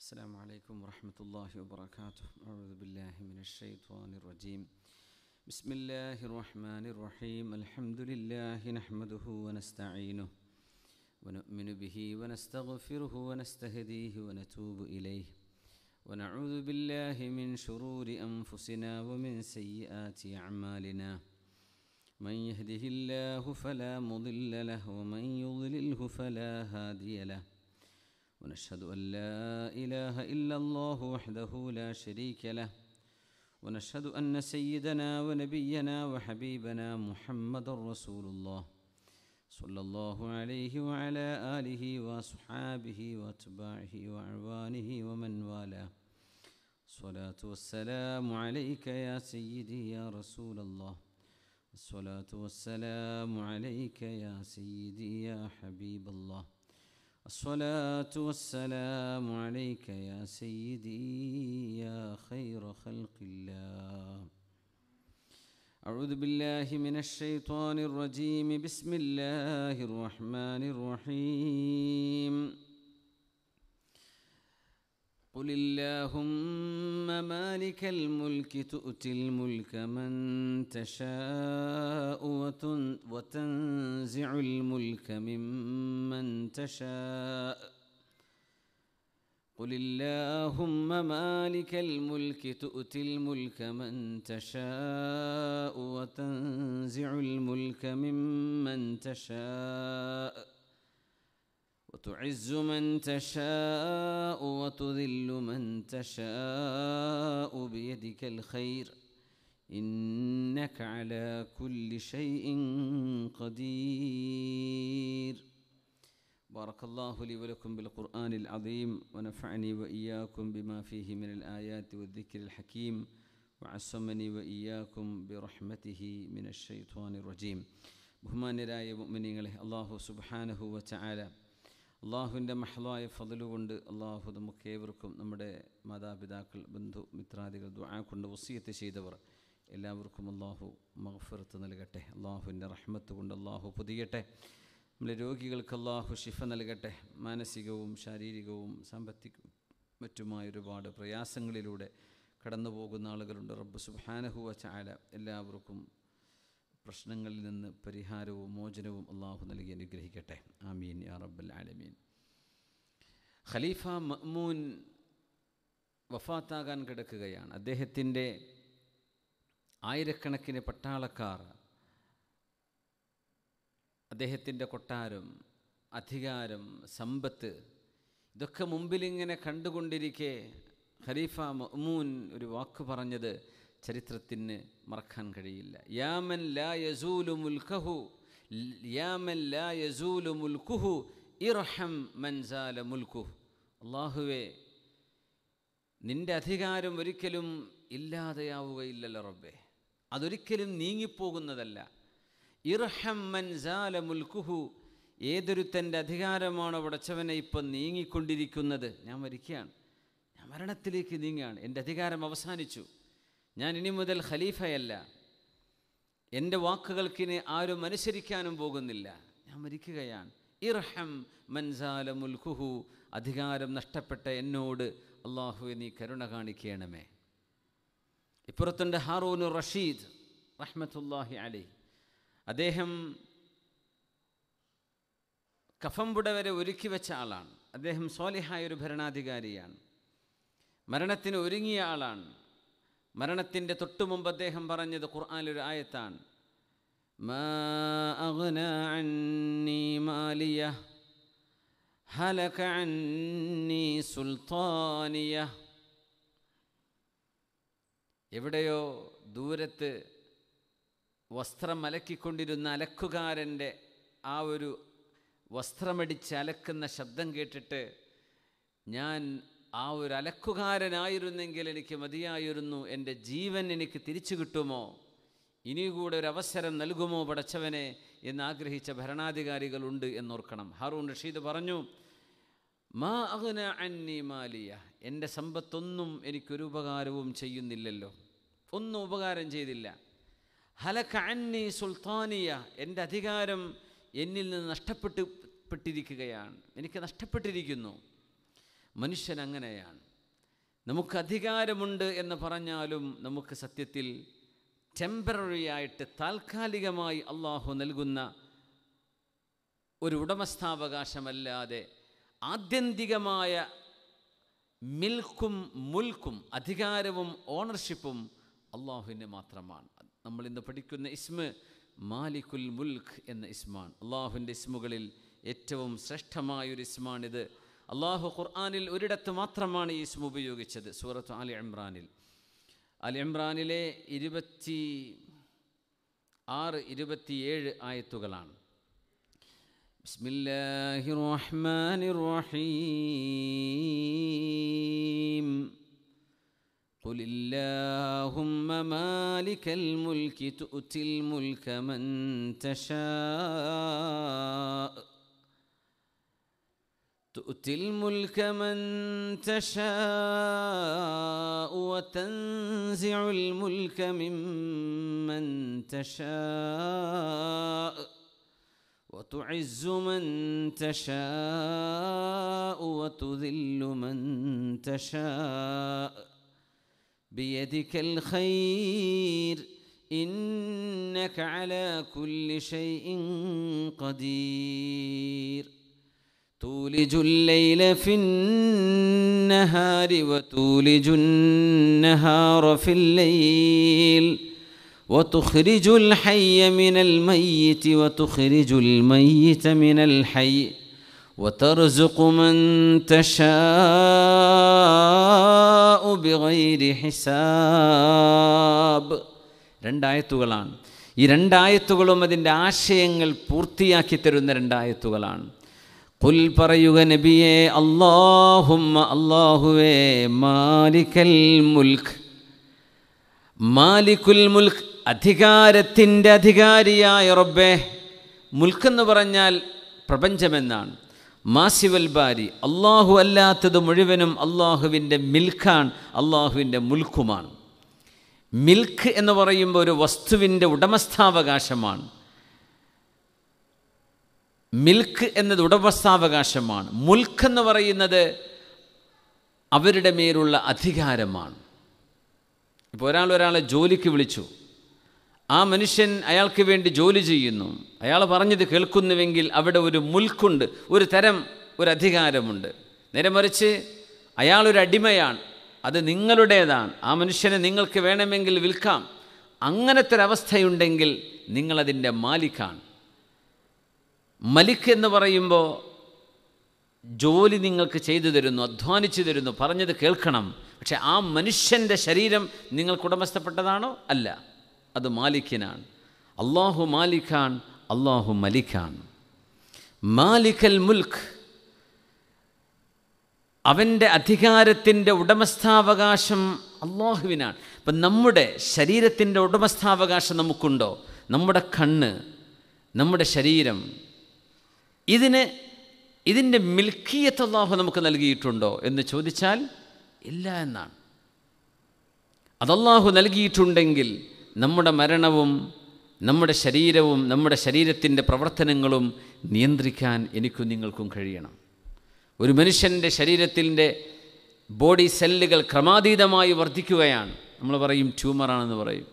السلام عليكم ورحمة الله وبركاته أعوذ بالله من الشيطان الرجيم بسم الله الرحمن الرحيم الحمد لله نحمده ونستعينه ونؤمن به ونستغفره ونستهديه ونتوب إليه ونعوذ بالله من شرور أنفسنا ومن سيئات أعمالنا من يهده الله فلا مضل له ومن يضلله فلا هادي له ونشهد أن لا إله إلا الله وحده لا شريك له ونشهد أن سيدنا ونبينا وحبيبنا محمد رسول الله صلى الله عليه وعلى آله وصحابه وأتباعه وعوانه ومن والاه الصلاة والسلام عليك يا سيدي يا رسول الله الصلاة والسلام عليك يا سيدي يا حبيب الله الصلاة والسلام عليك يا سيدي يا خير خلق الله أعوذ بالله من الشيطان الرجيم بسم الله الرحمن الرحيم قل اللهم مالك الملك تؤتي الملك من تشاء وتنزع الملك ممن تشاء قل اللهم مالك الملك تؤتي الملك من تشاء وتنزع الملك ممن تشاء وتعز من تشاء وتذل من تشاء بيدك الخير انك على كل شيء قدير بارك الله لي ولكم بالقران العظيم ونفعني واياكم بما فيه من الايات والذكر الحكيم وعصمني واياكم برحمته من الشيطان الرجيم ബഹുമാന്യരായ മുഅ്മിനീങ്ങളെ مؤمنين الله سبحانه وتعالى അള്ളാഹുവിൻ്റെ മഹ്ലായ ഫതിലുകൊണ്ട് അള്ളാഹു നമുക്ക് ഏവർക്കും നമ്മുടെ മാതാപിതാക്കൾ ബന്ധു മിത്രാദികൾ ദ്വാ കൊണ്ട് വസീയത്ത് ചെയ്തവർ എല്ലാവർക്കും അള്ളാഹു മഹഫറത്ത് നൽകട്ടെ അള്ളാഹുവിൻ്റെ റഹ്മത്ത് കൊണ്ട് അള്ളാഹു പുതിയട്ടെ നമ്മുടെ രോഗികൾക്ക് അള്ളാഹു ഷിഫ നൽകട്ടെ മാനസികവും ശാരീരികവും സാമ്പത്തിക മറ്റുമായ ഒരുപാട് പ്രയാസങ്ങളിലൂടെ കടന്നു പോകുന്ന ആളുകളുണ്ട് റബ്ബ് സുഹാനഹുവ ചായ എല്ലാവർക്കും പ്രശ്നങ്ങളിൽ നിന്ന് പരിഹാരവും മോചനവും അള്ളാഹു നൽകി അനുഗ്രഹിക്കട്ടെ ആമീൻ യാ റബ്ബൽ ആലമീൻ ഖലീഫ മഹ്മൂൻ വഫാത്താകാൻ കിടക്കുകയാണ് അദ്ദേഹത്തിൻ്റെ ആയിരക്കണക്കിന് പട്ടാളക്കാർ അദ്ദേഹത്തിൻ്റെ കൊട്ടാരം അധികാരം സമ്പത്ത് ഇതൊക്കെ മുമ്പിലിങ്ങനെ കണ്ടുകൊണ്ടിരിക്കെ ഖലീഫ മഹ്മൂൻ ഒരു വാക്ക് പറഞ്ഞത് ചരിത്രത്തിന് മറക്കാൻ കഴിയില്ല യാമൻ ലാ യസൂലു മുൽഖഹു യാമൻ ലാ യസൂലു മുൽഖുഹു ഇർഹം മൻസാല മുൽഖുഹു അള്ളാഹുവേ നിൻ്റെ അധികാരം ഒരിക്കലും ഇല്ലാതെയാവുകയില്ലല്ലോ റബ്ബേ അതൊരിക്കലും നീങ്ങിപ്പോകുന്നതല്ല ഇർഹം മൻസാല മുൽഖുഹു ഏതൊരു തൻ്റെ അധികാരമാണോ പടച്ചവനെ ഇപ്പം നീങ്ങിക്കൊണ്ടിരിക്കുന്നത് ഞാൻ മരിക്കുകയാണ് ഞാൻ മരണത്തിലേക്ക് നീങ്ങുകയാണ് എൻ്റെ അധികാരം അവസാനിച്ചു ഞാൻ ഇനി മുതൽ ഖലീഫയല്ല എൻ്റെ വാക്കുകൾക്കിന് ആരും അനുസരിക്കാനും പോകുന്നില്ല ഞാൻ മരിക്കുകയാണ് ഇർഹം മൻസാല മുൽഖുഹു അധികാരം നഷ്ടപ്പെട്ട എന്നോട് അള്ളാഹു നീ കരുണ കാണിക്കണമേ ഇപ്പുറത്തുണ്ട് ഹാറൂനു റഷീദ് റഹ്മത്തുല്ലാഹി അലി അദ്ദേഹം കഫംപുട വരെ ഒരുക്കി വെച്ച ആളാണ് അദ്ദേഹം സോലിഹായ ഒരു ഭരണാധികാരിയാണ് മരണത്തിന് ഒരുങ്ങിയ ആളാണ് മരണത്തിൻ്റെ തൊട്ടു മുമ്പ് അദ്ദേഹം പറഞ്ഞത് ഖുർആാനൊരു ആയത്താണ് സുൽത്താനിയ എവിടെയോ ദൂരത്ത് വസ്ത്രം അലക്കിക്കൊണ്ടിരുന്ന അലക്കുകാരൻ്റെ ആ ഒരു വസ്ത്രമടിച്ച് അലക്കുന്ന ശബ്ദം കേട്ടിട്ട് ഞാൻ ആ ഒരു അലക്കുകാരനായിരുന്നെങ്കിൽ എനിക്ക് മതിയായിരുന്നു എൻ്റെ ജീവൻ എനിക്ക് തിരിച്ചു കിട്ടുമോ ഇനി കൂടെ ഒരു അവസരം നൽകുമോ പടച്ചവനെ എന്ന് ആഗ്രഹിച്ച ഭരണാധികാരികളുണ്ട് എന്നോർക്കണം ഹാറൂൺ റഷീദ് പറഞ്ഞു മാ അഗ്ന അന്നി മാലിയ എൻ്റെ സമ്പത്തൊന്നും എനിക്കൊരു ഉപകാരവും ചെയ്യുന്നില്ലല്ലോ ഒന്നും ഉപകാരം ചെയ്തില്ല ഹലക്ക അന്നി സുൽത്താനിയ എൻ്റെ അധികാരം എന്നിൽ നിന്ന് നഷ്ടപ്പെട്ട് പെട്ടിരിക്കുകയാണ് എനിക്ക് നഷ്ടപ്പെട്ടിരിക്കുന്നു മനുഷ്യൻ അങ്ങനെയാണ് നമുക്ക് അധികാരമുണ്ട് എന്ന് പറഞ്ഞാലും നമുക്ക് സത്യത്തിൽ ടെമ്പററി ആയിട്ട് താൽക്കാലികമായി അള്ളാഹു നൽകുന്ന ഒരു ഉടമസ്ഥാവകാശമല്ലാതെ ആത്യന്തികമായ മിൽക്കും മുൽക്കും അധികാരവും ഓണർഷിപ്പും അള്ളാഹുവിന് മാത്രമാണ് നമ്മൾ ഇന്ന് പഠിക്കുന്ന ഇസ്മ മാലിക്കുൽ മുൽഖ് എന്ന ഇസ്മാണ് അള്ളാഹുവിൻ്റെ ഇസ്മുകളിൽ ഏറ്റവും ശ്രേഷ്ഠമായൊരു ഇസ്മാണിത് അള്ളാഹു ഖുർആാനിൽ ഒരിടത്ത് മാത്രമാണ് ഈ ഇസ്മ ഉപയോഗിച്ചത് സൂറത്ത് അലി ഇമ്രാനിൽ അലി ഇമ്രാനിലെ ഇരുപത്തി ആറ് ഇരുപത്തിയേഴ് ആയത്തുകളാണ് ബിസ്മില്ലാഹി റഹ്മാൻ റഹീം قل اللهم مالك الملك تؤتي الملك من تشاء تؤتي الملك من تشاء وتنزع الملك ممن تشاء وتعز من تشاء وتذل من تشاء بيدك الخير انك على كل شيء قدير تولج الليل في النهار وتولج النهار في الليل وتخرج الحي من الميت وتخرج الميت من الحي وترزق من تشاء بغير حساب രണ്ടായത്തുകളാണ് ഈ രണ്ടായത്തുകളും അതിൻ്റെ ആശയങ്ങൾ പൂർത്തിയാക്കി തരുന്ന രണ്ടായത്തുകളാണ് പുൽ പറയുക നബിയെ അള്ളാഹുമ്മ അള്ളാഹുവേ മാലിക്കൽ മുൽക്ക് മാലിക്കുൽ മുൽക്ക് അധികാരത്തിൻ്റെ അധികാരിയായ റബ്ബേ മുൽക്ക് എന്ന് പറഞ്ഞാൽ പ്രപഞ്ചമെന്നാണ് മാസിവൽ ബാരി അള്ളാഹു അല്ലാത്തത് മുഴുവനും അള്ളാഹുവിൻ്റെ മിൽക്കാണ് അള്ളാഹുവിൻ്റെ മുൽക്കുമാണ് മിൽക്ക് എന്ന് പറയുമ്പോൾ ഒരു വസ്തുവിൻ്റെ ഉടമസ്ഥാവകാശമാണ് മിൽക്ക് എന്നത് ഉടമസ്ഥാവകാശമാണ് മുൽക്ക് എന്ന് പറയുന്നത് അവരുടെ മേലുള്ള അധികാരമാണ് ഇപ്പോൾ ഒരാൾ ഒരാളെ ജോലിക്ക് വിളിച്ചു ആ മനുഷ്യൻ അയാൾക്ക് വേണ്ടി ജോലി ചെയ്യുന്നു അയാൾ പറഞ്ഞത് കേൾക്കുന്നുവെങ്കിൽ അവിടെ ഒരു മുൽക്കുണ്ട് ഒരു തരം ഒരു അധികാരമുണ്ട് നേരെ മറിച്ച് അയാളൊരു അടിമയാണ് അത് നിങ്ങളുടേതാണ് ആ മനുഷ്യനെ നിങ്ങൾക്ക് വേണമെങ്കിൽ വിൽക്കാം അങ്ങനത്തെ ഒരവസ്ഥയുണ്ടെങ്കിൽ നിങ്ങളതിൻ്റെ മാലിക്കാണ് മലിക് എന്ന് പറയുമ്പോൾ ജോലി നിങ്ങൾക്ക് ചെയ്തു തരുന്നു അധ്വാനിച്ചു തരുന്നു പറഞ്ഞത് കേൾക്കണം പക്ഷെ ആ മനുഷ്യൻ്റെ ശരീരം നിങ്ങൾക്ക് ഉടമസ്ഥപ്പെട്ടതാണോ അല്ല അത് മാലിക്കിനാണ് അള്ളാഹു മാലിഖാൻ അള്ളാഹു മലിഖാൻ മാലിക്കൽ മുൽഖ് അവൻ്റെ അധികാരത്തിൻ്റെ ഉടമസ്ഥാവകാശം അള്ളാഹുവിനാണ് അപ്പം നമ്മുടെ ശരീരത്തിൻ്റെ ഉടമസ്ഥാവകാശം നമുക്കുണ്ടോ നമ്മുടെ കണ്ണ് നമ്മുടെ ശരീരം ഇതിന് ഇതിൻ്റെ മിൽക്കിയത്ത് അള്ളാഹു നമുക്ക് നൽകിയിട്ടുണ്ടോ എന്ന് ചോദിച്ചാൽ ഇല്ല എന്നാണ് അതല്ലാഹു നൽകിയിട്ടുണ്ടെങ്കിൽ നമ്മുടെ മരണവും നമ്മുടെ ശരീരവും നമ്മുടെ ശരീരത്തിൻ്റെ പ്രവർത്തനങ്ങളും നിയന്ത്രിക്കാൻ എനിക്കും നിങ്ങൾക്കും കഴിയണം ഒരു മനുഷ്യൻ്റെ ശരീരത്തിൻ്റെ ബോഡി സെല്ലുകൾ ക്രമാതീതമായി വർദ്ധിക്കുകയാണ് നമ്മൾ പറയും ട്യൂമറാണെന്ന് പറയും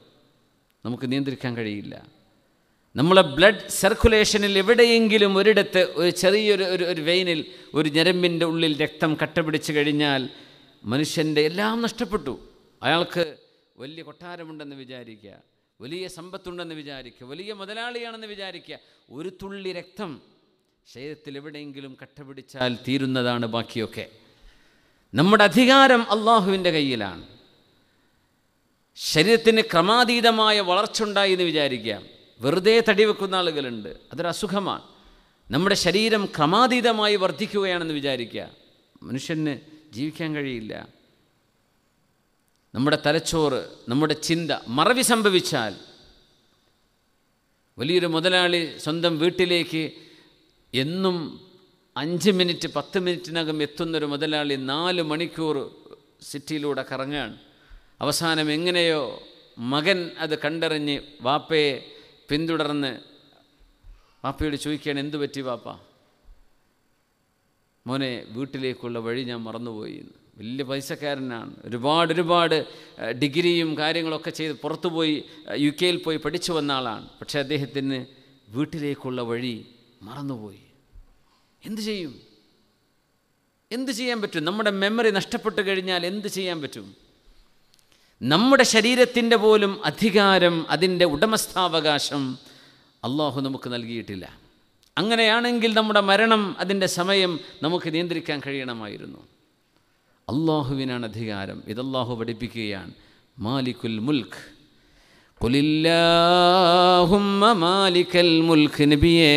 നമുക്ക് നിയന്ത്രിക്കാൻ കഴിയില്ല നമ്മളെ ബ്ലഡ് സർക്കുലേഷനിൽ എവിടെയെങ്കിലും ഒരിടത്ത് ഒരു ചെറിയൊരു ഒരു ഒരു വെയിനിൽ ഒരു ഞരമ്പിൻ്റെ ഉള്ളിൽ രക്തം കട്ടപിടിച്ച് കഴിഞ്ഞാൽ മനുഷ്യൻ്റെ എല്ലാം നഷ്ടപ്പെട്ടു അയാൾക്ക് വലിയ കൊട്ടാരമുണ്ടെന്ന് വിചാരിക്കുക വലിയ സമ്പത്തുണ്ടെന്ന് വിചാരിക്കുക വലിയ മുതലാളിയാണെന്ന് വിചാരിക്കുക ഒരു തുള്ളി രക്തം ശരീരത്തിൽ എവിടെയെങ്കിലും കട്ടപിടിച്ചാൽ തീരുന്നതാണ് ബാക്കിയൊക്കെ നമ്മുടെ അധികാരം അള്ളാഹുവിൻ്റെ കയ്യിലാണ് ശരീരത്തിന് ക്രമാതീതമായ വളർച്ച ഉണ്ടായി എന്ന് വിചാരിക്കുക വെറുതെ തടി വെക്കുന്ന ആളുകളുണ്ട് അതൊരു അസുഖമാണ് നമ്മുടെ ശരീരം ക്രമാതീതമായി വർദ്ധിക്കുകയാണെന്ന് വിചാരിക്കുക മനുഷ്യന് ജീവിക്കാൻ കഴിയില്ല നമ്മുടെ തലച്ചോറ് നമ്മുടെ ചിന്ത മറവി സംഭവിച്ചാൽ വലിയൊരു മുതലാളി സ്വന്തം വീട്ടിലേക്ക് എന്നും അഞ്ച് മിനിറ്റ് പത്ത് മിനിറ്റിനകം എത്തുന്നൊരു മുതലാളി നാല് മണിക്കൂർ സിറ്റിയിലൂടെ കറങ്ങുകയാണ് അവസാനം എങ്ങനെയോ മകൻ അത് കണ്ടറിഞ്ഞ് വാപ്പയെ പിന്തുടർന്ന് വാപ്പയോട് ചോദിക്കുകയാണ് എന്തു പറ്റി വാപ്പ മോനെ വീട്ടിലേക്കുള്ള വഴി ഞാൻ മറന്നുപോയി വലിയ പൈസക്കാരനാണ് ഒരുപാട് ഒരുപാട് ഡിഗ്രിയും കാര്യങ്ങളൊക്കെ ചെയ്ത് പുറത്തുപോയി യു കെയിൽ പോയി പഠിച്ചു വന്ന ആളാണ് പക്ഷേ അദ്ദേഹത്തിന് വീട്ടിലേക്കുള്ള വഴി മറന്നുപോയി എന്തു ചെയ്യും എന്ത് ചെയ്യാൻ പറ്റും നമ്മുടെ മെമ്മറി നഷ്ടപ്പെട്ട് കഴിഞ്ഞാൽ എന്ത് ചെയ്യാൻ പറ്റും നമ്മുടെ ശരീരത്തിൻ്റെ പോലും അധികാരം അതിൻ്റെ ഉടമസ്ഥാവകാശം അള്ളാഹു നമുക്ക് നൽകിയിട്ടില്ല അങ്ങനെയാണെങ്കിൽ നമ്മുടെ മരണം അതിൻ്റെ സമയം നമുക്ക് നിയന്ത്രിക്കാൻ കഴിയണമായിരുന്നു അള്ളാഹുവിനാണ് അധികാരം ഇതല്ലാഹു പഠിപ്പിക്കുകയാണ് മാലിക്കുൽ മുൽക്ക് കൊലില്ലാഹുമ്മ മാലിക്കൽ മുൽക്ക് നബിയേ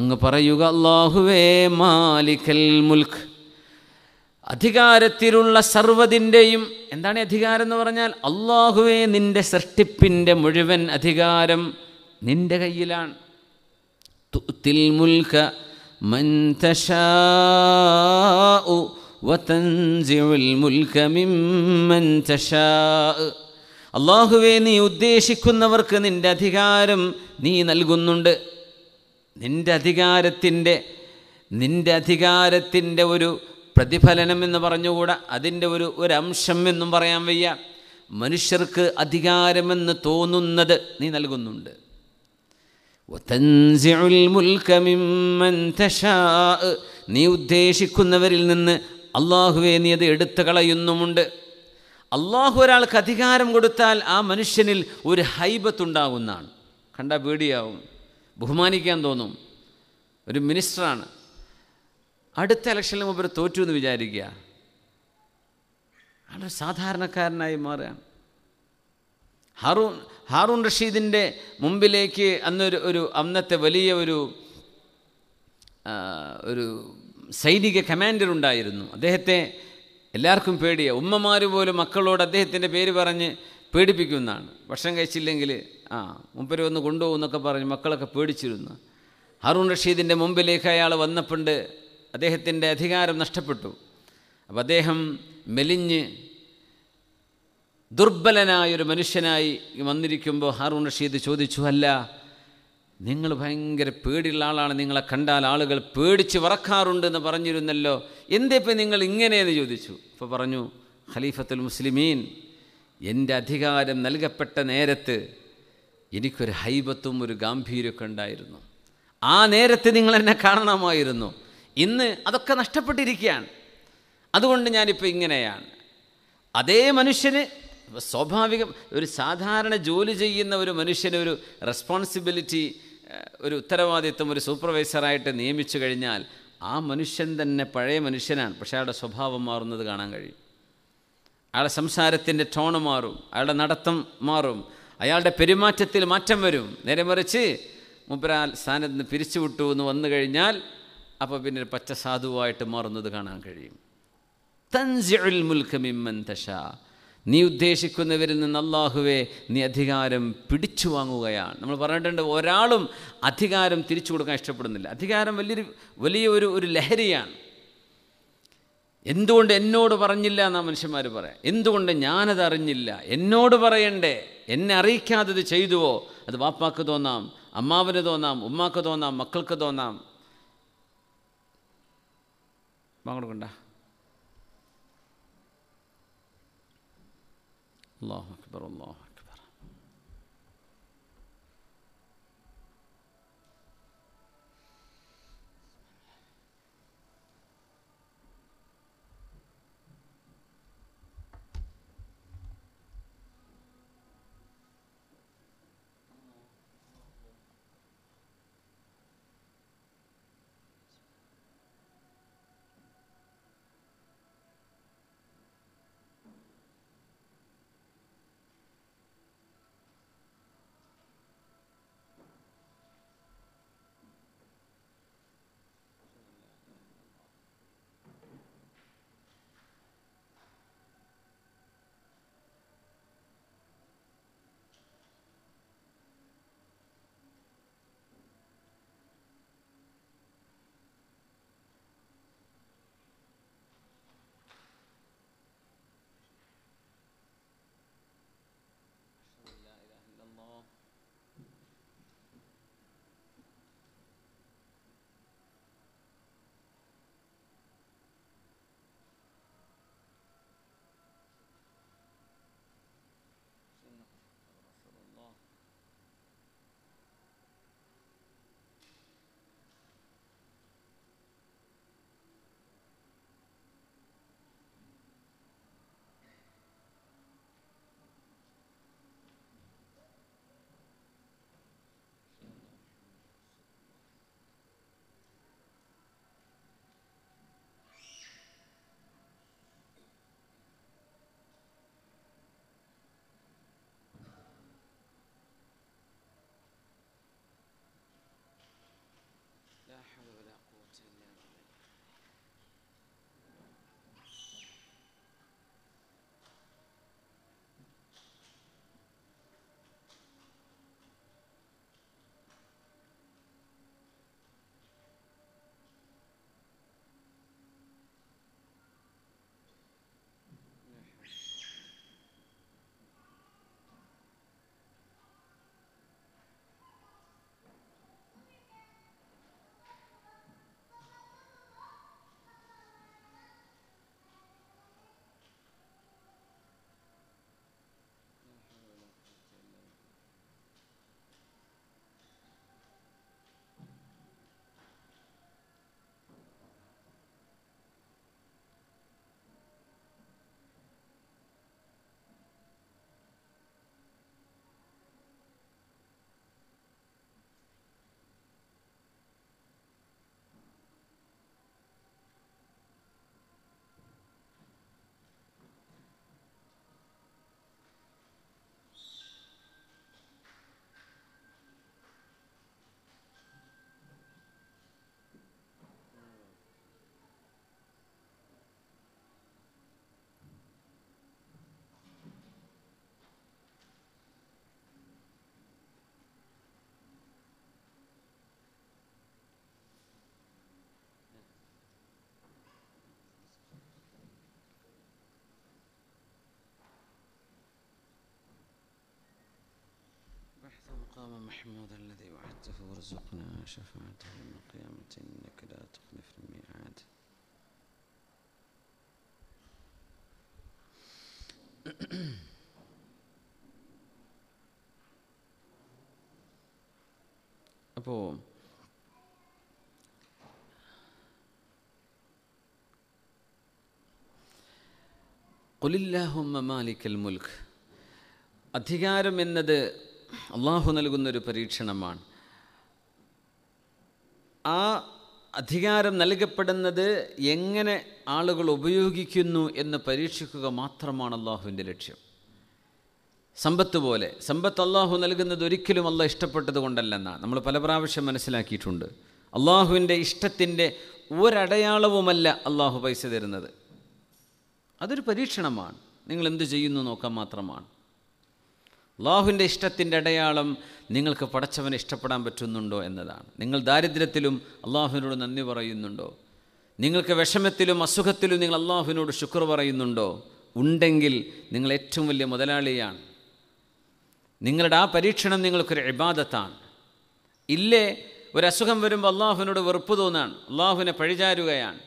അങ്ങ് പറയുക അള്ളാഹുവേ മാലിക്കൽ മുൽക്ക് അധികാരത്തിലുള്ള സർവ്വതിൻ്റെയും എന്താണ് അധികാരം എന്ന് പറഞ്ഞാൽ അള്ളാഹുവെ നിൻ്റെ സൃഷ്ടിപ്പിൻ്റെ മുഴുവൻ അധികാരം നിൻ്റെ കയ്യിലാണ് അള്ളാഹുവെ നീ ഉദ്ദേശിക്കുന്നവർക്ക് നിൻ്റെ അധികാരം നീ നൽകുന്നുണ്ട് നിൻ്റെ അധികാരത്തിൻ്റെ നിൻ്റെ അധികാരത്തിൻ്റെ ഒരു പ്രതിഫലനം എന്ന് പറഞ്ഞുകൂടാ അതിൻ്റെ ഒരു ഒരംശം എന്നും പറയാൻ വയ്യ മനുഷ്യർക്ക് അധികാരമെന്ന് തോന്നുന്നത് നീ നൽകുന്നുണ്ട് നീ ഉദ്ദേശിക്കുന്നവരിൽ നിന്ന് അള്ളാഹുവെ നീ അത് എടുത്തു കളയുന്നുമുണ്ട് അള്ളാഹു ഒരാൾക്ക് അധികാരം കൊടുത്താൽ ആ മനുഷ്യനിൽ ഒരു ഹൈബത്തുണ്ടാകുന്നതാണ് കണ്ട പേടിയാവും ബഹുമാനിക്കാൻ തോന്നും ഒരു മിനിസ്റ്ററാണ് അടുത്ത ഇലക്ഷനിൽ മുമ്പ് തോറ്റു എന്ന് വിചാരിക്കുക അയാളൊരു സാധാരണക്കാരനായി മാറുകയാണ് ഹാറൂൺ ഹാറൂൺ റഷീദിൻ്റെ മുമ്പിലേക്ക് അന്നൊരു ഒരു അന്നത്തെ വലിയ ഒരു ഒരു സൈനിക കമാൻഡർ ഉണ്ടായിരുന്നു അദ്ദേഹത്തെ എല്ലാവർക്കും പേടിയ ഉമ്മമാർ പോലും മക്കളോട് അദ്ദേഹത്തിൻ്റെ പേര് പറഞ്ഞ് പേടിപ്പിക്കുന്നതാണ് ഭക്ഷണം കഴിച്ചില്ലെങ്കിൽ ആ മുപ്പര് ഒന്ന് കൊണ്ടുപോകുന്നൊക്കെ പറഞ്ഞ് മക്കളൊക്കെ പേടിച്ചിരുന്നു ഹറൂൺ റഷീദിൻ്റെ മുമ്പിലേക്ക് അയാൾ വന്നപ്പോണ്ട് അദ്ദേഹത്തിൻ്റെ അധികാരം നഷ്ടപ്പെട്ടു അപ്പോൾ അദ്ദേഹം മെലിഞ്ഞ് ദുർബലനായൊരു മനുഷ്യനായി വന്നിരിക്കുമ്പോൾ ഹാറൂൺ റഷീദ് ചോദിച്ചു അല്ല നിങ്ങൾ ഭയങ്കര പേടിയുള്ള ആളാണ് നിങ്ങളെ കണ്ടാൽ ആളുകൾ പേടിച്ച് വറക്കാറുണ്ടെന്ന് പറഞ്ഞിരുന്നല്ലോ എന്തിപ്പോൾ നിങ്ങൾ ഇങ്ങനെയെന്ന് ചോദിച്ചു അപ്പോൾ പറഞ്ഞു ഖലീഫത്തുൽ മുസ്ലിമീൻ എൻ്റെ അധികാരം നൽകപ്പെട്ട നേരത്ത് എനിക്കൊരു ഹൈബത്തും ഒരു ഗാംഭീര്യമൊക്കെ ഉണ്ടായിരുന്നു ആ നേരത്ത് നിങ്ങൾ എന്നെ കാണണമായിരുന്നു ഇന്ന് അതൊക്കെ നഷ്ടപ്പെട്ടിരിക്കുകയാണ് അതുകൊണ്ട് ഞാനിപ്പോൾ ഇങ്ങനെയാണ് അതേ മനുഷ്യന് സ്വാഭാവികം ഒരു സാധാരണ ജോലി ചെയ്യുന്ന ഒരു മനുഷ്യന് ഒരു റെസ്പോൺസിബിലിറ്റി ഒരു ഉത്തരവാദിത്വം ഒരു സൂപ്പർവൈസറായിട്ട് നിയമിച്ചു കഴിഞ്ഞാൽ ആ മനുഷ്യൻ തന്നെ പഴയ മനുഷ്യനാണ് പക്ഷേ അയാളുടെ സ്വഭാവം മാറുന്നത് കാണാൻ കഴിയും അയാളുടെ സംസാരത്തിൻ്റെ ടോണ് മാറും അയാളുടെ നടത്തം മാറും അയാളുടെ പെരുമാറ്റത്തിൽ മാറ്റം വരും നേരെ മറിച്ച് മുബ്രാൽ സ്ഥാനത്ത് നിന്ന് പിരിച്ചുവിട്ടു എന്ന് വന്നു കഴിഞ്ഞാൽ അപ്പോൾ പിന്നെ പച്ച സാധുവായിട്ട് മാറുന്നത് കാണാൻ കഴിയും തൻസിഉൽ മുൽക്ക് മിമ്മൻ തഷ നീ ഉദ്ദേശിക്കുന്നവരിൽ നിന്ന് അള്ളാഹുവെ നീ അധികാരം പിടിച്ചു വാങ്ങുകയാണ് നമ്മൾ പറഞ്ഞിട്ടുണ്ട് ഒരാളും അധികാരം തിരിച്ചു കൊടുക്കാൻ ഇഷ്ടപ്പെടുന്നില്ല അധികാരം വലിയൊരു വലിയ ഒരു ഒരു ലഹരിയാണ് എന്തുകൊണ്ട് എന്നോട് പറഞ്ഞില്ല എന്നാ മനുഷ്യന്മാർ പറയാം എന്തുകൊണ്ട് ഞാനത് അറിഞ്ഞില്ല എന്നോട് പറയണ്ടേ എന്നെ അറിയിക്കാതെ ചെയ്തുവോ അത് വാപ്പാക്ക് തോന്നാം അമ്മാവന് തോന്നാം ഉമ്മാക്ക് തോന്നാം മക്കൾക്ക് തോന്നാം ബാങ്കെടുക്കണ്ട അല്ലാഹു അക്ബർ അള്ളാഹു مقام محمود الذي وعدته وارزقنا شفاعته يوم القيامة إنك لا تخلف الميعاد أبو അപ്പോൾ കുലില്ലാഹുമ്മ മാലിക്കൽ മുൽക്ക് അധികാരം എന്നത് അള്ളാഹു നൽകുന്നൊരു പരീക്ഷണമാണ് ആ അധികാരം നൽകപ്പെടുന്നത് എങ്ങനെ ആളുകൾ ഉപയോഗിക്കുന്നു എന്ന് പരീക്ഷിക്കുക മാത്രമാണ് അള്ളാഹുവിൻ്റെ ലക്ഷ്യം സമ്പത്ത് പോലെ സമ്പത്ത് അള്ളാഹു നൽകുന്നത് ഒരിക്കലും അല്ല ഇഷ്ടപ്പെട്ടത് നമ്മൾ പല പ്രാവശ്യം മനസ്സിലാക്കിയിട്ടുണ്ട് അള്ളാഹുവിൻ്റെ ഇഷ്ടത്തിൻ്റെ ഒരടയാളവുമല്ല അള്ളാഹു പൈസ തരുന്നത് അതൊരു പരീക്ഷണമാണ് നിങ്ങൾ എന്ത് ചെയ്യുന്നു നോക്കാൻ മാത്രമാണ് അള്ളാഹുവിൻ്റെ ഇഷ്ടത്തിൻ്റെ അടയാളം നിങ്ങൾക്ക് പടച്ചവനെ ഇഷ്ടപ്പെടാൻ പറ്റുന്നുണ്ടോ എന്നതാണ് നിങ്ങൾ ദാരിദ്ര്യത്തിലും അള്ളാഹുവിനോട് നന്ദി പറയുന്നുണ്ടോ നിങ്ങൾക്ക് വിഷമത്തിലും അസുഖത്തിലും നിങ്ങൾ അള്ളാഹുവിനോട് ശുക്ർ പറയുന്നുണ്ടോ ഉണ്ടെങ്കിൽ നിങ്ങൾ ഏറ്റവും വലിയ മുതലാളിയാണ് നിങ്ങളുടെ ആ പരീക്ഷണം നിങ്ങൾക്കൊരു ഇബാദത്താണ് ഇല്ലേ ഒരസുഖം വരുമ്പോൾ അള്ളാഹുവിനോട് വെറുപ്പ് തോന്നാണ് അള്ളാഹുവിനെ പഴിചാരുകയാണ്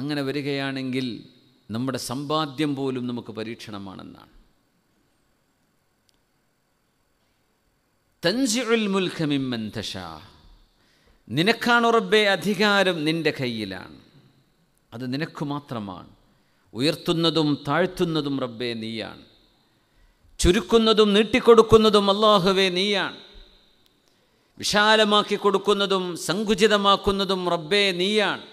അങ്ങനെ വരികയാണെങ്കിൽ നമ്മുടെ സമ്പാദ്യം പോലും നമുക്ക് പരീക്ഷണമാണെന്നാണ് തൻസിഉൽ നിനക്കാണ് ഉറബെ അധികാരം നിൻ്റെ കയ്യിലാണ് അത് നിനക്ക് മാത്രമാണ് ഉയർത്തുന്നതും താഴ്ത്തുന്നതും റബ്ബേ നീയാണ് ചുരുക്കുന്നതും നീട്ടിക്കൊടുക്കുന്നതും അള്ളാഹുവേ നീയാണ് വിശാലമാക്കി കൊടുക്കുന്നതും സങ്കുചിതമാക്കുന്നതും റബ്ബേ നീയാണ്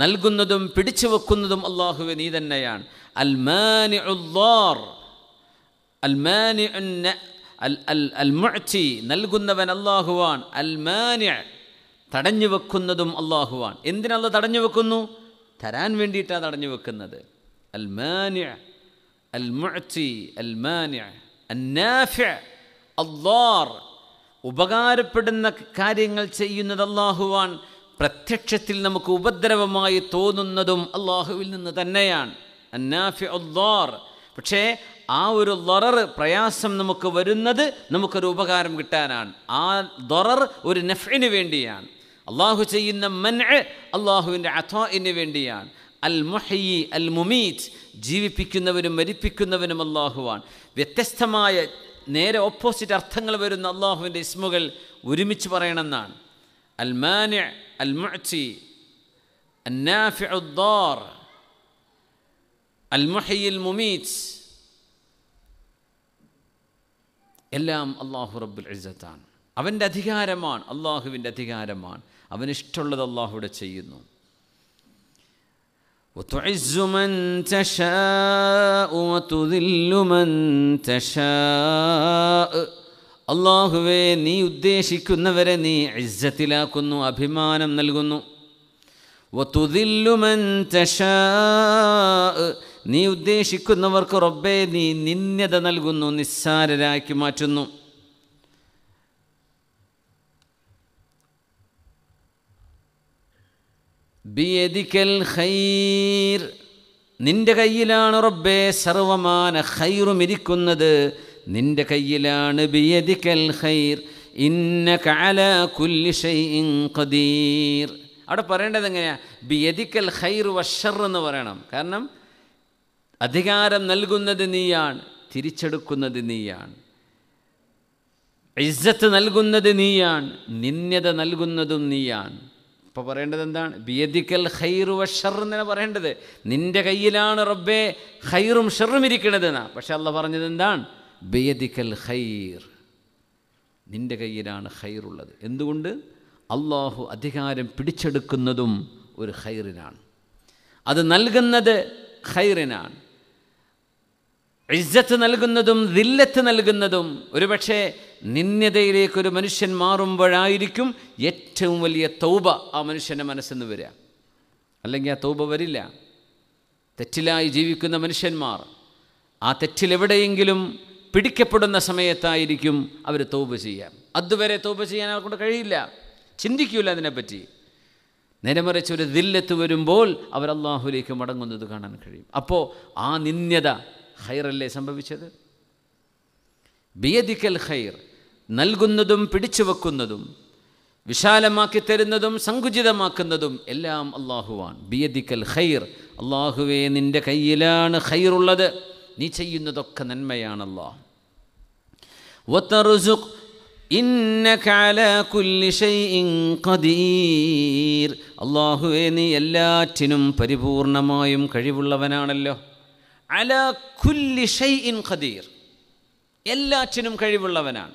നൽകുന്നതും പിടിച്ചു വെക്കുന്നതും അള്ളാഹുവെ നീ തന്നെയാണ് അൽമാനി അൽമാനി അൽ നൽകുന്നവൻ അള്ളാഹുവാൻ അൽമാനി തടഞ്ഞു വെക്കുന്നതും അള്ളാഹുവാൻ എന്തിനല്ല തടഞ്ഞു വെക്കുന്നു തരാൻ വേണ്ടിയിട്ടാണ് തടഞ്ഞു വെക്കുന്നത് അൽമാനി അൽ അൽമാനി അന്നാഫ അള്ളാർ ഉപകാരപ്പെടുന്ന കാര്യങ്ങൾ ചെയ്യുന്നത് അള്ളാഹുവാൻ പ്രത്യക്ഷത്തിൽ നമുക്ക് ഉപദ്രവമായി തോന്നുന്നതും അള്ളാഹുവിൽ നിന്ന് തന്നെയാണ് അന്നാഫി അള്ളാർ പക്ഷേ ആ ഒരു ദൊറർ പ്രയാസം നമുക്ക് വരുന്നത് നമുക്കൊരു ഉപകാരം കിട്ടാനാണ് ആ ദൊറർ ഒരു നഫിന് വേണ്ടിയാണ് അള്ളാഹു ചെയ്യുന്ന മൻ അള്ളാഹുവിൻ്റെ അഥോയിന് വേണ്ടിയാണ് അൽ മുഹയി അൽ മുമീറ്റ് ജീവിപ്പിക്കുന്നവനും മരിപ്പിക്കുന്നവനും അള്ളാഹുവാണ് വ്യത്യസ്തമായ നേരെ ഓപ്പോസിറ്റ് അർത്ഥങ്ങൾ വരുന്ന അള്ളാഹുവിൻ്റെ ഇസ്മുകൾ ഒരുമിച്ച് പറയണമെന്നാണ് المانع المعتي النافع الضار المحيي المميت إلا الله رب العزة أبن دادي كارمان الله بن دادي كارمان أبن اشتغل الله ولا تشيدنا وتعز من تشاء وتذل من تشاء അള്ളാഹുവെ നീ ഉദ്ദേശിക്കുന്നവരെ നീ ഇജ്ജത്തിലാക്കുന്നു അഭിമാനം നൽകുന്നു നീ ഉദ്ദേശിക്കുന്നവർക്ക് റബ്ബെ നീ നിന്ദ്യത നൽകുന്നു നിസ്സാരരാക്കി മാറ്റുന്നു ബിയദിക്കൽ ഖൈർ നിന്റെ കയ്യിലാണ് റബ്ബെ സർവമാന ഖൈറും ഇരിക്കുന്നത് നിന്റെ കയ്യിലാണ് ബിയദിക്കൽ ഖൈർ ഇന്ന കുല്ലി കുല്ലിഷൈൻ ഖദീർ അവിടെ പറയേണ്ടത് എങ്ങനെയാണ് ബിയദിക്കൽ ഖൈർ വഷർ എന്ന് പറയണം കാരണം അധികാരം നൽകുന്നത് നീയാണ് തിരിച്ചെടുക്കുന്നത് നീയാണ് ഇസ്സത്ത് നൽകുന്നത് നീയാണ് നിന്യത നൽകുന്നതും നീയാണ് അപ്പോൾ പറയേണ്ടത് എന്താണ് ബിയദിക്കൽ ഖൈർ വഷർ എന്നാണ് പറയേണ്ടത് നിൻ്റെ കയ്യിലാണ് റബ്ബേ ഖൈറും ഷെറും ഇരിക്കണത് എന്നാണ് പക്ഷെ അല്ല പറഞ്ഞത് എന്താണ് ബേദിക്കൽ ഖൈർ നിൻ്റെ കയ്യിലാണ് ഖൈറുള്ളത് എന്തുകൊണ്ട് അള്ളാഹു അധികാരം പിടിച്ചെടുക്കുന്നതും ഒരു ഖൈറിനാണ് അത് നൽകുന്നത് ഖൈറിനാണ് ഇജ്ജത്ത് നൽകുന്നതും ദില്ലത്ത് നൽകുന്നതും ഒരുപക്ഷെ നിന്യതയിലേക്ക് മനുഷ്യൻ മാറുമ്പോഴായിരിക്കും ഏറ്റവും വലിയ തൗബ ആ മനുഷ്യൻ്റെ മനസ്സെന്ന് വരിക അല്ലെങ്കിൽ ആ തൗബ വരില്ല തെറ്റിലായി ജീവിക്കുന്ന മനുഷ്യന്മാർ ആ തെറ്റിലെവിടെയെങ്കിലും പിടിക്കപ്പെടുന്ന സമയത്തായിരിക്കും അവർ തോപ് ചെയ്യാം അതുവരെ തോപ് ചെയ്യാൻ അവർക്കൊണ്ട് കഴിയില്ല ചിന്തിക്കൂല അതിനെപ്പറ്റി നിലമറിച്ച് ഒരു ദില്ലത്ത് വരുമ്പോൾ അവർ അള്ളാഹുലേക്ക് മടങ്ങുന്നത് കാണാൻ കഴിയും അപ്പോൾ ആ നിന്ദ്യത ഹൈറല്ലേ സംഭവിച്ചത് ബിയദിക്കൽ ഹൈർ നൽകുന്നതും പിടിച്ചു വെക്കുന്നതും വിശാലമാക്കി തരുന്നതും സങ്കുചിതമാക്കുന്നതും എല്ലാം അള്ളാഹുവാൻ ബിയദിക്കൽ ഹൈർ അള്ളാഹുവേ നിൻ്റെ കയ്യിലാണ് ഹൈറുള്ളത് നീ ചെയ്യുന്നതൊക്കെ നന്മയാണല്ലോ അള്ളാഹുവേ നീ എല്ലാറ്റിനും പരിപൂർണമായും കഴിവുള്ളവനാണല്ലോ അല കുല്ലി ഷൈഇൻ ഖദീർ എല്ലാറ്റിനും കഴിവുള്ളവനാണ്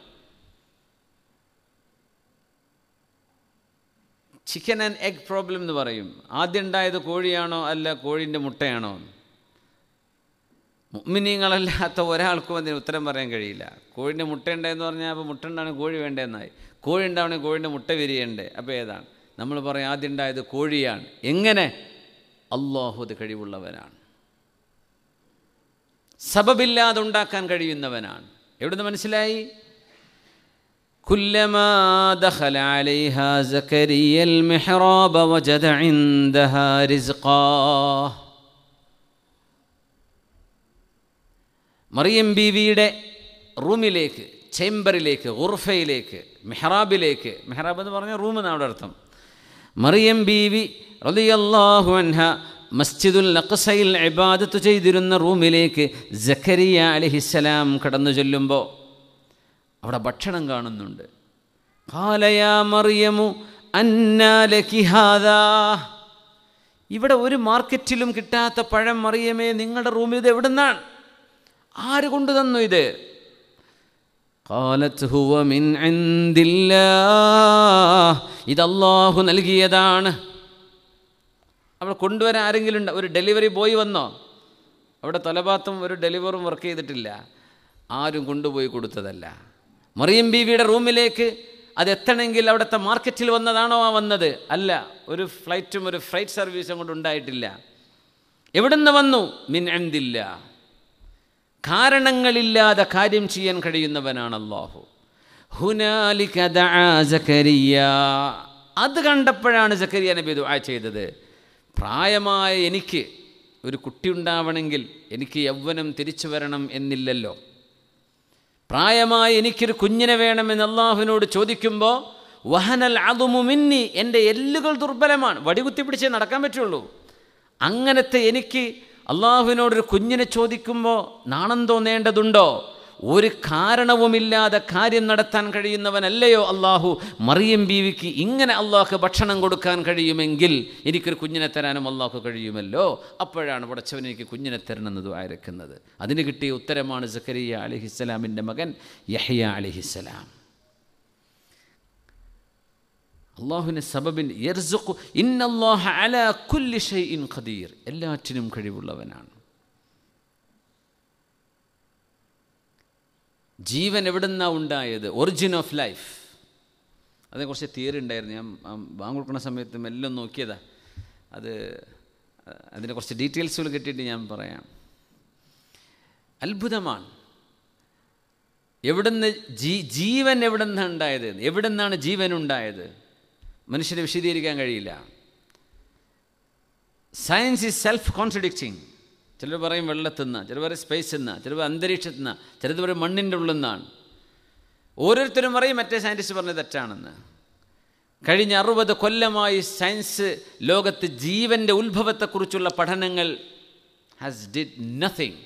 ചിക്കൻ ആൻഡ് എഗ് പ്രോബ്ലം എന്ന് പറയും ആദ്യം ഉണ്ടായത് കോഴിയാണോ അല്ല കോഴിൻ്റെ മുട്ടയാണോ മുമ്മിനീങ്ങളല്ലാത്ത ഒരാൾക്കും അതിന് ഉത്തരം പറയാൻ കഴിയില്ല കോഴിൻ്റെ മുട്ട ഉണ്ടെന്ന് പറഞ്ഞാൽ അപ്പോൾ മുട്ട ഉണ്ടാണെങ്കിൽ കോഴി വേണ്ടതെന്നായി കോഴി ഉണ്ടാവണമെങ്കിൽ കോഴിൻ്റെ മുട്ട വിരിയണ്ടേ അപ്പോൾ ഏതാണ് നമ്മൾ പറയും ആദ്യം ഉണ്ടായത് കോഴിയാണ് എങ്ങനെ അള്ളാഹുദ് കഴിവുള്ളവനാണ് സബബില്ലാതെ ഉണ്ടാക്കാൻ കഴിയുന്നവനാണ് എവിടുന്ന് മനസ്സിലായി كلما دخل عليها زكريا المحراب മറിയം വിയുടെ റൂമിലേക്ക് ചേംബറിലേക്ക് ഉർഫയിലേക്ക് മെഹ്റാബിലേക്ക് മെഹ്റാബ് എന്ന് പറഞ്ഞാൽ റൂം എന്നാണ് അർത്ഥം മറിയം വി റലിയല്ലാഹു അൻഹ മസ്ജിദുൽ അഖസയിൽ ഇബാദത്ത് ചെയ്തിരുന്ന റൂമിലേക്ക് സക്കരിയ അലിഹിസ്സലാം കടന്നു ചെല്ലുമ്പോൾ അവിടെ ഭക്ഷണം കാണുന്നുണ്ട് കാലയാ മറിയമു ഹാദാ ഇവിടെ ഒരു മാർക്കറ്റിലും കിട്ടാത്ത പഴം മറിയമേ നിങ്ങളുടെ റൂമിൽ ഇത് നിന്നാണ് ആര് കൊണ്ടു തന്നു ഇത് ഇതല്ലാഹു നൽകിയതാണ് അവിടെ കൊണ്ടുവരാൻ ആരെങ്കിലും ഉണ്ടോ ഒരു ഡെലിവറി ബോയ് വന്നോ അവിടെ തലഭാത്തും ഒരു ഡെലിവറും വർക്ക് ചെയ്തിട്ടില്ല ആരും കൊണ്ടുപോയി കൊടുത്തതല്ല മറിയം ബീവിയുടെ റൂമിലേക്ക് അത് എത്തണമെങ്കിൽ അവിടുത്തെ മാർക്കറ്റിൽ വന്നതാണോ ആ വന്നത് അല്ല ഒരു ഫ്ലൈറ്റും ഒരു ഫ്ലൈറ്റ് സർവീസും കൊണ്ട് ഉണ്ടായിട്ടില്ല നിന്ന് വന്നു മിൻ എന്തില്ല കാരണങ്ങളില്ലാതെ കാര്യം ചെയ്യാൻ കഴിയുന്നവനാണ് അള്ളാഹു ഹുനാലി സക്കരിയ അത് കണ്ടപ്പോഴാണ് സക്കരിയ നബി ദുആ ചെയ്തത് പ്രായമായ എനിക്ക് ഒരു കുട്ടി ഉണ്ടാവണമെങ്കിൽ എനിക്ക് യൗവനം തിരിച്ചു വരണം എന്നില്ലല്ലോ പ്രായമായ എനിക്കൊരു കുഞ്ഞിനെ വേണമെന്ന് അള്ളാഹുവിനോട് ചോദിക്കുമ്പോൾ വഹനൽ അതുമുമിന്നി എൻ്റെ എല്ലുകൾ ദുർബലമാണ് വടികുത്തി പിടിച്ചേ നടക്കാൻ പറ്റുള്ളൂ അങ്ങനത്തെ എനിക്ക് അള്ളാഹുവിനോടൊരു കുഞ്ഞിനെ ചോദിക്കുമ്പോൾ നാണം തോന്നേണ്ടതുണ്ടോ ഒരു കാരണവുമില്ലാതെ കാര്യം നടത്താൻ കഴിയുന്നവനല്ലയോ അള്ളാഹു മറിയം ബീവിക്ക് ഇങ്ങനെ അള്ളാഹ് ഭക്ഷണം കൊടുക്കാൻ കഴിയുമെങ്കിൽ എനിക്കൊരു കുഞ്ഞിനെ തരാനും അള്ളാഹു കഴിയുമല്ലോ അപ്പോഴാണ് പടച്ചവൻ എനിക്ക് കുഞ്ഞിനെ തരണമെന്നത് ആയിരക്കുന്നത് അതിന് കിട്ടിയ ഉത്തരമാണ് സക്കരിയ അലിഹിസ്സലാമിൻ്റെ മകൻ യഹിയ അലിഹിസ്സലാം അള്ളാഹുവിനെ സബബിൻ്റെ യർസുഖു ഇന്നല്ലാഹ അല കുല്ലി ഷൈഇൻ ഖദീർ എല്ലാറ്റിനും കഴിവുള്ളവനാണ് ജീവൻ എവിടുന്നാ ഉണ്ടായത് ഒറിജിൻ ഓഫ് ലൈഫ് കുറച്ച് തിയറി ഉണ്ടായിരുന്നു ഞാൻ വാങ്ങി കൊടുക്കുന്ന സമയത്ത് എല്ലാം നോക്കിയതാ അത് അതിനെ കുറച്ച് ഡീറ്റെയിൽസുകൾ കിട്ടിയിട്ട് ഞാൻ പറയാം അത്ഭുതമാണ് എവിടുന്ന് ജീ ജീവൻ നിന്നാണ് ഉണ്ടായത് നിന്നാണ് ജീവൻ ഉണ്ടായത് മനുഷ്യന് വിശദീകരിക്കാൻ കഴിയില്ല സയൻസ് ഈസ് സെൽഫ് കോൺട്രഡിക്റ്റിങ് ചിലർ പറയും വെള്ളത്തുനിന്ന് ചിലർ പറയും സ്പേസിൽ നിന്ന് ചിലർ അന്തരീക്ഷത്തിൽ നിന്ന് ചിലത് പറയും മണ്ണിൻ്റെ ഉള്ളിൽ നിന്നാണ് ഓരോരുത്തരും പറയും മറ്റേ സയൻറ്റിസ്റ്റ് പറഞ്ഞത് തെറ്റാണെന്ന് കഴിഞ്ഞ അറുപത് കൊല്ലമായി സയൻസ് ലോകത്ത് ജീവൻ്റെ ഉത്ഭവത്തെക്കുറിച്ചുള്ള പഠനങ്ങൾ ഹാസ് ഡിഡ് നത്തിങ്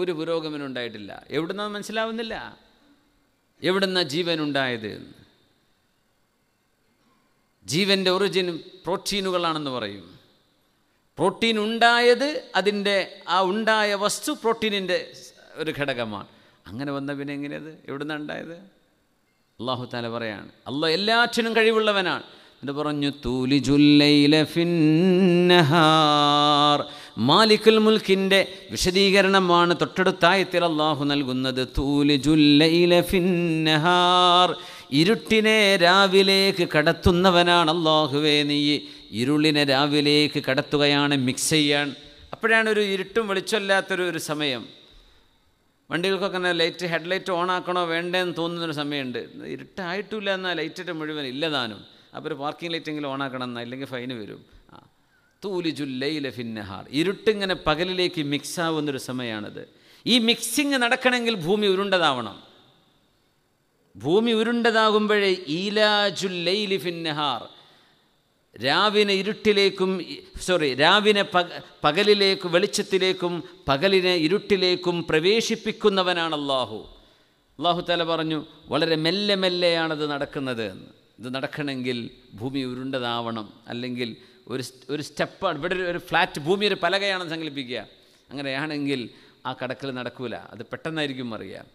ഒരു പുരോഗമനം ഉണ്ടായിട്ടില്ല എവിടുന്നാണ് മനസ്സിലാവുന്നില്ല എവിടുന്ന ഉണ്ടായത് എന്ന് ജീവൻ്റെ ഒറിജിൻ പ്രോട്ടീനുകളാണെന്ന് പറയും പ്രോട്ടീൻ ഉണ്ടായത് അതിൻ്റെ ആ ഉണ്ടായ വസ്തു പ്രോട്ടീനിൻ്റെ ഒരു ഘടകമാണ് അങ്ങനെ വന്ന പിന്നെ എങ്ങനെയത് നിന്ന് ഉണ്ടായത് അള്ളാഹു താല പറയാണ് അള്ളാഹ് എല്ലാറ്റിനും കഴിവുള്ളവനാണ് എന്ന് പറഞ്ഞു തൂലി മാലിക്കുൽ മുൽക്കിൻ്റെ വിശദീകരണമാണ് തൊട്ടടുത്തായത്തിൽ അള്ളാഹു നൽകുന്നത് ഫിന്നഹാർ ഇരുട്ടിനെ രാവിലേക്ക് കടത്തുന്നവനാണ് അള്ളാഹുവേ നീ ഇരുളിനെ രാവിലേക്ക് കടത്തുകയാണ് മിക്സ് ചെയ്യാൻ അപ്പോഴാണ് ഒരു ഇരുട്ടും വെളിച്ചമില്ലാത്തൊരു ഒരു സമയം വണ്ടികൾക്കൊക്കെ തന്നെ ലൈറ്റ് ഹെഡ്ലൈറ്റ് ഓൺ ആക്കണോ വേണ്ടേന്ന് തോന്നുന്നൊരു സമയമുണ്ട് ഇരുട്ടായിട്ടില്ല എന്നാൽ ലൈറ്റിട്ട് മുഴുവൻ ഇല്ലതാനും അപ്പോൾ ഒരു പാർക്കിംഗ് ലൈറ്റെങ്കിലും ഓൺ ആക്കണം എന്നാൽ ഇല്ലെങ്കിൽ ഫൈന് വരും തൂലിജുല്ലൈല ഫിന്നഹാർ ഇരുട്ടിങ്ങനെ പകലിലേക്ക് മിക്സ് ആവുന്നൊരു സമയമാണിത് ഈ മിക്സിങ് നടക്കണമെങ്കിൽ ഭൂമി ഉരുണ്ടതാവണം ഭൂമി ഉരുണ്ടതാകുമ്പോഴേ ഈലാജുല്ലൈലി ഫിന്നഹാർ രാവിനെ ഇരുട്ടിലേക്കും സോറി രാവിനെ പക പകലിലേക്കും വെളിച്ചത്തിലേക്കും പകലിനെ ഇരുട്ടിലേക്കും പ്രവേശിപ്പിക്കുന്നവനാണ് അള്ളാഹു അള്ളാഹു തല പറഞ്ഞു വളരെ മെല്ലെ മെല്ലെയാണത് നടക്കുന്നത് എന്ന് ഇത് നടക്കണമെങ്കിൽ ഭൂമി ഉരുണ്ടതാവണം അല്ലെങ്കിൽ ഒരു ഒരു സ്റ്റെപ്പാണ് ഇവിടെ ഒരു ഫ്ലാറ്റ് ഭൂമി ഒരു പലകയാണെന്ന് സങ്കല്പിക്കുക അങ്ങനെയാണെങ്കിൽ ആ കടക്കൽ നടക്കൂല അത് പെട്ടെന്നായിരിക്കും അറിയാം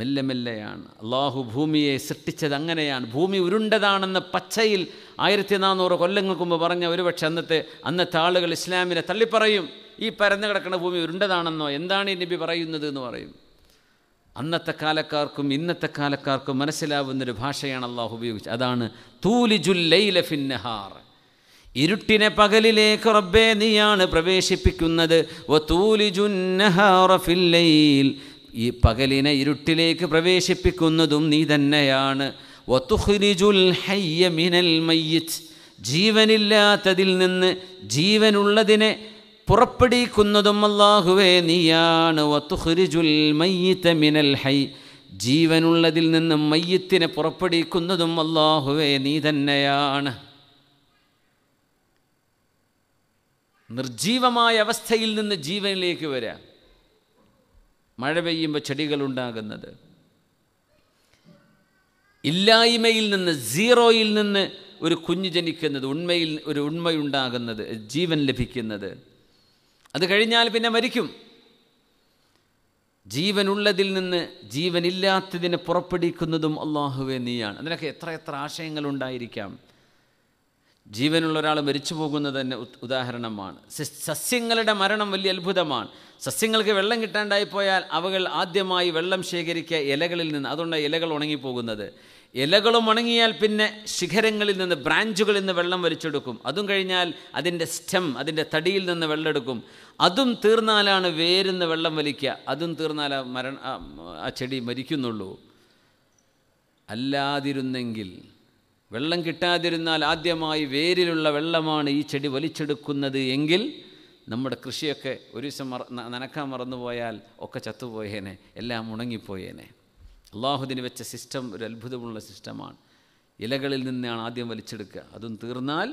മെല്ലെ മെല്ലെയാണ് അള്ളാഹു ഭൂമിയെ സൃഷ്ടിച്ചത് അങ്ങനെയാണ് ഭൂമി ഉരുണ്ടതാണെന്ന് പച്ചയിൽ ആയിരത്തി നാനൂറ് കൊല്ലങ്ങൾക്ക് മുമ്പ് പറഞ്ഞ ഒരുപക്ഷെ അന്നത്തെ അന്നത്തെ ആളുകൾ ഇസ്ലാമിനെ തള്ളിപ്പറയും ഈ പരന്നു കിടക്കുന്ന ഭൂമി ഉരുണ്ടതാണെന്നോ എന്താണ് ഈ നബി പറയുന്നത് എന്ന് പറയും അന്നത്തെ കാലക്കാർക്കും ഇന്നത്തെ കാലക്കാർക്കും മനസ്സിലാവുന്നൊരു ഭാഷയാണ് അള്ളാഹു ഉപയോഗിച്ചത് അതാണ് തൂലിജുല്ലൈല ഫിന്നഹാർ ഇരുട്ടിനെ പകലിലേക്ക് റബ്ബേ നീയാണ് പ്രവേശിപ്പിക്കുന്നത് ഈ പകലിനെ ഇരുട്ടിലേക്ക് പ്രവേശിപ്പിക്കുന്നതും നീ തന്നെയാണ് ജീവനില്ലാത്തതിൽ നിന്ന് ജീവനുള്ളതിനെ പുറപ്പെടുവിക്കുന്നതും അള്ളാഹുവേ നീയാണ് മിനൽ ഹൈ ജീവനുള്ളതിൽ നിന്ന് മയ്യത്തിനെ പുറപ്പെടുവിക്കുന്നതും അള്ളാഹുവേ നീ തന്നെയാണ് നിർജീവമായ അവസ്ഥയിൽ നിന്ന് ജീവനിലേക്ക് വരാം മഴ പെയ്യുമ്പോൾ ചെടികളുണ്ടാകുന്നത് ഇല്ലായ്മയിൽ നിന്ന് സീറോയിൽ നിന്ന് ഒരു കുഞ്ഞ് ജനിക്കുന്നത് ഉണ്മയിൽ ഒരു ഉണ്മയുണ്ടാകുന്നത് ജീവൻ ലഭിക്കുന്നത് അത് കഴിഞ്ഞാൽ പിന്നെ മരിക്കും ജീവനുള്ളതിൽ നിന്ന് ജീവനില്ലാത്തതിനെ പുറപ്പെടിക്കുന്നതും അള്ളാഹുവെ നീയാണ് അതിനൊക്കെ എത്ര എത്ര ആശയങ്ങൾ ഉണ്ടായിരിക്കാം ജീവനുള്ള ഒരാൾ മരിച്ചു പോകുന്നത് തന്നെ ഉദാഹരണമാണ് സസ്യങ്ങളുടെ മരണം വലിയ അത്ഭുതമാണ് സസ്യങ്ങൾക്ക് വെള്ളം കിട്ടാണ്ടായിപ്പോയാൽ പോയാൽ അവകൾ ആദ്യമായി വെള്ളം ശേഖരിക്കുക ഇലകളിൽ നിന്ന് അതുകൊണ്ടാണ് ഇലകൾ ഉണങ്ങിപ്പോകുന്നത് ഇലകളും ഉണങ്ങിയാൽ പിന്നെ ശിഖരങ്ങളിൽ നിന്ന് ബ്രാഞ്ചുകളിൽ നിന്ന് വെള്ളം വലിച്ചെടുക്കും അതും കഴിഞ്ഞാൽ അതിൻ്റെ സ്റ്റെം അതിൻ്റെ തടിയിൽ നിന്ന് വെള്ളം എടുക്കും അതും തീർന്നാലാണ് വേരുന്ന് വെള്ളം വലിക്കുക അതും തീർന്നാൽ മരണ ആ ചെടി മരിക്കുന്നുള്ളൂ അല്ലാതിരുന്നെങ്കിൽ വെള്ളം കിട്ടാതിരുന്നാൽ ആദ്യമായി വേരിലുള്ള വെള്ളമാണ് ഈ ചെടി വലിച്ചെടുക്കുന്നത് എങ്കിൽ നമ്മുടെ കൃഷിയൊക്കെ ഒരു ദിവസം മറ നനക്കാൻ മറന്നുപോയാൽ ഒക്കെ ചത്തുപോയേനെ എല്ലാം ഉണങ്ങിപ്പോയേനെ അള്ളാഹുദിന് വെച്ച സിസ്റ്റം ഒരു അത്ഭുതമുള്ള സിസ്റ്റമാണ് ഇലകളിൽ നിന്നാണ് ആദ്യം വലിച്ചെടുക്കുക അതും തീർന്നാൽ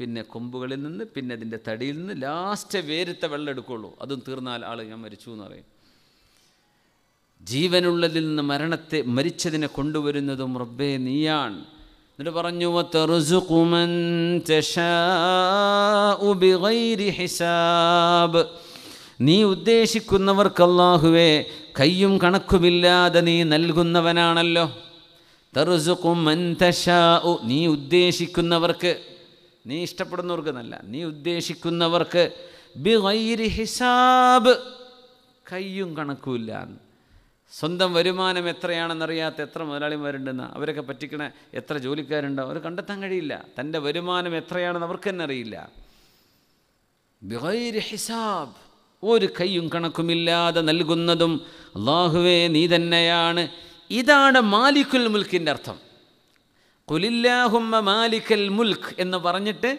പിന്നെ കൊമ്പുകളിൽ നിന്ന് പിന്നെ അതിൻ്റെ തടിയിൽ നിന്ന് ലാസ്റ്റ് വേരിത്ത വെള്ളം എടുക്കുള്ളൂ അതും തീർന്നാൽ ആൾ ഞാൻ മരിച്ചു എന്ന് പറയും ജീവനുള്ളതിൽ നിന്ന് മരണത്തെ മരിച്ചതിനെ കൊണ്ടുവരുന്നതും റബ്ബേ നീയാണ് എന്നിട്ട് പറഞ്ഞു ഹിസാബ് നീ ഉദ്ദേശിക്കുന്നവർക്കല്ലാഹുവേ കയ്യും കണക്കുമില്ലാതെ നീ നൽകുന്നവനാണല്ലോ തറുസുക്കും നീ ഉദ്ദേശിക്കുന്നവർക്ക് നീ ഇഷ്ടപ്പെടുന്നവർക്ക് നല്ല നീ ഉദ്ദേശിക്കുന്നവർക്ക് ബി ഹിസാബ് കയ്യും കണക്കുമില്ലാന്ന് സ്വന്തം വരുമാനം എത്രയാണെന്നറിയാത്ത എത്ര മുതലാളിമാരുണ്ടെന്ന് അവരൊക്കെ പറ്റിക്കണ എത്ര ജോലിക്കാരുണ്ടോ അവർ കണ്ടെത്താൻ കഴിയില്ല തൻ്റെ വരുമാനം എത്രയാണെന്ന് അവർക്ക് തന്നെ അറിയില്ല ഹിസാബ് ഒരു കൈയും കണക്കുമില്ലാതെ നൽകുന്നതും അള്ളാഹുവേ നീ തന്നെയാണ് ഇതാണ് മാലിക്കുൽ മുൽക്കിൻ്റെ അർത്ഥം കുലില്ലാഹുമ്മ മാലിക്കൽ മുൽക്ക് എന്ന് പറഞ്ഞിട്ട്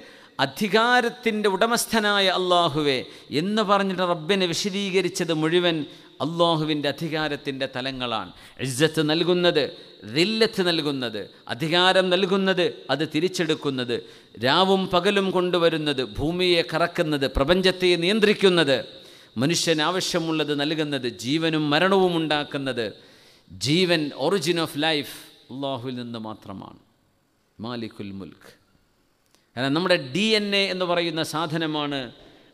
അധികാരത്തിൻ്റെ ഉടമസ്ഥനായ അള്ളാഹുവേ എന്ന് പറഞ്ഞിട്ട് റബ്ബിനെ വിശദീകരിച്ചത് മുഴുവൻ അള്ളാഹുവിൻ്റെ അധികാരത്തിൻ്റെ തലങ്ങളാണ് ഇജ്ജത്ത് നൽകുന്നത് റില്ലത്ത് നൽകുന്നത് അധികാരം നൽകുന്നത് അത് തിരിച്ചെടുക്കുന്നത് രാവും പകലും കൊണ്ടുവരുന്നത് ഭൂമിയെ കറക്കുന്നത് പ്രപഞ്ചത്തെ നിയന്ത്രിക്കുന്നത് മനുഷ്യന് ആവശ്യമുള്ളത് നൽകുന്നത് ജീവനും മരണവും ഉണ്ടാക്കുന്നത് ജീവൻ ഒറിജിൻ ഓഫ് ലൈഫ് അള്ളാഹുവിൽ നിന്ന് മാത്രമാണ് മാലിക്കുൽ മുൽക്ക് കാരണം നമ്മുടെ ഡി എൻ എ എന്ന് പറയുന്ന സാധനമാണ്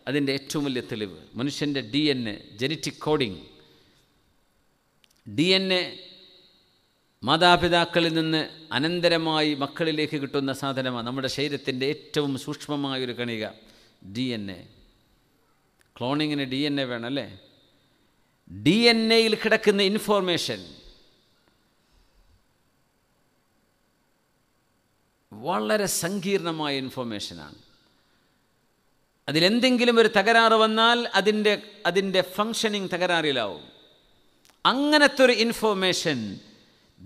അതിൻ്റെ ഏറ്റവും വലിയ തെളിവ് മനുഷ്യൻ്റെ D N A genetic coding D N A മാതാപിതാക്കളിൽ നിന്ന് അനന്തരമായി മക്കളിലേക്ക് കിട്ടുന്ന സാധനമാണ് നമ്മുടെ ശരീരത്തിൻ്റെ ഏറ്റവും സൂക്ഷ്മമായൊരു കണിക ഡി എൻ എ ക്ലോണിങ്ങിന് ഡി എൻ എ വേണം അല്ലേ ഡി എൻ എയിൽ കിടക്കുന്ന ഇൻഫോർമേഷൻ വളരെ സങ്കീർണമായ ഇൻഫോർമേഷനാണ് അതിലെന്തെങ്കിലും ഒരു തകരാറ് വന്നാൽ അതിൻ്റെ അതിൻ്റെ ഫങ്ഷനിങ് തകരാറിലാവും അങ്ങനത്തെ ഒരു information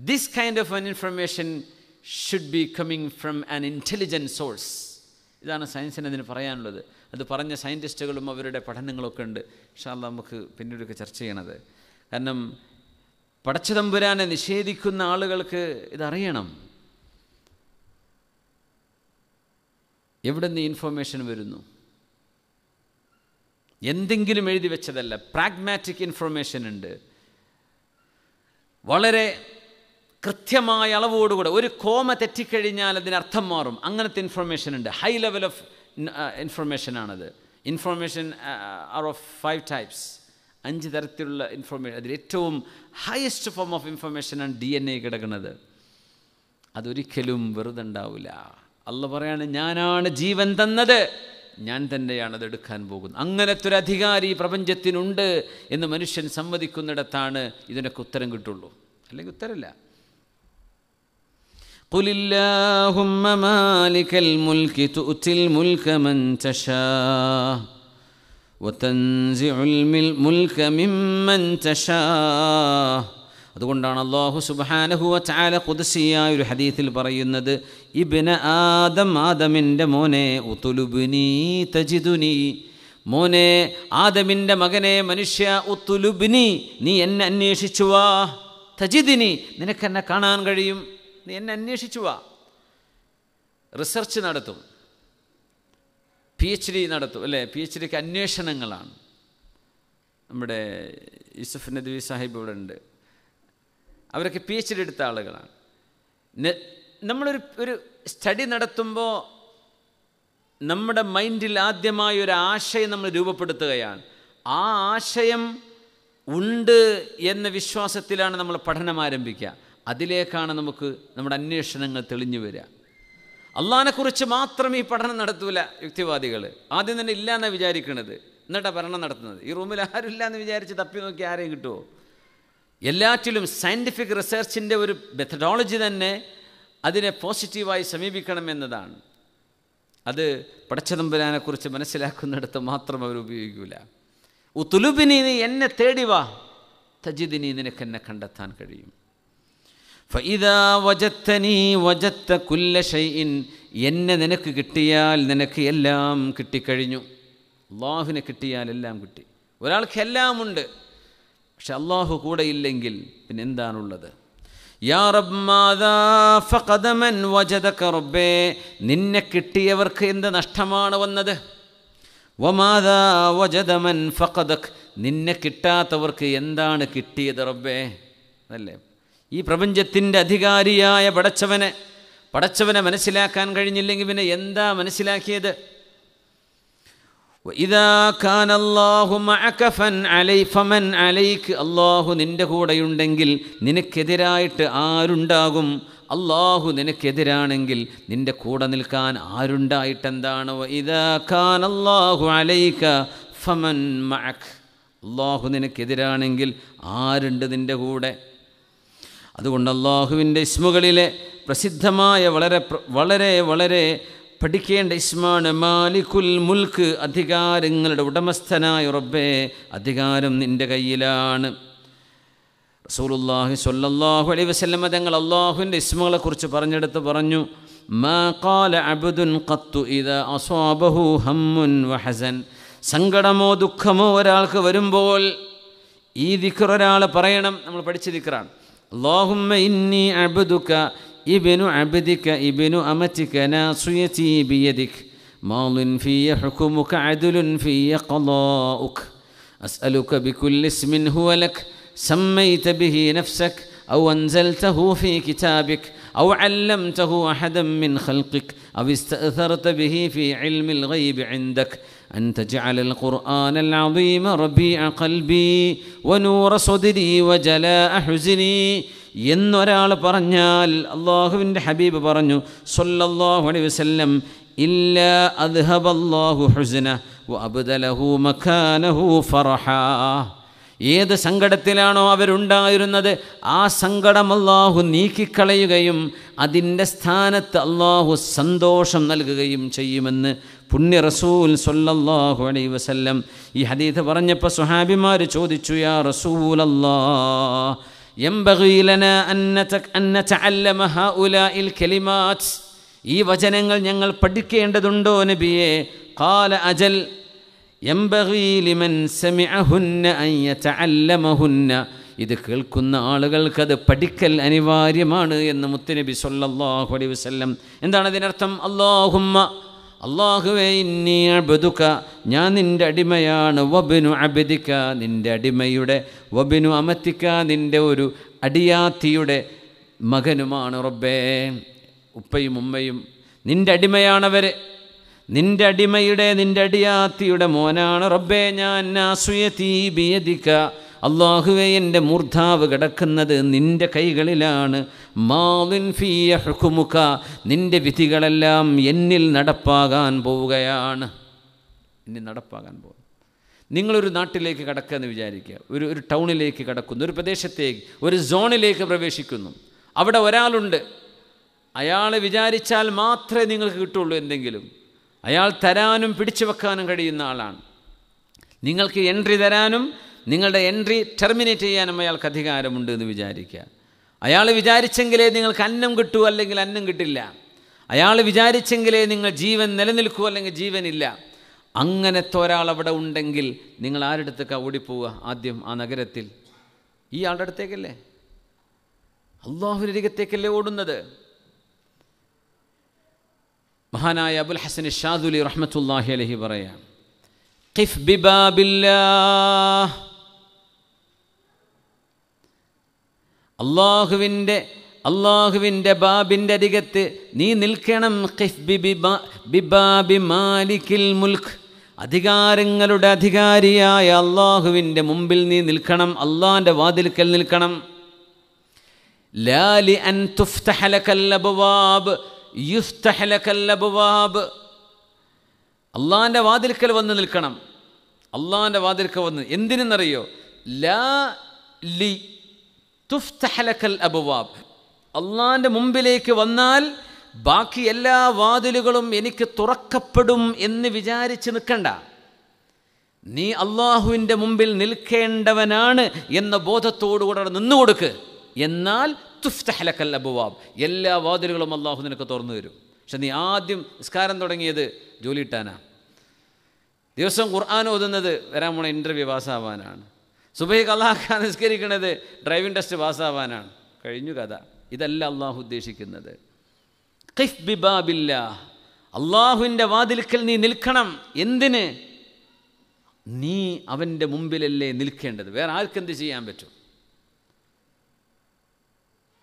this kind of an information should be coming from an intelligent source ഇതാണ് സയൻസിന് അതിന് പറയാനുള്ളത് അത് പറഞ്ഞ സയൻറ്റിസ്റ്റുകളും അവരുടെ പഠനങ്ങളൊക്കെ ഉണ്ട് ഇഷാല്ല നമുക്ക് പിന്നീടൊക്കെ ചർച്ച ചെയ്യണത് കാരണം പടച്ചതമ്പുരാനെ നിഷേധിക്കുന്ന ആളുകൾക്ക് ഇതറിയണം എവിടെ നിന്ന് ഇൻഫോർമേഷൻ വരുന്നു എന്തെങ്കിലും എഴുതി വെച്ചതല്ല പ്രാഗ്മാറ്റിക് ഇൻഫർമേഷൻ ഉണ്ട് വളരെ കൃത്യമായ അളവോടുകൂടെ ഒരു കോമ തെറ്റിക്കഴിഞ്ഞാൽ അതിനർത്ഥം മാറും അങ്ങനത്തെ ഇൻഫർമേഷൻ ഉണ്ട് ഹൈ ലെവൽ ഓഫ് ഇൻഫർമേഷനാണത് information are of five types അഞ്ച് തരത്തിലുള്ള ഇൻഫർമേഷൻ അതിൽ ഏറ്റവും ഹയസ്റ്റ് ഫോം ഓഫ് ഇൻഫർമേഷനാണ് ഡി എൻ എ കിടക്കുന്നത് അതൊരിക്കലും വെറുതെ ഉണ്ടാവില്ല അല്ല പറയാണ് ഞാനാണ് ജീവൻ തന്നത് ഞാൻ തന്നെയാണ് അതെടുക്കാൻ പോകുന്നത് അങ്ങനത്തെ ഒരു അധികാരി പ്രപഞ്ചത്തിനുണ്ട് എന്ന് മനുഷ്യൻ സമ്മതിക്കുന്നിടത്താണ് ഇതിനൊക്കെ ഉത്തരം കിട്ടുള്ളൂ അല്ലെങ്കിൽ ഉത്തരമില്ല قل اللهم مالك الملك تؤتي അതുകൊണ്ടാണ് അള്ളാഹു സുബാനഹുവ ചാല കുതിസിയായ ഒരു ഹദീത്തിൽ പറയുന്നത് ഇബിന ആദം ആദമിൻ്റെ മോനെ ഉത്തുലുബിനീ തജിതുനി മോനെ ആദമിൻ്റെ മകനെ മനുഷ്യ ഉത്തുലുബിനി നീ എന്നെ അന്വേഷിച്ചു വാ തജിദിനി നിനക്കെന്നെ കാണാൻ കഴിയും നീ എന്നെ അന്വേഷിച്ചു വാ റിസർച്ച് നടത്തും പി എച്ച് ഡി നടത്തും അല്ലേ പി എച്ച് ഡിക്ക് അന്വേഷണങ്ങളാണ് നമ്മുടെ യൂസഫ് നദ്വി സാഹിബ് ഇവിടെ ഉണ്ട് അവരൊക്കെ പി എച്ച് ഡി എടുത്ത ആളുകളാണ് നമ്മളൊരു ഒരു സ്റ്റഡി നടത്തുമ്പോൾ നമ്മുടെ മൈൻഡിൽ ആദ്യമായി ഒരു ആശയം നമ്മൾ രൂപപ്പെടുത്തുകയാണ് ആ ആശയം ഉണ്ട് എന്ന വിശ്വാസത്തിലാണ് നമ്മൾ പഠനം ആരംഭിക്കുക അതിലേക്കാണ് നമുക്ക് നമ്മുടെ അന്വേഷണങ്ങൾ തെളിഞ്ഞു വരിക അള്ളഹാനെക്കുറിച്ച് മാത്രം ഈ പഠനം നടത്തൂല യുക്തിവാദികൾ ആദ്യം തന്നെ ഇല്ല എന്നാണ് വിചാരിക്കുന്നത് എന്നിട്ടാണ് പഠനം നടത്തുന്നത് ഈ റൂമിൽ ആരുമില്ല എന്ന് വിചാരിച്ച് തപ്പി നോക്കി ആരെയും കിട്ടുമോ എല്ലാറ്റിലും സയൻറ്റിഫിക് റിസർച്ചിൻ്റെ ഒരു മെത്തഡോളജി തന്നെ അതിനെ പോസിറ്റീവായി സമീപിക്കണമെന്നതാണ് അത് പടച്ചതമ്പുരാനെക്കുറിച്ച് മനസ്സിലാക്കുന്നിടത്ത് മാത്രം അവർ ഉ ഉത്തുലുബിനി നീ എന്നെ തേടി വാ തജിദിനി നിനക്ക് എന്നെ കണ്ടെത്താൻ കഴിയും വജത്ത കുല്ല ഷൈൻ എന്നെ നിനക്ക് കിട്ടിയാൽ നിനക്ക് എല്ലാം കിട്ടിക്കഴിഞ്ഞു അള്ളാഹുവിനെ കിട്ടിയാൽ എല്ലാം കിട്ടി ഒരാൾക്ക് എല്ലാമുണ്ട് പക്ഷെ അള്ളാഹു കൂടെയില്ലെങ്കിൽ പിന്നെന്താണുള്ളത് യാ റബ്മാദമൻ വജതക റബ്ബേ നിന്നെ കിട്ടിയവർക്ക് എന്ത് നഷ്ടമാണ് വന്നത് വമാദാ വജതമൻ ഫഖദക് നിന്നെ കിട്ടാത്തവർക്ക് എന്താണ് കിട്ടിയത് റബ്ബേ അല്ലേ ഈ പ്രപഞ്ചത്തിൻ്റെ അധികാരിയായ പടച്ചവനെ പടച്ചവനെ മനസ്സിലാക്കാൻ കഴിഞ്ഞില്ലെങ്കിൽ പിന്നെ എന്താ മനസ്സിലാക്കിയത് كان الله الله معك فمن عليك നിന്റെ കൂടെ ഉണ്ടെങ്കിൽ നിനക്കെതിരായിട്ട് ആരുണ്ടാകും അള്ളാഹു നിനക്കെതിരാണെങ്കിൽ നിന്റെ കൂടെ നിൽക്കാൻ ആരുണ്ടായിട്ടെന്താണ് അള്ളാഹു അലൈക്ക ഫമൻ മഅഖ് അള്ളാഹു നിനക്കെതിരാണെങ്കിൽ ആരുണ്ട് നിന്റെ കൂടെ അതുകൊണ്ട് അള്ളാഹുവിൻ്റെ ഇസ്മുകളിലെ പ്രസിദ്ധമായ വളരെ വളരെ വളരെ പഠിക്കേണ്ട ഇസ്മാണ് മാലിക്കുൽ മുൽക്ക് അധികാരങ്ങളുടെ ഉടമസ്ഥനായ ഉറബേ അധികാരം നിൻ്റെ കയ്യിലാണ് റസൂലുല്ലാഹി സ്വല്ലല്ലാഹു അലൈ വസ്ലമ തങ്ങൾ അള്ളാഹുവിൻ്റെ ഇസ്മകളെക്കുറിച്ച് പറഞ്ഞെടുത്ത് പറഞ്ഞു മാ കാല അബുദുൻ കത്തു ഇത് അസ്വാബഹു ഹമ്മുൻ വഹസൻ സങ്കടമോ ദുഃഖമോ ഒരാൾക്ക് വരുമ്പോൾ ഈ ദിക്കർ ഒരാൾ പറയണം നമ്മൾ പഠിച്ച ദിക്കറാണ് അള്ളാഹുമ്മ ഇന്നി അബുദുക്ക ابن عبدك ابن أمتك ناصيتي بيدك ماض في حكمك عدل في قضاؤك أسألك بكل اسم هو لك سميت به نفسك أو أنزلته في كتابك أو علمته أحدا من خلقك أو استأثرت به في علم الغيب عندك أن تجعل القرآن العظيم ربيع قلبي ونور صدري وجلاء حزني എന്നൊരാൾ പറഞ്ഞാൽ അള്ളാഹുവിൻ്റെ ഹബീബ് പറഞ്ഞു സൊല്ലാഹു അലൈ വസ്ല്ലം ഇല്ല അദ്ഹബല്ലാഹു ഹുസന അബുദലഹു മഖാനഹു ഫറഹ ഏത് സങ്കടത്തിലാണോ അവരുണ്ടായിരുന്നത് ആ സങ്കടം അള്ളാഹു നീക്കിക്കളയുകയും അതിൻ്റെ സ്ഥാനത്ത് അള്ളാഹു സന്തോഷം നൽകുകയും ചെയ്യുമെന്ന് പുണ്യ റസൂൽ സൊല്ലാഹു അലൈ വസല്ലം ഈ ഹദീത് പറഞ്ഞപ്പോൾ സുഹാബിമാർ ചോദിച്ചു യാ റസൂലല്ലാ ينبغي لنا أن نتعلم هؤلاء الكلمات ഈ വചനങ്ങൾ ഞങ്ങൾ പഠിക്കേണ്ടതുണ്ടോ നബിയെ കാല അജൽ ഇത് കേൾക്കുന്ന ആളുകൾക്കത് പഠിക്കൽ അനിവാര്യമാണ് എന്ന് മുത്തുനബി സല്ലാഹു അലൈ വസ്ലം എന്താണ് ഇതിനർത്ഥം അള്ളാഹുമ്മ അള്ളാഹുവേ ഇന്നി അബുദുക ഞാൻ നിൻ്റെ അടിമയാണ് വബിനു അബിദിക്ക നിൻ്റെ അടിമയുടെ വബിനു അമത്തിക്ക നിൻ്റെ ഒരു അടിയാത്തിയുടെ മകനുമാണ് റബ്ബേ ഉപ്പയും ഉമ്മയും നിൻ്റെ അടിമയാണവർ നിൻ്റെ അടിമയുടെ നിൻ്റെ അടിയാത്തിയുടെ മോനാണ് റബ്ബേ ഞാൻ ആസുയതീ ബിയദിക്ക അള്ളാഹുവെ എൻ്റെ മൂർധാവ് കിടക്കുന്നത് നിൻ്റെ കൈകളിലാണ് മാവിൻ ഫിയ ഹുക്കുമുഖ നിൻ്റെ വിധികളെല്ലാം എന്നിൽ നടപ്പാകാൻ പോവുകയാണ് എന്നിൽ നടപ്പാകാൻ പോകും നിങ്ങളൊരു നാട്ടിലേക്ക് കടക്കുക എന്ന് വിചാരിക്കുക ഒരു ഒരു ടൗണിലേക്ക് കടക്കുന്നു ഒരു പ്രദേശത്തേക്ക് ഒരു സോണിലേക്ക് പ്രവേശിക്കുന്നു അവിടെ ഒരാളുണ്ട് അയാൾ വിചാരിച്ചാൽ മാത്രമേ നിങ്ങൾക്ക് കിട്ടുള്ളൂ എന്തെങ്കിലും അയാൾ തരാനും പിടിച്ചു വെക്കാനും കഴിയുന്ന ആളാണ് നിങ്ങൾക്ക് എൻട്രി തരാനും നിങ്ങളുടെ എൻട്രി ടെർമിനേറ്റ് ചെയ്യാനും അയാൾക്ക് അധികാരമുണ്ട് എന്ന് വിചാരിക്കുക അയാൾ വിചാരിച്ചെങ്കിലേ നിങ്ങൾക്ക് അന്നം കിട്ടൂ അല്ലെങ്കിൽ അന്നം കിട്ടില്ല അയാൾ വിചാരിച്ചെങ്കിലേ നിങ്ങൾ ജീവൻ നിലനിൽക്കൂ അല്ലെങ്കിൽ ജീവനില്ല അങ്ങനത്തെ ഒരാൾ അവിടെ ഉണ്ടെങ്കിൽ നിങ്ങൾ ആരെടുത്തേക്കാണ് ഓടിപ്പോവുക ആദ്യം ആ നഗരത്തിൽ ഈ ആളുടെ അടുത്തേക്കല്ലേ അള്ളാഹുരികത്തേക്കല്ലേ ഓടുന്നത് മഹാനായ അബുൽ ഹസൻ ഷാദുലി റഹ്മത്തുല്ലാഹി അലഹി പറയാം അള്ളാഹുവിൻ്റെ അള്ളാഹുവിൻ്റെ ബാബിൻ്റെ അരികത്ത് നീ നിൽക്കണം ബിബാബി മാലിക്കിൽ മുൽഖ് അധികാരങ്ങളുടെ അധികാരിയായ അള്ളാഹുവിൻ്റെ മുമ്പിൽ നീ നിൽക്കണം അള്ളാഹിൻ്റെ വാതിൽക്കൽ നിൽക്കണം ലാലി അൻ തുഫ്തഹലക്കല്ലബുവാബ് യുഫ്തഹലക്കല്ലബുവാബ് അള്ളാഹിൻ്റെ വാതിൽക്കൽ വന്ന് നിൽക്കണം അള്ളാഹിൻ്റെ വാതിൽക്കൽ വന്ന് എന്തിനെന്നറിയോ ലാ ലി തുഫ്തഹലക്കൽ അബുവാബ് അള്ളാൻ്റെ മുമ്പിലേക്ക് വന്നാൽ ബാക്കി എല്ലാ വാതിലുകളും എനിക്ക് തുറക്കപ്പെടും എന്ന് വിചാരിച്ച് നിൽക്കണ്ട നീ അള്ളാഹുവിൻ്റെ മുമ്പിൽ നിൽക്കേണ്ടവനാണ് എന്ന ബോധത്തോടുകൂടെ നിന്നു കൊടുക്ക് എന്നാൽ തുഫ്തഹലക്കൽ അബുവാബ് എല്ലാ വാതിലുകളും അള്ളാഹു നിനക്ക് തുറന്നു തരും പക്ഷെ നീ ആദ്യം നിസ്കാരം തുടങ്ങിയത് ജോലി ഇട്ടാനാ ദിവസം ഖുർആൻ ഓതുന്നത് വരാൻ പോണ ഇൻ്റർവ്യൂ പാസ്സാവാനാണ് സുബൈ അള്ളാഹ നിസ്കരിക്കണത് ഡ്രൈവിംഗ് ടെസ്റ്റ് പാസ്സാവാനാണ് കഴിഞ്ഞു കഥ ഇതല്ല അള്ളാഹു ഉദ്ദേശിക്കുന്നത് ഖിഫ് ബിബാബില്ല അള്ളാഹുവിൻ്റെ വാതിൽക്കൽ നീ നിൽക്കണം എന്തിന് നീ അവൻ്റെ മുമ്പിലല്ലേ നിൽക്കേണ്ടത് വേറെ ആർക്കെന്ത് ചെയ്യാൻ പറ്റും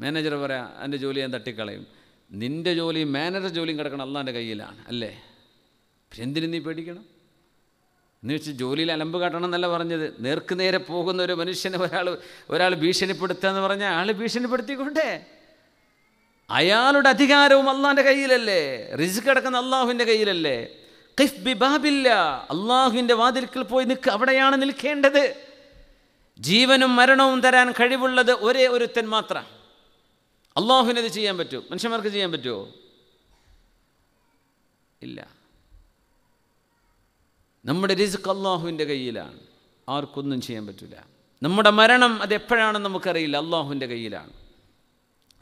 മാനേജർ പറയാം എൻ്റെ ജോലി ഞാൻ തട്ടിക്കളയും നിൻ്റെ ജോലിയും മാനേജർ ജോലിയും കിടക്കണം അള്ളാൻ്റെ കയ്യിലാണ് അല്ലേ എന്തിനു നീ പേടിക്കണം എന്ന് വെച്ച് ജോലിയിൽ അലമ്പ് കാട്ടണം എന്നല്ല പറഞ്ഞത് നേർക്ക് നേരെ പോകുന്ന ഒരു മനുഷ്യനെ ഒരാൾ ഒരാൾ ഭീഷണിപ്പെടുത്തുക എന്ന് പറഞ്ഞാൽ ആൾ ഭീഷണിപ്പെടുത്തിക്കൊണ്ടേ അയാളുടെ അധികാരവും അള്ളാഹിൻ്റെ കയ്യിലല്ലേ റിസ്ക് കിടക്കുന്ന അള്ളാഹുവിൻ്റെ കയ്യിലല്ലേ കിഫ് ബിബാബില്ല അള്ളാഹുവിൻ്റെ വാതിൽക്കൽ പോയി നിൽക്ക് അവിടെയാണ് നിൽക്കേണ്ടത് ജീവനും മരണവും തരാൻ കഴിവുള്ളത് ഒരേ ഒരുത്തൻ മാത്രം അള്ളാഹുവിനത് ചെയ്യാൻ പറ്റുമോ മനുഷ്യന്മാർക്ക് ചെയ്യാൻ പറ്റുമോ ഇല്ല നമ്മുടെ റിസ്ക് അള്ളാഹുവിൻ്റെ കയ്യിലാണ് ആർക്കൊന്നും ചെയ്യാൻ പറ്റില്ല നമ്മുടെ മരണം അതെപ്പോഴാണെന്ന് നമുക്കറിയില്ല അള്ളാഹുവിൻ്റെ കയ്യിലാണ്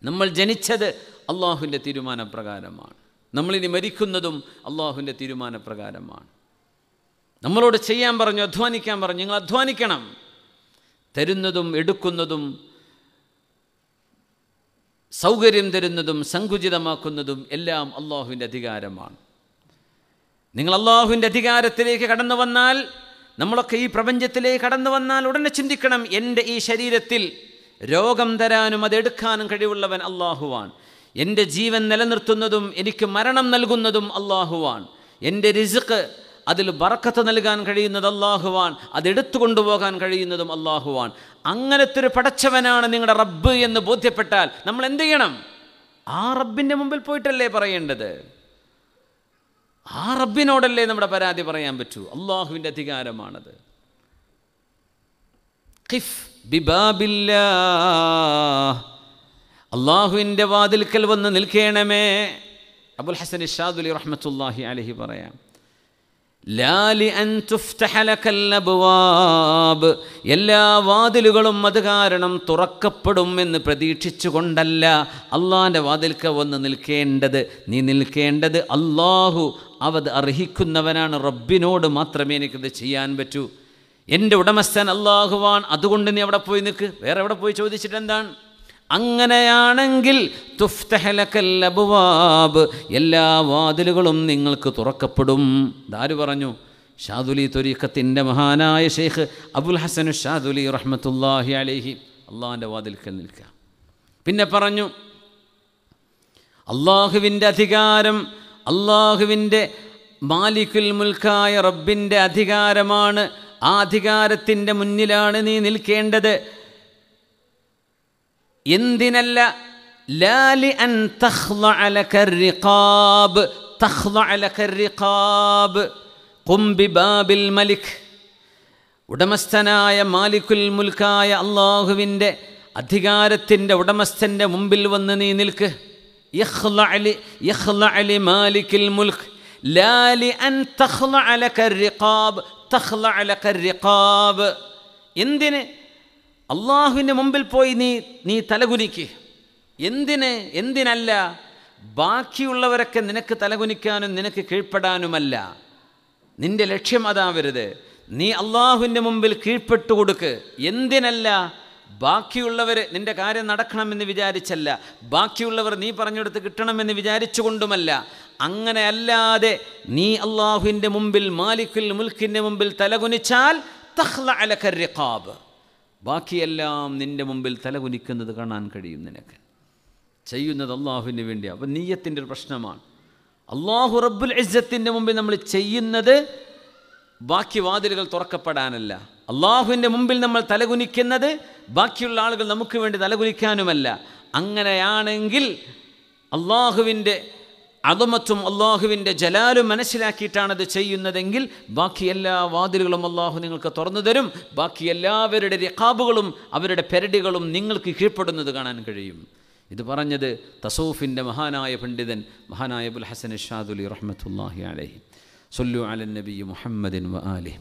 നമ്മൾ ജനിച്ചത് അള്ളാഹുവിൻ്റെ തീരുമാനപ്രകാരമാണ് നമ്മളിനി മരിക്കുന്നതും അള്ളാഹുവിൻ്റെ തീരുമാനപ്രകാരമാണ് നമ്മളോട് ചെയ്യാൻ പറഞ്ഞു അധ്വാനിക്കാൻ പറഞ്ഞു നിങ്ങൾ അധ്വാനിക്കണം തരുന്നതും എടുക്കുന്നതും സൗകര്യം തരുന്നതും സങ്കുചിതമാക്കുന്നതും എല്ലാം അള്ളാഹുവിൻ്റെ അധികാരമാണ് നിങ്ങൾ അള്ളാഹുവിൻ്റെ അധികാരത്തിലേക്ക് കടന്നു വന്നാൽ നമ്മളൊക്കെ ഈ പ്രപഞ്ചത്തിലേക്ക് കടന്നു വന്നാൽ ഉടനെ ചിന്തിക്കണം എൻ്റെ ഈ ശരീരത്തിൽ രോഗം തരാനും അതെടുക്കാനും കഴിവുള്ളവൻ അള്ളാഹുവാണ് എൻ്റെ ജീവൻ നിലനിർത്തുന്നതും എനിക്ക് മരണം നൽകുന്നതും അള്ളാഹുവാണ് എൻ്റെ രിസുക്ക് അതിൽ ബറക്കത്ത് നൽകാൻ കഴിയുന്നത് അള്ളാഹുവാൻ അതെടുത്തു കൊണ്ടുപോകാൻ കഴിയുന്നതും അള്ളാഹുവാൻ അങ്ങനത്തെ ഒരു പടച്ചവനാണ് നിങ്ങളുടെ റബ്ബ് എന്ന് ബോധ്യപ്പെട്ടാൽ നമ്മൾ എന്ത് ചെയ്യണം ആ റബ്ബിൻ്റെ മുമ്പിൽ പോയിട്ടല്ലേ പറയേണ്ടത് ആ റബ്ബിനോടല്ലേ നമ്മുടെ പരാതി പറയാൻ പറ്റൂ അള്ളാഹുവിൻ്റെ അധികാരമാണത് ഖിഫ് ബിബാബില്ലാ അള്ളാഹുവിൻ്റെ വാതിൽക്കൽ വന്ന് നിൽക്കണമേ അബുൽ ഹസൻ ഇഷാദുലി റഹ്മത്തുല്ലാഹി അലഹി പറയാം ലാലി അൻ എല്ലാ വാതിലുകളും അത് കാരണം തുറക്കപ്പെടും എന്ന് പ്രതീക്ഷിച്ചുകൊണ്ടല്ല അള്ളാൻ്റെ വാതിൽക്ക വന്ന് നിൽക്കേണ്ടത് നീ നിൽക്കേണ്ടത് അള്ളാഹു അവത് അർഹിക്കുന്നവനാണ് റബ്ബിനോട് മാത്രമേ എനിക്കത് ചെയ്യാൻ പറ്റൂ എൻ്റെ ഉടമസ്ഥൻ അള്ളാഹുവാൻ അതുകൊണ്ട് നീ അവിടെ പോയി നിൽക്ക് വേറെ എവിടെ പോയി ചോദിച്ചിട്ട് എന്താണ് അങ്ങനെയാണെങ്കിൽ എല്ലാ വാതിലുകളും നിങ്ങൾക്ക് തുറക്കപ്പെടും ദാരു പറഞ്ഞു ഷാദുലി തൊരീഖത്തിൻ്റെ മഹാനായ ഷെയ്ഖ് അബുൽ ഹസൻ ഷാദുലി റഹ്മത്തുല്ലാഹി അലിഹി അള്ളാഹിൻ്റെ വാതിൽക്കൽ നിൽക്കുക പിന്നെ പറഞ്ഞു അള്ളാഹുവിൻ്റെ അധികാരം അള്ളാഹുവിൻ്റെ മാലിക്കുൽ മുൽക്കായ റബ്ബിൻ്റെ അധികാരമാണ് ആ അധികാരത്തിൻ്റെ മുന്നിലാണ് നീ നിൽക്കേണ്ടത് എന്തിനല്ല ലാലി അൻ റിഖാബ് കുംബി ബാബിൽ മലിക് ഉടമസ്ഥനായ മാലിക്കുൽ മുൽക്കായ അള്ളാഹുവിൻ്റെ അധികാരത്തിൻ്റെ ഉടമസ്ഥൻ്റെ മുമ്പിൽ വന്ന് നീ നിൽക്ക് يخضع لي يخضع لمالك الملك لا لأن تخضع لك الرقاب تخضع لك الرقاب എന്തിന് അള്ളാഹുവിൻ്റെ മുമ്പിൽ പോയി നീ നീ തലകുനിക്ക് എന്തിന് എന്തിനല്ല ബാക്കിയുള്ളവരൊക്കെ നിനക്ക് തലകുനിക്കാനും നിനക്ക് കീഴ്പ്പെടാനുമല്ല നിന്റെ ലക്ഷ്യം അതാവരുത് നീ അള്ളാഹുവിൻ്റെ മുമ്പിൽ കീഴ്പ്പെട്ടു കൊടുക്ക് എന്തിനല്ല ബാക്കിയുള്ളവർ നിൻ്റെ കാര്യം നടക്കണമെന്ന് വിചാരിച്ചല്ല ബാക്കിയുള്ളവർ നീ പറഞ്ഞെടുത്ത് കിട്ടണമെന്ന് വിചാരിച്ചുകൊണ്ടുമല്ല അങ്ങനെ അല്ലാതെ നീ അള്ളാഹുവിൻ്റെ മുമ്പിൽ മാലിക്കുൽ മുൽക്കിൻ്റെ മുമ്പിൽ തലകുനിച്ചാൽ തഹ്ല അലക്കറിഖാബ് ബാക്കിയെല്ലാം നിൻ്റെ മുമ്പിൽ തലകുനിക്കുന്നത് കാണാൻ കഴിയും നിനക്ക് ചെയ്യുന്നത് അള്ളാഹുവിന് വേണ്ടി അപ്പം നീയത്തിൻ്റെ ഒരു പ്രശ്നമാണ് അള്ളാഹു റബ്ബുൽ ഇസ്സത്തിൻ്റെ മുമ്പിൽ നമ്മൾ ചെയ്യുന്നത് ബാക്കി വാതിലുകൾ തുറക്കപ്പെടാനല്ല അള്ളാഹുവിൻ്റെ മുമ്പിൽ നമ്മൾ തലകുനിക്കുന്നത് ബാക്കിയുള്ള ആളുകൾ നമുക്ക് വേണ്ടി തലകുനിക്കാനുമല്ല അങ്ങനെയാണെങ്കിൽ അള്ളാഹുവിൻ്റെ അതമത്വം അള്ളാഹുവിൻ്റെ ജലാലും മനസ്സിലാക്കിയിട്ടാണത് ചെയ്യുന്നതെങ്കിൽ ബാക്കി എല്ലാ വാതിലുകളും അള്ളാഹു നിങ്ങൾക്ക് തുറന്നു തരും ബാക്കി എല്ലാവരുടെ രഖാബുകളും അവരുടെ പെരടികളും നിങ്ങൾക്ക് കീഴ്പ്പെടുന്നത് കാണാൻ കഴിയും ഇത് പറഞ്ഞത് തസൂഫിൻ്റെ മഹാനായ പണ്ഡിതൻ മഹാനായ അബുൽ ഹസൻ ഷാദുലി റഹ്മത്തുല്ലാഹി അലഹി സൊല്ലു അലൻ നബി മുഹമ്മദിൻ വ ആലിഹ്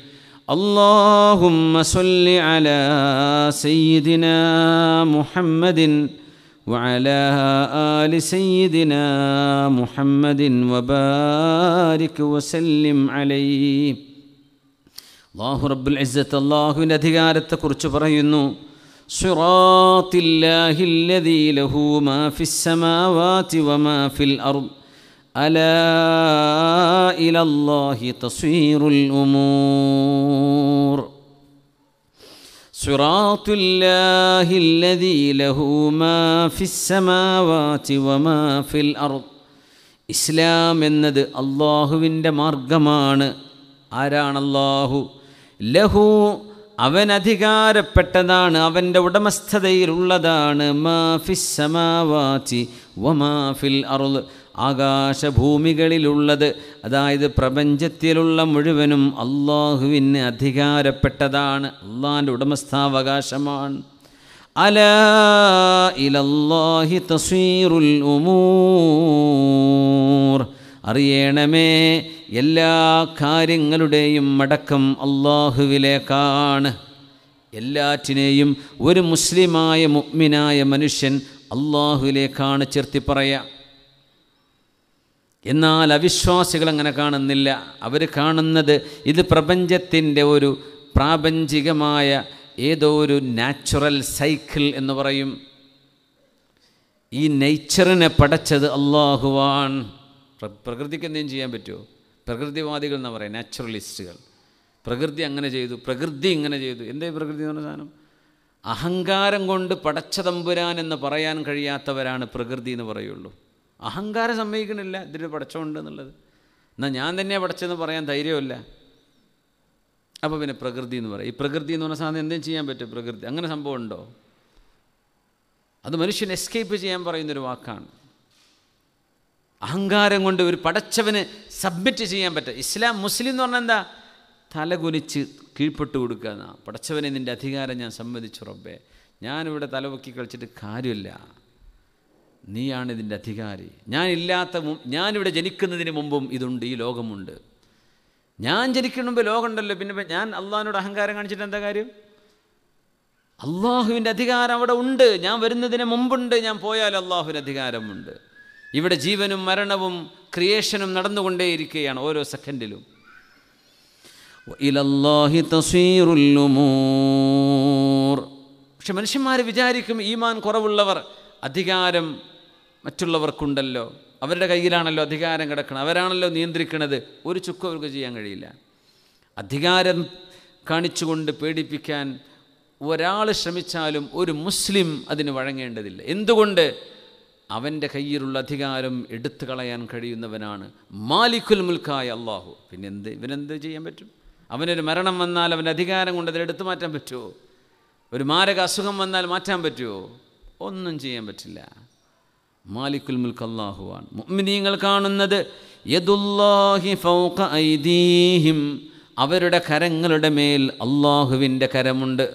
اللهم صل على سيدنا محمد وعلى آل سيدنا محمد وبارك وسلم عليه الله رب العزة الله ندهارت كرچ പറയുന്നു صراط الله الذي له ما في السماوات وما في الأرض ألا إلى الله تصير الأمور صراط الله الذي له ما في السماوات وما في الأرض ഇസ്ലാം എന്നത് അള്ളാഹുവിൻ്റെ മാർഗമാണ് ആരാണ് അള്ളാഹു ലഹു അവൻ അധികാരപ്പെട്ടതാണ് അവൻ്റെ ഉടമസ്ഥതയിലുള്ളതാണ് മാ ഫിസ് സമാവാത്തി വമാ ഫിൽ അറുള് ആകാശഭൂമികളിലുള്ളത് അതായത് പ്രപഞ്ചത്തിലുള്ള മുഴുവനും അള്ളാഹുവിന് അധികാരപ്പെട്ടതാണ് അള്ളാഹിൻ്റെ ഉടമസ്ഥാവകാശമാണ് അറിയണമേ എല്ലാ കാര്യങ്ങളുടെയും മടക്കം അള്ളാഹുവിലേക്കാണ് എല്ലാറ്റിനെയും ഒരു മുസ്ലിമായ മുഗ്മിനായ മനുഷ്യൻ അള്ളാഹുവിലേക്കാണ് ചെർത്തി പറയാം എന്നാൽ അവിശ്വാസികൾ അങ്ങനെ കാണുന്നില്ല അവർ കാണുന്നത് ഇത് പ്രപഞ്ചത്തിൻ്റെ ഒരു പ്രാപഞ്ചികമായ ഏതോ ഒരു നാച്ചുറൽ സൈക്കിൾ എന്ന് പറയും ഈ നെയ്ച്ചറിനെ പടച്ചത് അള്ളാഹുവാൻ പ്രകൃതിക്ക് എന്തെങ്കിലും ചെയ്യാൻ പറ്റുമോ പ്രകൃതിവാദികൾ എന്ന് പറയാം നാച്ചുറലിസ്റ്റുകൾ പ്രകൃതി അങ്ങനെ ചെയ്തു പ്രകൃതി ഇങ്ങനെ ചെയ്തു എന്തേ പ്രകൃതി എന്ന് പറഞ്ഞ സാധനം അഹങ്കാരം കൊണ്ട് പടച്ചതമ്പുരാൻ എന്ന് പറയാൻ കഴിയാത്തവരാണ് പ്രകൃതി എന്ന് പറയുള്ളൂ അഹങ്കാരം സമ്മതിക്കണില്ല ഇതിൽ പടച്ചമുണ്ട് എന്നുള്ളത് എന്നാൽ ഞാൻ തന്നെ പടച്ചെന്ന് പറയാൻ ധൈര്യമില്ല അപ്പോൾ പിന്നെ പ്രകൃതി എന്ന് പറയും ഈ പ്രകൃതി എന്ന് പറഞ്ഞ സാധനം എന്തേലും ചെയ്യാൻ പറ്റും പ്രകൃതി അങ്ങനെ സംഭവം ഉണ്ടോ അത് മനുഷ്യൻ എസ്കേപ്പ് ചെയ്യാൻ പറയുന്നൊരു വാക്കാണ് അഹങ്കാരം കൊണ്ട് ഒരു പടച്ചവന് സബ്മിറ്റ് ചെയ്യാൻ പറ്റും ഇസ്ലാം മുസ്ലിം എന്ന് പറഞ്ഞാൽ എന്താ തലകുനിച്ച് കീഴ്പ്പെട്ട് കൊടുക്കുക എന്നാ പടച്ചവനെ നിൻ്റെ അധികാരം ഞാൻ സമ്മതിച്ചു റബ്ബേ ഞാനിവിടെ തലവൊക്കി കളിച്ചിട്ട് കാര്യമില്ല നീയാണ് ഇതിൻ്റെ അധികാരി ഞാനില്ലാത്ത ഞാനിവിടെ ജനിക്കുന്നതിന് മുമ്പും ഇതുണ്ട് ഈ ലോകമുണ്ട് ഞാൻ ജനിക്കുന്ന മുമ്പ് ലോകമുണ്ടല്ലോ പിന്നെ ഞാൻ അള്ളാഹിനോട് അഹങ്കാരം കാണിച്ചിട്ട് എന്താ കാര്യം അള്ളാഹുവിൻ്റെ അധികാരം അവിടെ ഉണ്ട് ഞാൻ വരുന്നതിന് മുമ്പുണ്ട് ഞാൻ പോയാൽ അള്ളാഹുവിൻ്റെ അധികാരമുണ്ട് ഇവിടെ ജീവനും മരണവും ക്രിയേഷനും നടന്നുകൊണ്ടേയിരിക്കുകയാണ് ഓരോ സെക്കൻഡിലും പക്ഷെ മനുഷ്യന്മാർ വിചാരിക്കും ഈമാൻ കുറവുള്ളവർ അധികാരം മറ്റുള്ളവർക്കുണ്ടല്ലോ അവരുടെ കയ്യിലാണല്ലോ അധികാരം കിടക്കുന്നത് അവരാണല്ലോ നിയന്ത്രിക്കുന്നത് ഒരു ചുക്ക് അവർക്ക് ചെയ്യാൻ കഴിയില്ല അധികാരം കാണിച്ചുകൊണ്ട് പേടിപ്പിക്കാൻ ഒരാൾ ശ്രമിച്ചാലും ഒരു മുസ്ലിം അതിന് വഴങ്ങേണ്ടതില്ല എന്തുകൊണ്ട് അവൻ്റെ കയ്യിലുള്ള അധികാരം എടുത്തു കളയാൻ കഴിയുന്നവനാണ് മാലിക്കുൽ മുൽക്കായ അള്ളാഹു പിന്നെന്ത് ഇവനെന്ത് ചെയ്യാൻ പറ്റും അവനൊരു മരണം വന്നാൽ അവൻ്റെ അധികാരം കൊണ്ട് അതിലെടുത്തു മാറ്റാൻ പറ്റുമോ ഒരു മാരക അസുഖം വന്നാൽ മാറ്റാൻ പറ്റുമോ ഒന്നും ചെയ്യാൻ പറ്റില്ല മാലിക്കുൽ മുൽക്ക് അള്ളാഹുവാണ് മുഅ്മിനീങ്ങൾ കാണുന്നത് യദുല്ലാഹി ഐദീഹിം അവരുടെ കരങ്ങളുടെ മേൽ അള്ളാഹുവിൻ്റെ കരമുണ്ട്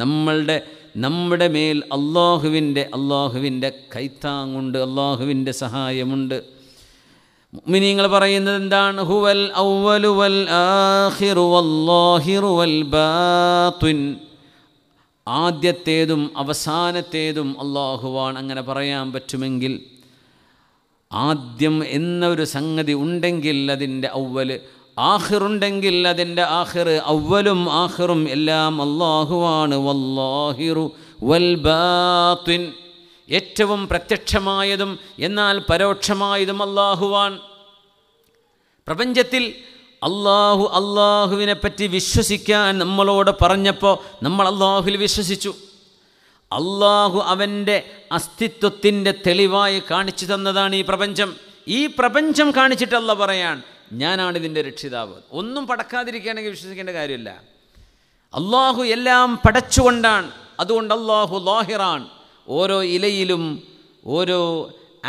നമ്മളുടെ നമ്മുടെ മേൽ അള്ളാഹുവിൻ്റെ അള്ളാഹുവിൻ്റെ കൈത്താങ്ങുണ്ട് അള്ളാഹുവിൻ്റെ സഹായമുണ്ട് മുഅ്മിനീങ്ങൾ പറയുന്നത് എന്താണ് ഹുവൽ ഔവലുവൽ വൽ ആഖിറു വല്ലാഹിറു വൽ ആദ്യത്തേതും അവസാനത്തേതും അള്ളാഹുവാൻ അങ്ങനെ പറയാൻ പറ്റുമെങ്കിൽ ആദ്യം എന്നൊരു സംഗതി ഉണ്ടെങ്കിൽ അതിൻ്റെ ഔവൽ ആഹിറുണ്ടെങ്കിൽ അതിൻ്റെ ആഹിർ ഔവലും ആഹിറും എല്ലാം അള്ളാഹുവാണ് വല്ലാഹിറു വൽ ബാത്തിൻ ഏറ്റവും പ്രത്യക്ഷമായതും എന്നാൽ പരോക്ഷമായതും അള്ളാഹുവാൻ പ്രപഞ്ചത്തിൽ അള്ളാഹു അള്ളാഹുവിനെ പറ്റി വിശ്വസിക്കാൻ നമ്മളോട് പറഞ്ഞപ്പോൾ നമ്മൾ അള്ളാഹുവിൽ വിശ്വസിച്ചു അള്ളാഹു അവൻ്റെ അസ്തിത്വത്തിൻ്റെ തെളിവായി കാണിച്ചു തന്നതാണ് ഈ പ്രപഞ്ചം ഈ പ്രപഞ്ചം കാണിച്ചിട്ടല്ല പറയാൻ ഞാനാണ് ഇതിൻ്റെ രക്ഷിതാവ് ഒന്നും പടക്കാതിരിക്കുകയാണെങ്കിൽ വിശ്വസിക്കേണ്ട കാര്യമില്ല അള്ളാഹു എല്ലാം പടച്ചുകൊണ്ടാണ് അതുകൊണ്ട് അള്ളാഹു ലാഹിറാൻ ഓരോ ഇലയിലും ഓരോ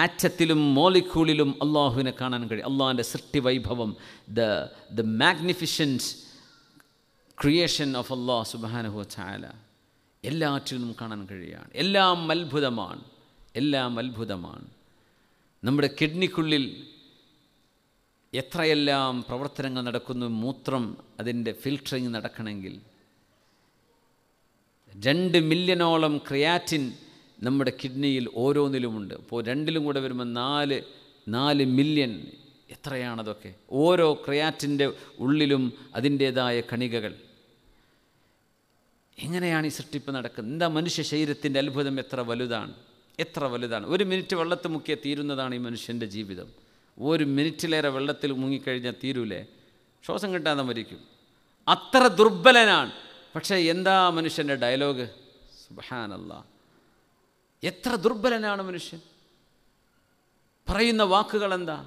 ആറ്റത്തിലും മോളിക്യൂളിലും അള്ളാഹുവിനെ കാണാൻ കഴിയും അള്ളാഹുവിൻ്റെ വൈഭവം the the magnificence creation of Allah സുബാനഹു ചായാല എല്ലാറ്റിലും കാണാൻ കഴിയുകയാണ് എല്ലാം അത്ഭുതമാണ് എല്ലാം അത്ഭുതമാണ് നമ്മുടെ കിഡ്നിക്കുള്ളിൽ എത്രയെല്ലാം പ്രവർത്തനങ്ങൾ നടക്കുന്നു മൂത്രം അതിൻ്റെ ഫിൽട്ടറിങ് നടക്കണമെങ്കിൽ രണ്ട് മില്യനോളം ക്രിയാറ്റിൻ നമ്മുടെ കിഡ്നിയിൽ ഓരോന്നിലുമുണ്ട് ഇപ്പോൾ രണ്ടിലും കൂടെ വരുമ്പോൾ നാല് നാല് മില്യൺ എത്രയാണതൊക്കെ ഓരോ ക്രിയാറ്റിൻ്റെ ഉള്ളിലും അതിൻ്റേതായ കണികകൾ എങ്ങനെയാണ് ഈ സൃഷ്ടിപ്പ് നടക്കുന്നത് എന്താ മനുഷ്യ ശരീരത്തിൻ്റെ അത്ഭുതം എത്ര വലുതാണ് എത്ര വലുതാണ് ഒരു മിനിറ്റ് വെള്ളത്തിൽ മുക്കിയ തീരുന്നതാണ് ഈ മനുഷ്യൻ്റെ ജീവിതം ഒരു മിനിറ്റിലേറെ വെള്ളത്തിൽ മുങ്ങിക്കഴിഞ്ഞാൽ തീരൂലേ ശ്വാസം കിട്ടാതെ മരിക്കും അത്ര ദുർബലനാണ് പക്ഷേ എന്താ മനുഷ്യൻ്റെ ഡയലോഗ് സുബാനല്ലാ എത്ര ദുർബലനാണ് മനുഷ്യൻ പറയുന്ന വാക്കുകൾ എന്താ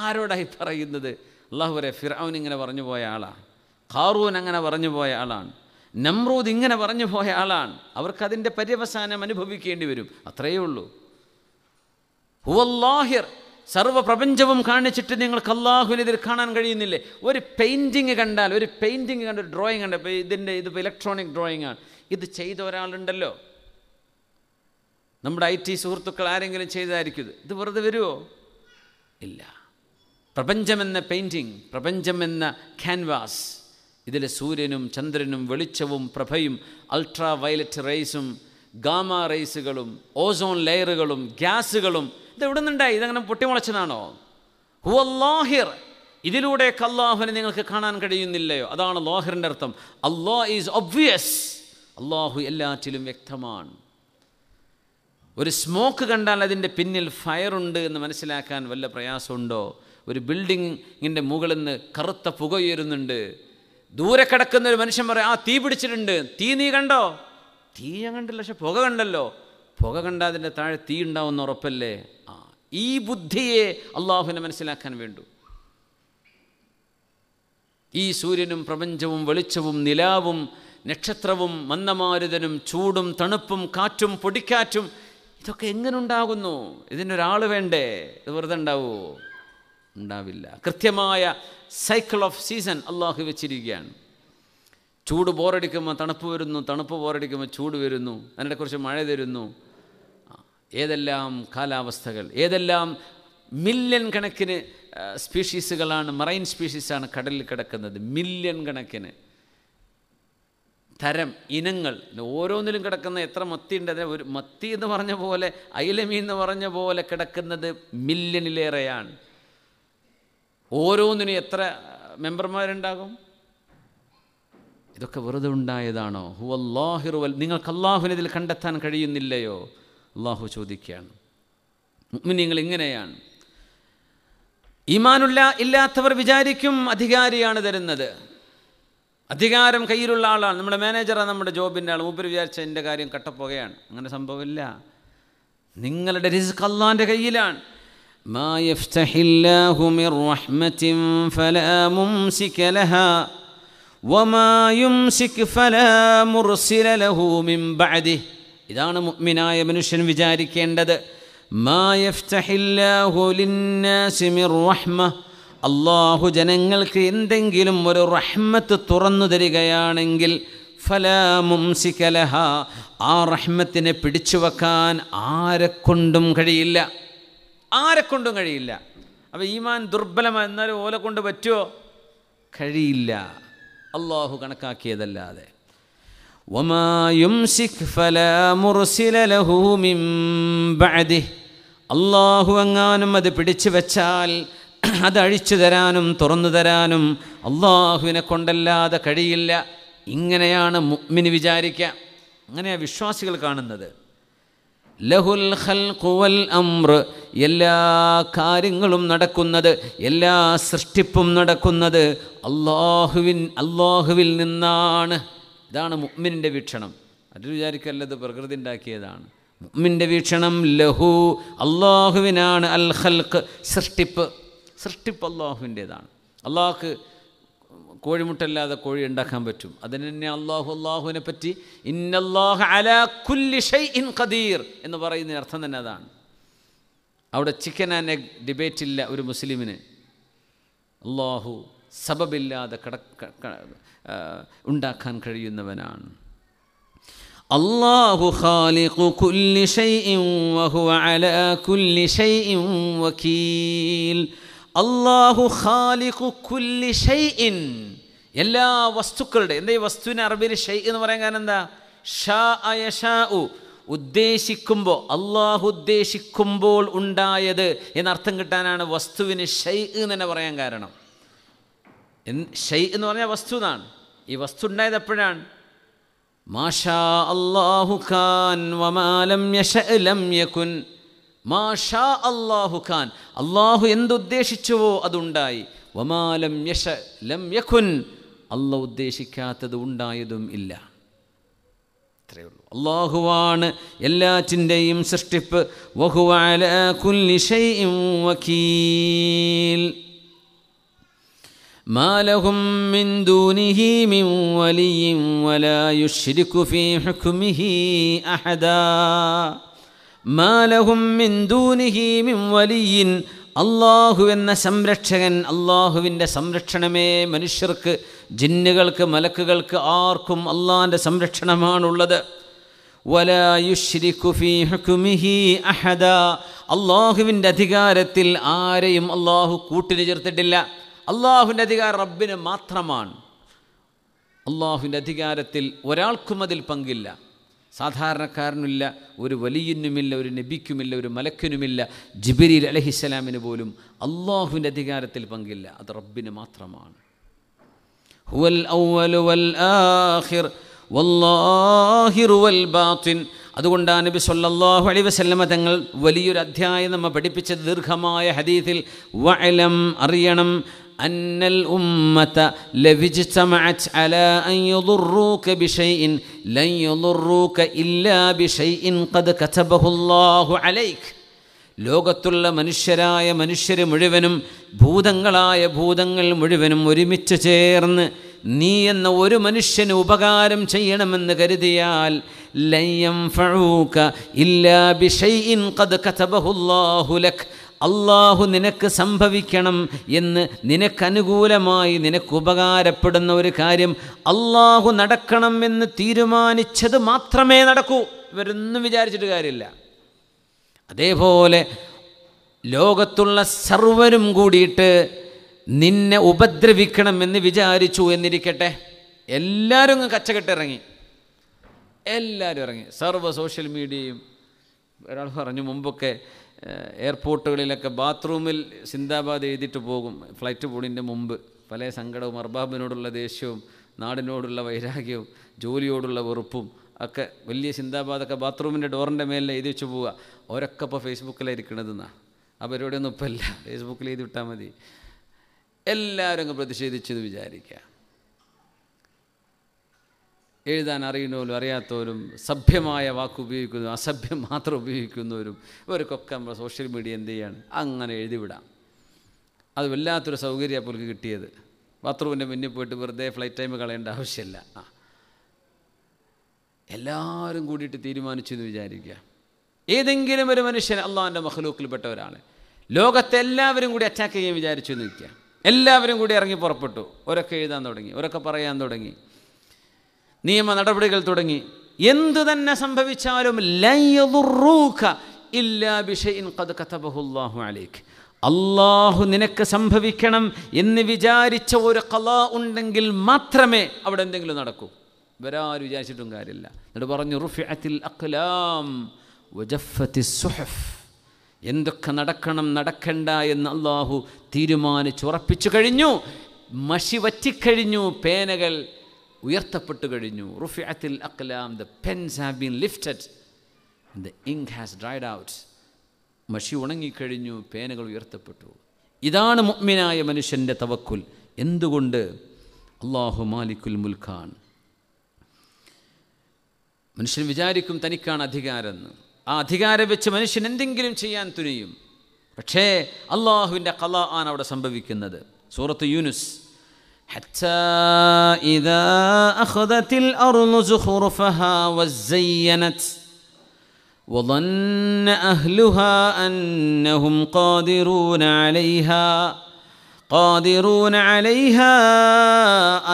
ആരോടായി പറയുന്നത് അള്ളാഹുരെ ഫിറൌൻ ഇങ്ങനെ പറഞ്ഞു പോയ ആളാണ് ഖാറൂൻ അങ്ങനെ പറഞ്ഞു പോയ ആളാണ് നമ്രൂദ് ഇങ്ങനെ പറഞ്ഞു പോയ ആളാണ് അവർക്കതിൻ്റെ പര്യവസാനം അനുഭവിക്കേണ്ടി വരും അത്രയേ ഉള്ളൂ ഹുവല്ലാഹിർ സർവപ്രപഞ്ചവും കാണിച്ചിട്ട് നിങ്ങൾക്ക് ഇതിൽ കാണാൻ കഴിയുന്നില്ലേ ഒരു പെയിൻറ്റിങ് കണ്ടാൽ ഒരു പെയിൻറ്റിങ് കണ്ട ഒരു ഡ്രോയിങ് കണ്ട ഇതിൻ്റെ ഇതിപ്പോൾ ഇലക്ട്രോണിക് ഡ്രോയിങ് ആണ് ഇത് ചെയ്ത ഒരാളുണ്ടല്ലോ നമ്മുടെ ഐ ടി സുഹൃത്തുക്കൾ ആരെങ്കിലും ചെയ്തതായിരിക്കും ഇത് വെറുതെ വരുമോ ഇല്ല പ്രപഞ്ചമെന്ന പെയിൻറ്റിങ് പ്രപഞ്ചമെന്ന ക്യാൻവാസ് ഇതിൽ സൂര്യനും ചന്ദ്രനും വെളിച്ചവും പ്രഭയും അൾട്രാ വയലറ്റ് റേസും ഗാമ റേസുകളും ഓസോൺ ലെയറുകളും ഗ്യാസുകളും ഇത് എവിടെ നിന്നുണ്ടായി ഇതങ്ങനെ പൊട്ടിമുളച്ചതാണോ ഹുവല്ലാഹിർ ഇതിലൂടെ അള്ളാഹുവിനെ നിങ്ങൾക്ക് കാണാൻ കഴിയുന്നില്ലയോ അതാണ് ലോഹറിൻ്റെ അർത്ഥം അല്ലാ ഈസ് ഒബ്വിയസ് അള്ളാഹു എല്ലാറ്റിലും വ്യക്തമാണ് ഒരു സ്മോക്ക് കണ്ടാൽ അതിൻ്റെ പിന്നിൽ ഫയറുണ്ട് എന്ന് മനസ്സിലാക്കാൻ വല്ല പ്രയാസമുണ്ടോ ഒരു ബിൽഡിങ്ങിൻ്റെ മുകളിൽ നിന്ന് കറുത്ത ഉയരുന്നുണ്ട് ദൂരെ കിടക്കുന്ന ഒരു മനുഷ്യൻ പറയും ആ തീ പിടിച്ചിട്ടുണ്ട് തീ നീ കണ്ടോ തീ ഞാൻ കണ്ടില്ല പക്ഷെ പുക കണ്ടല്ലോ പുക കണ്ടാൽ അതിൻ്റെ താഴെ തീ ഉണ്ടാവുന്ന ഉറപ്പല്ലേ ആ ഈ ബുദ്ധിയെ അള്ളാഹുവിനെ മനസ്സിലാക്കാൻ വേണ്ടു ഈ സൂര്യനും പ്രപഞ്ചവും വെളിച്ചവും നിലാവും നക്ഷത്രവും മന്ദമാരുതനും ചൂടും തണുപ്പും കാറ്റും പൊടിക്കാറ്റും ഇതൊക്കെ എങ്ങനെ ഉണ്ടാകുന്നു ഇതിനൊരാൾ വേണ്ടേ ഇത് വെറുതെ ഉണ്ടാവുമോ ഉണ്ടാവില്ല കൃത്യമായ സൈക്കിൾ ഓഫ് സീസൺ അള്ളാഹു വെച്ചിരിക്കുകയാണ് ചൂട് ബോറടിക്കുമ്പോൾ തണുപ്പ് വരുന്നു തണുപ്പ് ബോറടിക്കുമ്പോൾ ചൂട് വരുന്നു കുറിച്ച് മഴ തരുന്നു ഏതെല്ലാം കാലാവസ്ഥകൾ ഏതെല്ലാം മില്യൺ കണക്കിന് സ്പീഷീസുകളാണ് മറൈൻ സ്പീഷീസാണ് കടലിൽ കിടക്കുന്നത് മില്യൺ കണക്കിന് തരം ഇനങ്ങൾ ഓരോന്നിലും കിടക്കുന്ന എത്ര മത്തിയുണ്ട് അതിന് ഒരു മത്തി എന്ന് പറഞ്ഞ പോലെ അയിലമീൻ എന്ന് പറഞ്ഞ പോലെ കിടക്കുന്നത് മില്യണിലേറെയാണ് ഓരോന്നിനും എത്ര മെമ്പർമാരുണ്ടാകും ഇതൊക്കെ വെറുതെ ഉണ്ടായതാണോ ഹു അല്ലാഹിറുവൽ നിങ്ങൾക്ക് ഇതിൽ കണ്ടെത്താൻ കഴിയുന്നില്ലയോ അള്ളാഹു ചോദിക്കുകയാണ് നിങ്ങൾ ഇങ്ങനെയാണ് ഈമാനുള്ള ഇല്ലാത്തവർ വിചാരിക്കും അധികാരിയാണ് തരുന്നത് അധികാരം കയ്യിലുള്ള ആളാണ് നമ്മുടെ മാനേജറാണ് നമ്മുടെ ജോബിൻ്റെ ആൾ മൂപ്പര് വിചാരിച്ച എൻ്റെ കാര്യം കട്ടപ്പോകയാണ് അങ്ങനെ സംഭവമില്ല നിങ്ങളുടെ റിസ്ക് അള്ളാൻ്റെ കയ്യിലാണ് ഇതാണ് മുഗ്മിനായ മനുഷ്യൻ വിചാരിക്കേണ്ടത് മാ യഫ്തഹില്ലാഹു ലിന്നാസി മിർ റഹ്മ അള്ളാഹു ജനങ്ങൾക്ക് എന്തെങ്കിലും ഒരു റഹ്മത്ത് തുറന്നു തരികയാണെങ്കിൽ ഫലമുംസിക്കലഹ ആ റഹ്മത്തിനെ പിടിച്ചു വെക്കാൻ ആരെക്കൊണ്ടും കഴിയില്ല ആരെക്കൊണ്ടും കഴിയില്ല അപ്പോൾ ഈമാൻ ദുർബലമാണ് എന്നാലും ഓല കൊണ്ട് പറ്റുമോ കഴിയില്ല അള്ളാഹു കണക്കാക്കിയതല്ലാതെ അള്ളാഹു എങ്ങാനും അത് പിടിച്ചു വെച്ചാൽ അത് അഴിച്ചു തരാനും തുറന്നു തരാനും അള്ളാഹുവിനെ കൊണ്ടല്ലാതെ കഴിയില്ല ഇങ്ങനെയാണ് മുഗ്മിന് വിചാരിക്കുക അങ്ങനെയാണ് വിശ്വാസികൾ കാണുന്നത് ലഹുൽ കുവൽ അമ്ര എല്ലാ കാര്യങ്ങളും നടക്കുന്നത് എല്ലാ സൃഷ്ടിപ്പും നടക്കുന്നത് അള്ളാഹുവിൻ അള്ളാഹുവിൽ നിന്നാണ് ഇതാണ് മുഗ്മിൻ്റെ വീക്ഷണം അതിൽ വിചാരിക്കല്ലത് പ്രകൃതി ഉണ്ടാക്കിയതാണ് മുഗ്മിൻ്റെ വീക്ഷണം ലഹു അള്ളാഹുവിനാണ് അൽ ഖൽഖ് സൃഷ്ടിപ്പ് സൃഷ്ടിപ്പ് അള്ളാഹുവിൻ്റേതാണ് അള്ളാഹ്ക്ക് കോഴിമുട്ടല്ലാതെ കോഴി ഉണ്ടാക്കാൻ പറ്റും അതിന് തന്നെ അള്ളാഹു അള്ളാഹുവിനെ പറ്റി ഇന്നല്ലാഹു അല കുല്ലി ഇൻ ഖദീർ എന്ന് പറയുന്ന അർത്ഥം തന്നെ അതാണ് അവിടെ ചിക്കൻ ആൻഡ് എഗ് ഡിബേറ്റ് ഇല്ല ഒരു മുസ്ലിമിന് അള്ളാഹു സബബില്ലാതെ കട ഉണ്ടാക്കാൻ കഴിയുന്നവനാണ് അള്ളാഹു ഖാലിഖു കുല്ലി ഇം വഹുവ അലാ കുല്ലി ഇം വകീൽ അള്ളാഹു ഖാലിഖു എല്ലാ വസ്തുക്കളുടെ എന്താ ഈ വസ്തുവിന് അറബിയിൽ ഷൈ എന്ന് പറയാൻ കാരണം എന്താ ഷാ അയ ഷാ ഉ ഉദ്ദേശിക്കുമ്പോൾ അള്ളാഹു ഉദ്ദേശിക്കുമ്പോൾ ഉണ്ടായത് എന്നർത്ഥം കിട്ടാനാണ് വസ്തുവിന് ഷൈ എന്ന് തന്നെ പറയാൻ കാരണം ഷൈ എന്ന് പറഞ്ഞാൽ വസ്തു എന്നാണ് ഈ വസ്തു ഉണ്ടായത് എപ്പോഴാണ് മാഷാ അള്ളാഹു ഖാൻ വമാലം യശ ലം യകുൻ മാഷാ അള്ളാഹു ഖാൻ അള്ളാഹു എന്തുദ്ദേശിച്ചുവോ അതുണ്ടായി വമാലം യശ ലം യഖുൻ അല്ല ഉദ്ദേശിക്കാത്തത് ഉണ്ടായതും ഇല്ല അത്രയേ അള്ളാഹുവാണ് എല്ലാറ്റിൻ്റെയും സൃഷ്ടിപ്പ് വക്കീൽ ما لهم അള്ളാഹു എന്ന സംരക്ഷകൻ അള്ളാഹുവിൻ്റെ സംരക്ഷണമേ മനുഷ്യർക്ക് ജിന്നുകൾക്ക് മലക്കുകൾക്ക് ആർക്കും അള്ളാഹിൻ്റെ സംരക്ഷണമാണുള്ളത് അള്ളാഹുവിൻ്റെ അധികാരത്തിൽ ആരെയും അള്ളാഹു കൂട്ടിന് ചേർത്തിട്ടില്ല അള്ളാഹുവിൻ്റെ അധികാരം റബ്ബിന് മാത്രമാണ് അള്ളാഹുവിൻ്റെ അധികാരത്തിൽ ഒരാൾക്കും അതിൽ പങ്കില്ല സാധാരണക്കാരനുമില്ല ഒരു വലിയനുമില്ല ഒരു നബിക്കുമില്ല ഒരു മലക്കിനുമില്ല ജിബരീൽ അലഹിസ്സലാമിന് പോലും അള്ളാഹുവിൻ്റെ അധികാരത്തിൽ പങ്കില്ല അത് റബ്ബിന് മാത്രമാണ് ഹുവൽ വൽ ആഖിർ ബാത്തിൻ അതുകൊണ്ടാണ് നബി സല്ലാഹു അലൈ വസ്ലമ തങ്ങൾ വലിയൊരു അധ്യായം നമ്മൾ പഠിപ്പിച്ച ദീർഘമായ ഹദീസിൽ വഅലം അറിയണം أن الأمة لو اجتمعت على أن يضروك بشيء لن يضروك إلا بشيء قد كتبه الله عليك ലോകത്തുള്ള മനുഷ്യരായ മനുഷ്യർ മുഴുവനും ഭൂതങ്ങളായ ഭൂതങ്ങൾ മുഴുവനും ഒരുമിച്ച് ചേർന്ന് നീ എന്ന ഒരു മനുഷ്യന് ഉപകാരം ചെയ്യണമെന്ന് കരുതിയാൽ ലയ്യം ഫഴൂക്ക ഇല്ലാ ബിഷൈൻ കഥ ബഹുല്ലാഹുലഖ് അള്ളാഹു നിനക്ക് സംഭവിക്കണം എന്ന് നിനക്കനുകൂലമായി നിനക്ക് ഉപകാരപ്പെടുന്ന ഒരു കാര്യം അള്ളാഹു നടക്കണം എന്ന് തീരുമാനിച്ചത് മാത്രമേ നടക്കൂ ഇവരൊന്നും വിചാരിച്ചിട്ട് കാര്യമില്ല അതേപോലെ ലോകത്തുള്ള സർവരും കൂടിയിട്ട് നിന്നെ ഉപദ്രവിക്കണം എന്ന് വിചാരിച്ചു എന്നിരിക്കട്ടെ എല്ലാവരും കച്ചകെട്ടിറങ്ങി എല്ലാവരും ഇറങ്ങി സർവ്വ സോഷ്യൽ മീഡിയയും ഒരാൾ പറഞ്ഞു മുമ്പൊക്കെ എയർപോർട്ടുകളിലൊക്കെ ബാത്റൂമിൽ സിന്ദാബാദ് എഴുതിയിട്ട് പോകും ഫ്ലൈറ്റ് പോണിൻ്റെ മുമ്പ് പല സങ്കടവും അർബാബിനോടുള്ള ദേഷ്യവും നാടിനോടുള്ള വൈരാഗ്യവും ജോലിയോടുള്ള വെറുപ്പും ഒക്കെ വലിയ സിന്ദാബാദൊക്കെ ബാത്റൂമിൻ്റെ ഡോറിൻ്റെ മേലെ എഴുതി വെച്ച് പോവുക ഓരൊക്കെ ഇപ്പോൾ ഫേസ്ബുക്കിലായിരിക്കണതെന്നാണ് ആ പരിപാടിയൊന്നും ഇപ്പം അല്ല ഫേസ്ബുക്കിൽ എഴുതി വിട്ടാൽ മതി എല്ലാവരും അങ്ങ് പ്രതിഷേധിച്ചെന്ന് വിചാരിക്കുക എഴുതാൻ അറിയുന്നവരും അറിയാത്തവരും സഭ്യമായ വാക്ക് ഉപയോഗിക്കുന്നവരും അസഭ്യം മാത്രം ഉപയോഗിക്കുന്നവരും ഇവർക്കൊക്കെ നമ്മൾ സോഷ്യൽ മീഡിയ എന്ത് ചെയ്യാണ് അങ്ങനെ എഴുതിവിടാം അത് വല്ലാത്തൊരു സൗകര്യം അപ്പോൾ കിട്ടിയത് ബാത്റൂമിൻ്റെ മുന്നിൽ പോയിട്ട് വെറുതെ ഫ്ലൈറ്റ് ടൈം കളയേണ്ട ആവശ്യമില്ല ആ എല്ലാവരും കൂടിയിട്ട് തീരുമാനിച്ചു എന്ന് വിചാരിക്കുക ഏതെങ്കിലും ഒരു മനുഷ്യൻ അള്ളാഹൻ്റെ മഹ്ലൂക്കിൽപ്പെട്ട ഒരാളെ ലോകത്തെ എല്ലാവരും കൂടി അറ്റാക്ക് ചെയ്യാൻ വിചാരിച്ചു എന്ന് നിൽക്കുക എല്ലാവരും കൂടി ഇറങ്ങി പുറപ്പെട്ടു ഒരൊക്കെ എഴുതാൻ തുടങ്ങി ഒരൊക്കെ പറയാൻ തുടങ്ങി നിയമ നടപടികൾ തുടങ്ങി എന്തു തന്നെ സംഭവിച്ചാലും അള്ളാഹു നിനക്ക് സംഭവിക്കണം എന്ന് വിചാരിച്ച ഒരു കല ഉണ്ടെങ്കിൽ മാത്രമേ അവിടെ എന്തെങ്കിലും നടക്കൂ ഇവരാരും വിചാരിച്ചിട്ടും കാര്യമില്ല എന്നിട്ട് പറഞ്ഞു റുഫിഅത്തിൽ അഖ്ലാം സുഹഫ് എന്തൊക്കെ നടക്കണം നടക്കണ്ട എന്ന് അള്ളാഹു തീരുമാനിച്ചുറപ്പിച്ചു കഴിഞ്ഞു മഷി വറ്റിക്കഴിഞ്ഞു പേനകൾ ഉയർത്തപ്പെട്ടു കഴിഞ്ഞു റുഫിഅത്തിൽ അക്ലാം the pens have been lifted the ink has dried out മഷി ഉണങ്ങിക്കഴിഞ്ഞു പേനകൾ ഉയർത്തപ്പെട്ടു ഇതാണ് മുഗ്മിനായ മനുഷ്യൻ്റെ തവക്കുൽ എന്തുകൊണ്ട് അള്ളാഹു മാലിക്കുൽ മുൽഖാൻ മനുഷ്യൻ വിചാരിക്കും തനിക്കാണ് അധികാരമെന്ന് ആ അധികാരം വെച്ച് മനുഷ്യൻ എന്തെങ്കിലും ചെയ്യാൻ തുനിയും പക്ഷേ അള്ളാഹുവിൻ്റെ കല ആണ് അവിടെ സംഭവിക്കുന്നത് സൂറത്ത് യൂനുസ് حتى إذا أخذت الأرض زخرفها وزينت وظن أهلها أنهم قادرون عليها قادرون عليها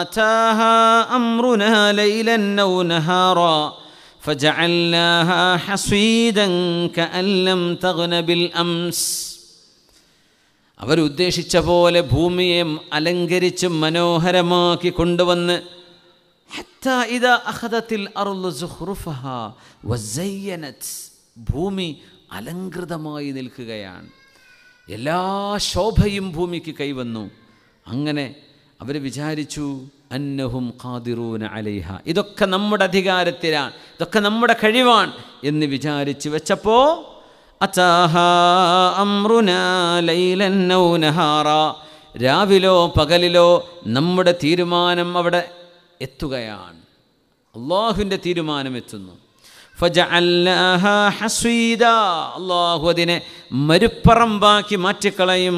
أتاها أمرنا ليلا أو نهارا فجعلناها حصيدا كأن لم تغن بالأمس അവരുദ്ദേശിച്ച പോലെ ഭൂമിയെ അലങ്കരിച്ച് മനോഹരമാക്കി കൊണ്ടുവന്ന് ഭൂമി അലങ്കൃതമായി നിൽക്കുകയാണ് എല്ലാ ശോഭയും ഭൂമിക്ക് കൈവന്നു അങ്ങനെ അവർ വിചാരിച്ചു അന്നഹും ഖാദിറൂന അലൈഹ ഇതൊക്കെ നമ്മുടെ അധികാരത്തിലാണ് ഇതൊക്കെ നമ്മുടെ കഴിവാണ് എന്ന് വിചാരിച്ചു വെച്ചപ്പോൾ അത്താഹാ അമ്രുന ലൈലൻ നഹാറ രാവിലോ പകലിലോ നമ്മുടെ തീരുമാനം അവിടെ എത്തുകയാണ് അള്ളാഹുവിൻ്റെ തീരുമാനം എത്തുന്നു അള്ളാഹു അതിനെ മരുപ്പറമ്പാക്കി മാറ്റിക്കളയും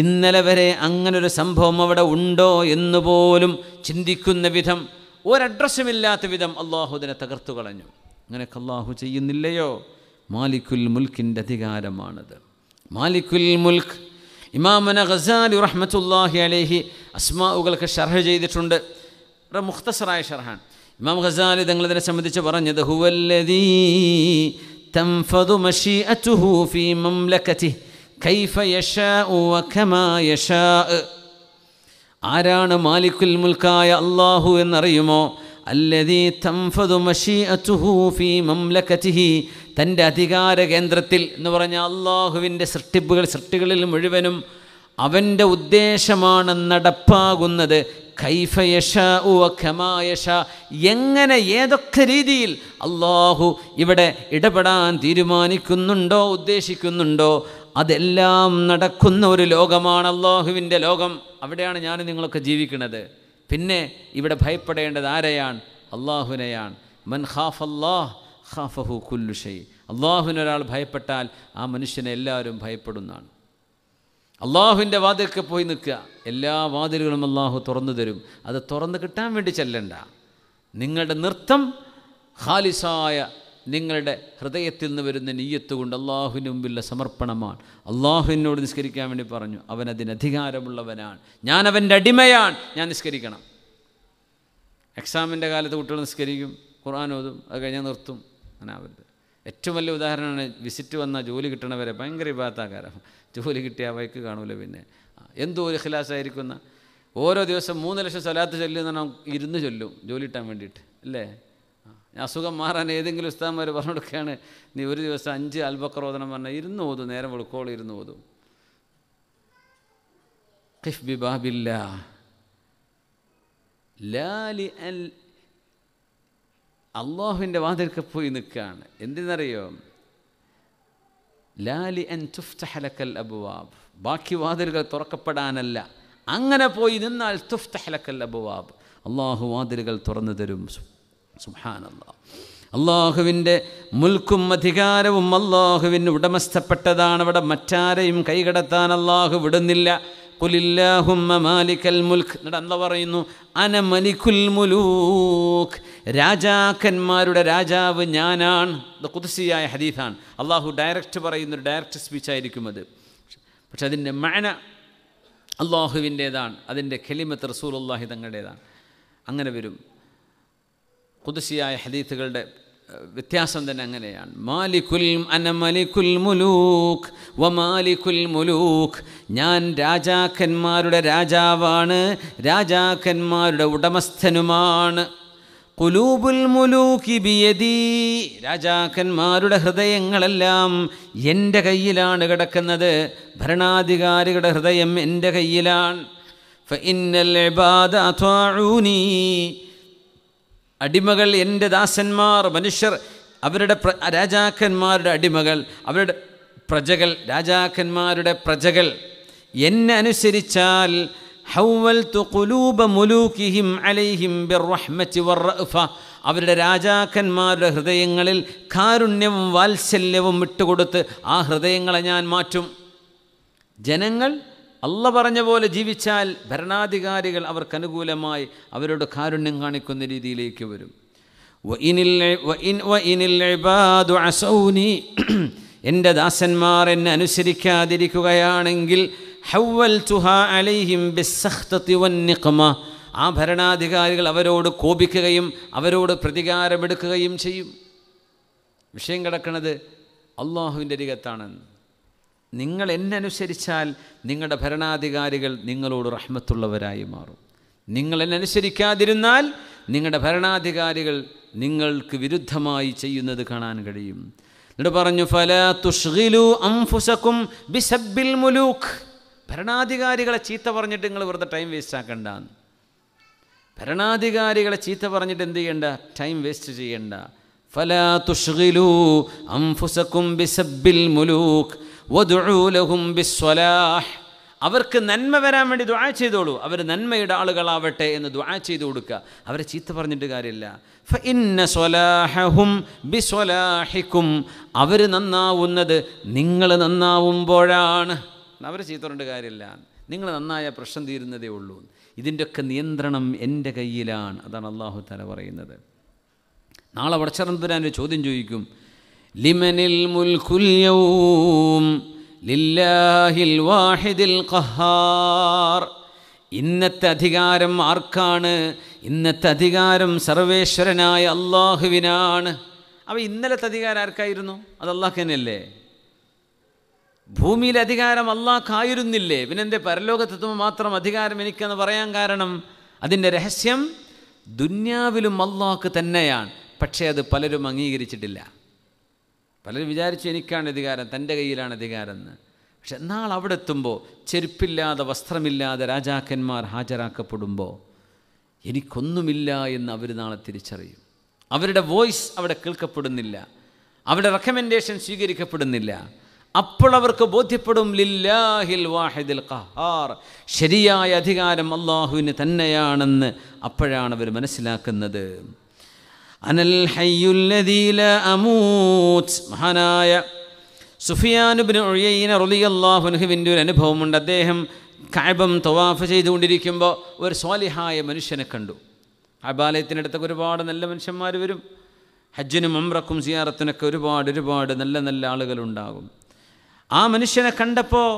ഇന്നലെ വരെ അങ്ങനൊരു സംഭവം അവിടെ ഉണ്ടോ എന്ന് പോലും ചിന്തിക്കുന്ന വിധം ഒരഡ്രസ്സുമില്ലാത്ത വിധം അള്ളാഹുദിനെ തകർത്തു കളഞ്ഞു അങ്ങനെ അള്ളാഹു ചെയ്യുന്നില്ലയോ മാലിക്കുൽ മുൽക്കിൻ്റെ അധികാരമാണത് മാലിക്കുൽ മുൽക്ക് ഇമാമന ഖസാലി റഹ്മത്തുല്ലാഹി അലേഹി അസ്മാവുകൾക്ക് ഷർഹ ചെയ്തിട്ടുണ്ട് വളരെ മുഖ്തസറായ ഷർഹാൻ ഇമാം ഖസാലി തങ്ങളിതിനെ സംബന്ധിച്ച് പറഞ്ഞത് ഹുവല്ലദീ ആരാണ് മാലിക്കുൽ മുൽക്കായ അള്ളാഹു എന്നറിയുമോ അല്ലതീ തംഫതു മഷീഅത്തുഹു ഫീ മംലക്കത്തിഹി തൻ്റെ അധികാര കേന്ദ്രത്തിൽ എന്ന് പറഞ്ഞ അള്ളാഹുവിൻ്റെ സൃഷ്ടിപ്പുകൾ സൃഷ്ടികളിൽ മുഴുവനും അവൻ്റെ ഉദ്ദേശമാണ് നടപ്പാകുന്നത് കൈഫയഷ ഉ എങ്ങനെ ഏതൊക്കെ രീതിയിൽ അള്ളാഹു ഇവിടെ ഇടപെടാൻ തീരുമാനിക്കുന്നുണ്ടോ ഉദ്ദേശിക്കുന്നുണ്ടോ അതെല്ലാം നടക്കുന്ന ഒരു ലോകമാണ് അള്ളാഹുവിൻ്റെ ലോകം അവിടെയാണ് ഞാൻ നിങ്ങളൊക്കെ ജീവിക്കുന്നത് പിന്നെ ഇവിടെ ഭയപ്പെടേണ്ടത് ആരെയാണ് അള്ളാഹുനെയാണ് മൻ ഖാഫ് അല്ലാഹ് ഖാഫഹു കുല്ലുഷൈ അള്ളാഹുവിനൊരാൾ ഭയപ്പെട്ടാൽ ആ മനുഷ്യനെ എല്ലാവരും ഭയപ്പെടുന്നതാണ് അള്ളാഹുവിൻ്റെ വാതിലൊക്കെ പോയി നിൽക്കുക എല്ലാ വാതിലുകളും അള്ളാഹു തുറന്നു തരും അത് തുറന്നു കിട്ടാൻ വേണ്ടി ചെല്ലണ്ട നിങ്ങളുടെ നൃത്തം ഖാലിസായ നിങ്ങളുടെ ഹൃദയത്തിൽ നിന്ന് വരുന്ന നീയത്ത് കൊണ്ട് അള്ളാഹുവിന് മുമ്പിലുള്ള സമർപ്പണമാണ് അള്ളാഹുവിനോട് നിസ്കരിക്കാൻ വേണ്ടി പറഞ്ഞു അവൻ അതിനധികാരമുള്ളവനാണ് ഞാൻ അവൻ്റെ അടിമയാണ് ഞാൻ നിസ്കരിക്കണം എക്സാമിൻ്റെ കാലത്ത് കുട്ടികൾ നിസ്കരിക്കും ഖുർആൻ ഓതും അത് കഴിഞ്ഞാൽ നിർത്തും അങ്ങനെ ആവരുത് ഏറ്റവും വലിയ ഉദാഹരണമാണ് വിസിറ്റ് വന്ന ജോലി കിട്ടണവരെ ഭയങ്കര വിഭാഗത്താകാരം ജോലി കിട്ടിയ വൈക്ക് കാണൂല പിന്നെ എന്തോ ഒരു ഖിലാസായിരിക്കുന്ന ഓരോ ദിവസം മൂന്ന് ലക്ഷം സ്വലാത്ത് ചൊല്ലുന്ന ഇരുന്ന് ചൊല്ലും ജോലി കിട്ടാൻ വേണ്ടിയിട്ട് അല്ലേ അസുഖം മാറാൻ ഏതെങ്കിലും ഉസ്താന്മാർ പറഞ്ഞു കൊടുക്കുകയാണ് നീ ഒരു ദിവസം അഞ്ച് അൽബക്രോധനം പറഞ്ഞാൽ ഇരുന്ന് ഓതും നേരം വെളുക്കോളം ഇരുന്ന് ഓതും ഖിഫ് ബി ലാലി അൽ അള്ളാഹുവിൻ്റെ വാതിൽക്ക് പോയി നിൽക്കുകയാണ് എന്തിനറിയോ ലാലി അൻ തുഫ്തഹലക്കൽ അബുവാബ് ബാക്കി വാതിലുകൾ തുറക്കപ്പെടാനല്ല അങ്ങനെ പോയി നിന്നാൽ തുഫ്തഹലക്കൽ അബുവാബ് അള്ളാഹു വാതിലുകൾ തുറന്നു തരും സുഹാനല്ല അള്ളാഹുവിൻ്റെ മുൽക്കും അധികാരവും അള്ളാഹുവിന് ഉടമസ്ഥപ്പെട്ടതാണ് അവിടെ മറ്റാരെയും കൈകടത്താൻ അള്ളാഹു വിടുന്നില്ല കുലില്ലാഹുമ്മ മാലിക്കൽ മുൽക്ക് എന്നിട്ട് പറയുന്നു അന മലിക്കുൽ രാജാക്കന്മാരുടെ രാജാവ് ഞാനാണ് കുതിസിയായ ഹദീഫാണ് അള്ളാഹു ഡയറക്റ്റ് ഒരു ഡയറക്റ്റ് സ്പീച്ചായിരിക്കും അത് പക്ഷെ അതിൻ്റെ മന അള്ളാഹുവിൻ്റേതാണ് അതിൻ്റെ ഖലിമത്ത് റസൂൽ അള്ളാഹി തങ്ങളുടേതാണ് അങ്ങനെ വരും കുതിശിയായ ഹദീത്തുകളുടെ വ്യത്യാസം തന്നെ അങ്ങനെയാണ് മാലിക്കുൽ അനമലിക്കുൽ മുലൂക്ക് വ മാലിക്കുൽ മുലൂക്ക് ഞാൻ രാജാക്കന്മാരുടെ രാജാവാണ് രാജാക്കന്മാരുടെ ഉടമസ്ഥനുമാണ് കുലൂബുൽ മുലൂക്കി ബിയതി രാജാക്കന്മാരുടെ ഹൃദയങ്ങളെല്ലാം എൻ്റെ കയ്യിലാണ് കിടക്കുന്നത് ഭരണാധികാരികളുടെ ഹൃദയം എൻ്റെ കയ്യിലാണ് ഫ ഇന്നൽ അടിമകൾ എൻ്റെ ദാസന്മാർ മനുഷ്യർ അവരുടെ രാജാക്കന്മാരുടെ അടിമകൾ അവരുടെ പ്രജകൾ രാജാക്കന്മാരുടെ പ്രജകൾ എന്നെ അനുസരിച്ചാൽ അവരുടെ രാജാക്കന്മാരുടെ ഹൃദയങ്ങളിൽ കാരുണ്യവും വാത്സല്യവും വിട്ടുകൊടുത്ത് ആ ഹൃദയങ്ങളെ ഞാൻ മാറ്റും ജനങ്ങൾ അല്ല പറഞ്ഞ പോലെ ജീവിച്ചാൽ ഭരണാധികാരികൾ അവർക്കനുകൂലമായി അവരോട് കാരുണ്യം കാണിക്കുന്ന രീതിയിലേക്ക് വരും എൻ്റെ ദാസന്മാർ എന്നെ അനുസരിക്കാതിരിക്കുകയാണെങ്കിൽ ആ ഭരണാധികാരികൾ അവരോട് കോപിക്കുകയും അവരോട് പ്രതികാരമെടുക്കുകയും ചെയ്യും വിഷയം കിടക്കുന്നത് അള്ളാഹുവിൻ്റെ അരികത്താണെന്ന് നിങ്ങൾ എന്നനുസരിച്ചാൽ നിങ്ങളുടെ ഭരണാധികാരികൾ നിങ്ങളോട് റഹ്മത്തുള്ളവരായി മാറും നിങ്ങൾ എന്നനുസരിക്കാതിരുന്നാൽ നിങ്ങളുടെ ഭരണാധികാരികൾ നിങ്ങൾക്ക് വിരുദ്ധമായി ചെയ്യുന്നത് കാണാൻ കഴിയും എന്നിട്ട് പറഞ്ഞു ഫല തുഷ്ഗിലു അംഫുസക്കും ബിസബിൽ മുലൂഖ് ഭരണാധികാരികളെ ചീത്ത പറഞ്ഞിട്ട് നിങ്ങൾ വെറുതെ ടൈം വേസ്റ്റ് ആക്കണ്ട ഭരണാധികാരികളെ ചീത്ത പറഞ്ഞിട്ട് എന്ത് ചെയ്യണ്ട ടൈം വേസ്റ്റ് ചെയ്യണ്ട ഫല തുഷ്ഗിലു അംഫുസക്കും ബിസബിൽ മുലൂഖ് അവർക്ക് നന്മ വരാൻ വേണ്ടി ദ്വാ ചെയ്തോളൂ അവർ നന്മയുടെ ആളുകളാവട്ടെ എന്ന് ദ്വാ ചെയ്തു കൊടുക്കുക അവരെ ചീത്ത പറഞ്ഞിട്ട് കാര്യമില്ല ഇന്ന സ്വലാഹും ബിസ്വലാഹിക്കും അവർ നന്നാവുന്നത് നിങ്ങൾ നന്നാവുമ്പോഴാണ് അവർ ചീത്ത പറഞ്ഞിട്ട് കാര്യമില്ല നിങ്ങൾ നന്നായ പ്രശ്നം തീരുന്നതേ ഉള്ളൂ ഇതിൻ്റെയൊക്കെ നിയന്ത്രണം എൻ്റെ കയ്യിലാണ് അതാണ് അള്ളാഹു തല പറയുന്നത് നാളെ വടച്ചറന്തുരാൻ ചോദ്യം ചോദിക്കും ലിമനിൽ اليوم ലില്ലാഹിൽ വാഹിദിൽ ഖഹാർ ഇന്നത്തെ അധികാരം ആർക്കാണ് ഇന്നത്തെ അധികാരം സർവേശ്വരനായ അള്ളാഹുവിനാണ് അപ്പോൾ ഇന്നലത്തെ അധികാരം ആർക്കായിരുന്നു അത് അള്ളാഹ് തന്നെയല്ലേ ഭൂമിയിലെ അധികാരം അള്ളാഹ്ക്കായിരുന്നില്ലേ പിന്നെൻ്റെ പരലോകത്തെത്തുമ്പോൾ മാത്രം അധികാരം എനിക്കെന്ന് പറയാൻ കാരണം അതിൻ്റെ രഹസ്യം ദുന്യാവിലും അള്ളാഹ് തന്നെയാണ് പക്ഷേ അത് പലരും അംഗീകരിച്ചിട്ടില്ല പലരും വിചാരിച്ചു എനിക്കാണ് അധികാരം തൻ്റെ കയ്യിലാണ് അധികാരം എന്ന് പക്ഷെ എന്നാൾ അവിടെ എത്തുമ്പോൾ ചെരുപ്പില്ലാതെ വസ്ത്രമില്ലാതെ രാജാക്കന്മാർ ഹാജരാക്കപ്പെടുമ്പോൾ എനിക്കൊന്നുമില്ല എന്ന് അവർ നാളെ തിരിച്ചറിയും അവരുടെ വോയിസ് അവിടെ കേൾക്കപ്പെടുന്നില്ല അവരുടെ റെക്കമെൻഡേഷൻ സ്വീകരിക്കപ്പെടുന്നില്ല അപ്പോൾ അവർക്ക് ബോധ്യപ്പെടും ലില്ലാഹിൽ വാഹിദിൽ ഖഹാർ ശരിയായ അധികാരം അള്ളാഹുവിന് തന്നെയാണെന്ന് അപ്പോഴാണ് അവർ മനസ്സിലാക്കുന്നത് അനൽ ലാ അമൂത് മഹാനായ സുഫിയാനുബിന് ഒഴിയീന റലിയല്ലാഹുനുഹുവിൻ്റെ ഒരു അനുഭവമുണ്ട് അദ്ദേഹം കഅബം തവാഫ് ചെയ്തുകൊണ്ടിരിക്കുമ്പോൾ ഒരു സ്വാലിഹായ മനുഷ്യനെ കണ്ടു അടുത്ത് ഒരുപാട് നല്ല മനുഷ്യന്മാർ വരും ഹജ്ജിനും അമ്രക്കും സിയാറത്തിനൊക്കെ ഒരുപാട് ഒരുപാട് നല്ല നല്ല ആളുകളുണ്ടാകും ആ മനുഷ്യനെ കണ്ടപ്പോൾ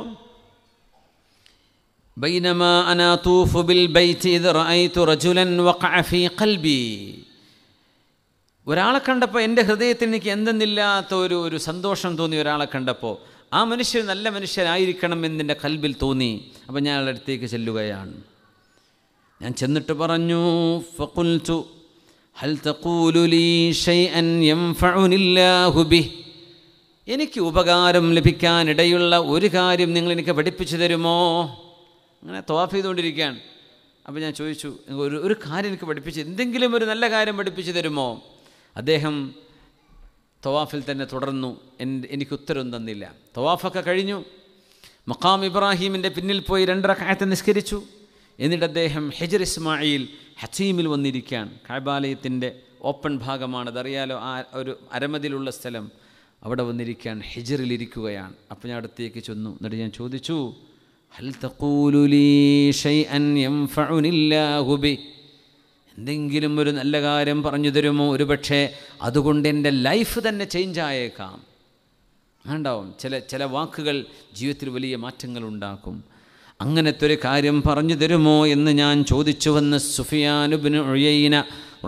ബൈനമ അനാ തൂഫു ബിൽ ബൈറ്റ് ഇത് റഅയ്തു റജുലൻ വഖഅ ഫീ ഖൽബി ഒരാളെ കണ്ടപ്പോൾ എൻ്റെ ഹൃദയത്തിൽ എനിക്ക് എന്തെന്നില്ലാത്ത ഒരു ഒരു സന്തോഷം തോന്നി ഒരാളെ കണ്ടപ്പോൾ ആ മനുഷ്യർ നല്ല മനുഷ്യരായിരിക്കണം എന്നെൻ്റെ കൽബിൽ തോന്നി അപ്പം ഞാൻ അടുത്തേക്ക് ചെല്ലുകയാണ് ഞാൻ ചെന്നിട്ട് പറഞ്ഞു ഫക്കുൽച്ചു ഹൽ തക്കൂലുലി ഷൈഅൻ യംഫഉനില്ലാഹു ബിഹി എനിക്ക് ഉപകാരം ലഭിക്കാനിടയുള്ള ഒരു കാര്യം നിങ്ങൾ എനിക്ക് പഠിപ്പിച്ചു തരുമോ അങ്ങനെ തോഫ് ചെയ്തുകൊണ്ടിരിക്കുകയാണ് അപ്പോൾ ഞാൻ ചോദിച്ചു ഒരു ഒരു കാര്യം എനിക്ക് പഠിപ്പിച്ച് എന്തെങ്കിലും ഒരു നല്ല കാര്യം പഠിപ്പിച്ചു തരുമോ അദ്ദേഹം തവാഫിൽ തന്നെ തുടർന്നു എനിക്ക് ഉത്തരം തന്നില്ല തവാഫൊക്കെ കഴിഞ്ഞു മക്കാം ഇബ്രാഹീമിൻ്റെ പിന്നിൽ പോയി രണ്ടരക്കായത്തെ നിസ്കരിച്ചു എന്നിട്ട് അദ്ദേഹം ഹെജർ ഇസ്മായിൽ ഹസീമിൽ വന്നിരിക്കുകയാണ് കായബാലയത്തിൻ്റെ ഓപ്പൺ ഭാഗമാണ് അതറിയാലോ ആ ഒരു അരമതിലുള്ള സ്ഥലം അവിടെ വന്നിരിക്കുകയാണ് ഹെജറിലിരിക്കുകയാണ് ഇരിക്കുകയാണ് അപ്പോൾ ഞാൻ അടുത്തേക്ക് ചെന്നു എന്നിട്ട് ഞാൻ ചോദിച്ചു ഹൽ തക്കൂലുലീ ഷൈ അൻ എം എന്തെങ്കിലും ഒരു നല്ല കാര്യം പറഞ്ഞു തരുമോ ഒരു പക്ഷേ അതുകൊണ്ട് എൻ്റെ ലൈഫ് തന്നെ ചേഞ്ച് ആയേക്കാം ഉണ്ടാവും ചില ചില വാക്കുകൾ ജീവിതത്തിൽ വലിയ മാറ്റങ്ങൾ ഉണ്ടാക്കും അങ്ങനത്തെ ഒരു കാര്യം പറഞ്ഞു തരുമോ എന്ന് ഞാൻ ചോദിച്ചുവെന്ന് സുഫിയാനുബിന് ഒഴയിന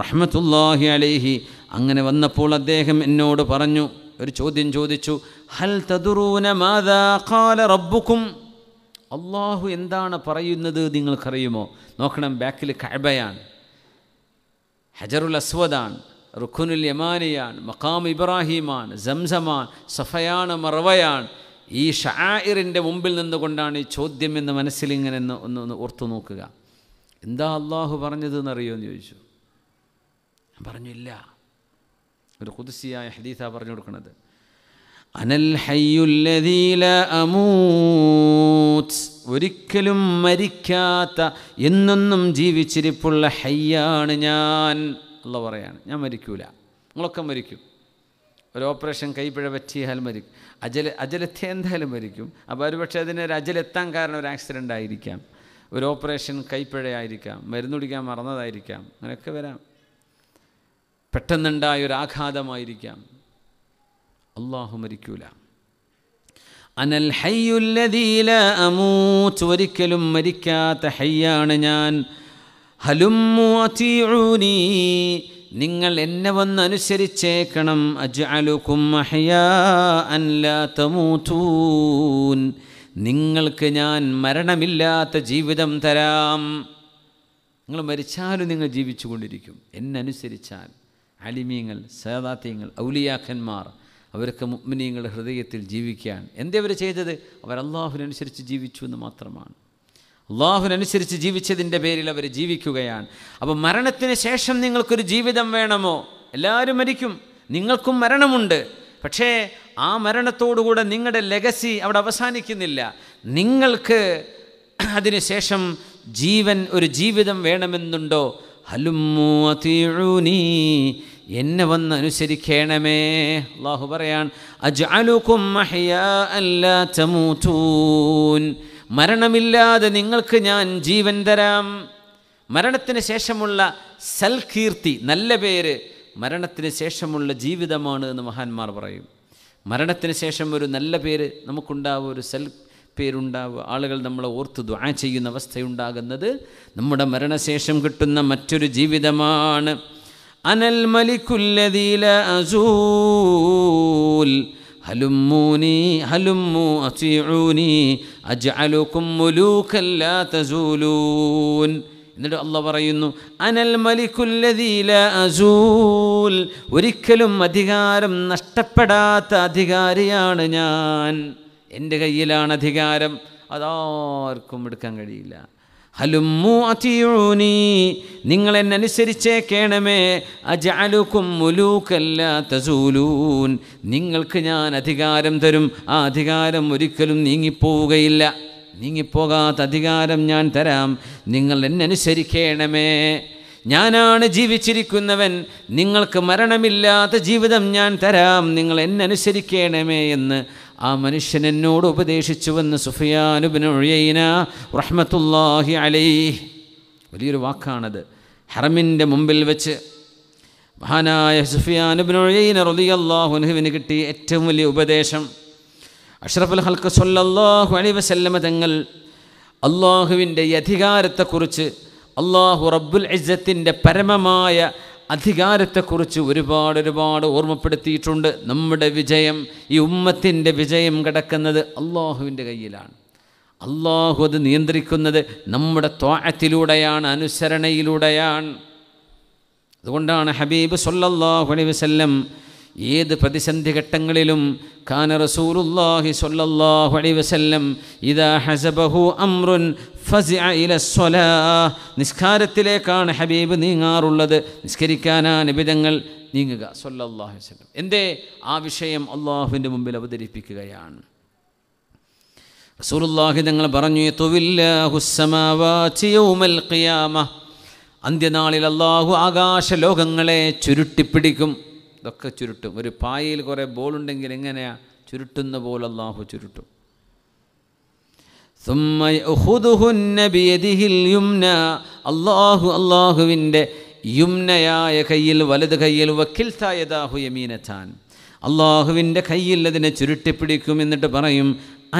റഹ്മത്തുല്ലാഹി അലേഹി അങ്ങനെ വന്നപ്പോൾ അദ്ദേഹം എന്നോട് പറഞ്ഞു ഒരു ചോദ്യം ചോദിച്ചു ഹൽ തദുറൂന മാതാ കാല റബ്ബുക്കും അള്ളാഹു എന്താണ് പറയുന്നത് നിങ്ങൾക്കറിയുമോ നോക്കണം ബാക്കിൽ കഴബയാണ് ഹജറുൽ അസ്വദാണ് റുഖുനുൽ യമാനിയാണ് മക്കാം ഇബ്രാഹിമാൻ ജംസമാൻ സഫയാണ് മറവയാൻ ഈ ഷായിറിൻ്റെ മുമ്പിൽ നിന്നുകൊണ്ടാണ് ഈ ചോദ്യം എന്ന് മനസ്സിലിങ്ങനെ ഒന്ന് ഒന്ന് ഓർത്തു നോക്കുക എന്താ അള്ളാഹു പറഞ്ഞതെന്ന് അറിയുമെന്ന് ചോദിച്ചു ഞാൻ പറഞ്ഞില്ല ഒരു കുതിസിയായ ഹദീസ പറഞ്ഞു കൊടുക്കുന്നത് അനൽ ഹയ്യുല്ലദീല അമൂത്ത് ഒരിക്കലും മരിക്കാത്ത എന്നൊന്നും ജീവിച്ചിരിപ്പുള്ള ഹയ്യാണ് ഞാൻ എന്നുള്ള പറയാണ് ഞാൻ മരിക്കൂല നിങ്ങളൊക്കെ മരിക്കും ഒരു ഓപ്പറേഷൻ കൈപ്പിഴ പറ്റിയാൽ മരിക്കും അജല അജലത്തെ എന്തായാലും മരിക്കും അപ്പോൾ ഒരു പക്ഷേ ഒരു അജലെത്താൻ കാരണം ഒരു ആക്സിഡൻ്റ് ആയിരിക്കാം ഒരു ഓപ്പറേഷൻ കൈപ്പിഴയായിരിക്കാം കുടിക്കാൻ മറന്നതായിരിക്കാം അങ്ങനെയൊക്കെ വരാം പെട്ടെന്നുണ്ടായ ഒരു ആഘാതമായിരിക്കാം അള്ളാഹു മരിക്കൂലാം അനൽ ഹയ്യുല്ലതീല അമൂത്ത് ഒരിക്കലും മരിക്കാത്ത ഹയ്യാണ് ഞാൻ ഹലുമ്മൂനീ നിങ്ങൾ എന്നെ വന്ന് അനുസരിച്ചേക്കണം അജ്അലുക്കും തമൂത്തൂൻ നിങ്ങൾക്ക് ഞാൻ മരണമില്ലാത്ത ജീവിതം തരാം നിങ്ങൾ മരിച്ചാലും നിങ്ങൾ ജീവിച്ചു കൊണ്ടിരിക്കും എന്നെ അനുസരിച്ചാൽ അലിമീങ്ങൾ സേദാത്യങ്ങൾ ഔലിയാക്കന്മാർ അവരൊക്കെ മുഗ്മിനീങ്ങളുടെ ഹൃദയത്തിൽ ജീവിക്കുകയാണ് എന്തേ അവർ ചെയ്തത് അവർ അള്ളാഹുവിനനുസരിച്ച് ജീവിച്ചു എന്ന് മാത്രമാണ് അള്ളാഹുവിനനുസരിച്ച് ജീവിച്ചതിൻ്റെ പേരിൽ അവർ ജീവിക്കുകയാണ് അപ്പോൾ മരണത്തിന് ശേഷം നിങ്ങൾക്കൊരു ജീവിതം വേണമോ എല്ലാവരും മരിക്കും നിങ്ങൾക്കും മരണമുണ്ട് പക്ഷേ ആ മരണത്തോടുകൂടെ നിങ്ങളുടെ ലെഗസി അവിടെ അവസാനിക്കുന്നില്ല നിങ്ങൾക്ക് അതിനുശേഷം ജീവൻ ഒരു ജീവിതം വേണമെന്നുണ്ടോ ഹലുമൂനീ എന്നെ വന്ന് അനുസരിക്കണമേ അള്ളാഹു പറയാൻ അജാലുക്കും മരണമില്ലാതെ നിങ്ങൾക്ക് ഞാൻ ജീവൻ തരാം മരണത്തിന് ശേഷമുള്ള സൽകീർത്തി നല്ല പേര് മരണത്തിന് ശേഷമുള്ള ജീവിതമാണ് എന്ന് മഹാന്മാർ പറയും മരണത്തിന് ശേഷം ഒരു നല്ല പേര് നമുക്കുണ്ടാവുക ഒരു സൽ പേരുണ്ടാവുക ആളുകൾ നമ്മളെ ഓർത്ത് ദ്വാ ചെയ്യുന്ന അവസ്ഥയുണ്ടാകുന്നത് നമ്മുടെ മരണശേഷം കിട്ടുന്ന മറ്റൊരു ജീവിതമാണ് അനൽ لا അസൂൽ هلموني هلموا أطيعوني അജ്അലുക്കും ملوكا لا تزولون എന്നിട്ട് അല്ല പറയുന്നു അനൽ മലിക്കുല്ലതീല അസൂൽ ഒരിക്കലും അധികാരം നഷ്ടപ്പെടാത്ത അധികാരിയാണ് ഞാൻ എൻ്റെ കയ്യിലാണ് അധികാരം അതാർക്കും എടുക്കാൻ കഴിയില്ല ഹലുമു അതിയൂനി നിങ്ങൾ എന്നെ അനുസരിച്ചേക്കണമേ അജാലുക്കും മുലൂക്കല്ല തസൂലൂൻ നിങ്ങൾക്ക് ഞാൻ അധികാരം തരും ആ അധികാരം ഒരിക്കലും നീങ്ങിപ്പോവുകയില്ല നീങ്ങിപ്പോകാത്ത അധികാരം ഞാൻ തരാം നിങ്ങൾ എന്നെ അനുസരിക്കേണമേ ഞാനാണ് ജീവിച്ചിരിക്കുന്നവൻ നിങ്ങൾക്ക് മരണമില്ലാത്ത ജീവിതം ഞാൻ തരാം നിങ്ങൾ എന്നെ എന്ന് ആ മനുഷ്യൻ എന്നോട് ഉപദേശിച്ചുവെന്ന് സുഫിയാനുബിനൊഴിയന റഹ്മത്തുല്ലാഹി അലൈ വലിയൊരു വാക്കാണത് ഹറമിൻ്റെ മുമ്പിൽ വെച്ച് മഹാനായ സുഫിയാനുബിനൊഴിയന ഒഴിയന റലിയല്ലാഹുനുവിന് കിട്ടിയ ഏറ്റവും വലിയ ഉപദേശം അഷ്റഫുൽ ഹൽക്ക് സൊല്ലാഹു അലി വസല്ലമ തങ്ങൾ അള്ളാഹുവിൻ്റെ അധികാരത്തെക്കുറിച്ച് അള്ളാഹു റബ്ബുൽ ഇസ്സത്തിൻ്റെ പരമമായ അധികാരത്തെക്കുറിച്ച് ഒരുപാട് ഒരുപാട് ഓർമ്മപ്പെടുത്തിയിട്ടുണ്ട് നമ്മുടെ വിജയം ഈ ഉമ്മത്തിൻ്റെ വിജയം കിടക്കുന്നത് അള്ളാഹുവിൻ്റെ കയ്യിലാണ് അള്ളാഹു അത് നിയന്ത്രിക്കുന്നത് നമ്മുടെ ത്വാഴത്തിലൂടെയാണ് അനുസരണയിലൂടെയാണ് അതുകൊണ്ടാണ് ഹബീബ് സൊല്ലാഹു അലൈ ഏത് പ്രതിസന്ധി ഘട്ടങ്ങളിലും ഖാന റസൂലുല്ലാഹി സ്വല്ലല്ലാഹു അലൈഹി വസല്ലം ഇദാ ഹസബഹു അംറുൻ നിസ്കാരത്തിലേക്കാണ് ഹബീബ് നീങ്ങാറുള്ളത് നിസ്കരിക്കാനാ നിബിതങ്ങൾ നീങ്ങുക സൊല്ലാഹു വസ്ലം എന്തേ ആ വിഷയം അള്ളാഹുവിൻ്റെ മുമ്പിൽ അവതരിപ്പിക്കുകയാണ് റസൂലുല്ലാഹി തങ്ങൾ പറഞ്ഞു അന്ത്യനാളിൽ അള്ളാഹു ആകാശ ലോകങ്ങളെ ചുരുട്ടിപ്പിടിക്കും ഇതൊക്കെ ചുരുട്ടും ഒരു പായയിൽ കുറേ ബോളുണ്ടെങ്കിൽ എങ്ങനെയാ ചുരുട്ടുന്ന പോലെ അള്ളാഹു ചുരുട്ടും അള്ളാഹു അള്ളാഹുവിൻ്റെ യുംനയായ കയ്യിൽ വലത് കയ്യിൽ വക്കിൽ തായതാഹു യമീനത്താൻ അള്ളാഹുവിൻ്റെ കയ്യിൽ അതിനെ ചുരുട്ടിപ്പിടിക്കും എന്നിട്ട് പറയും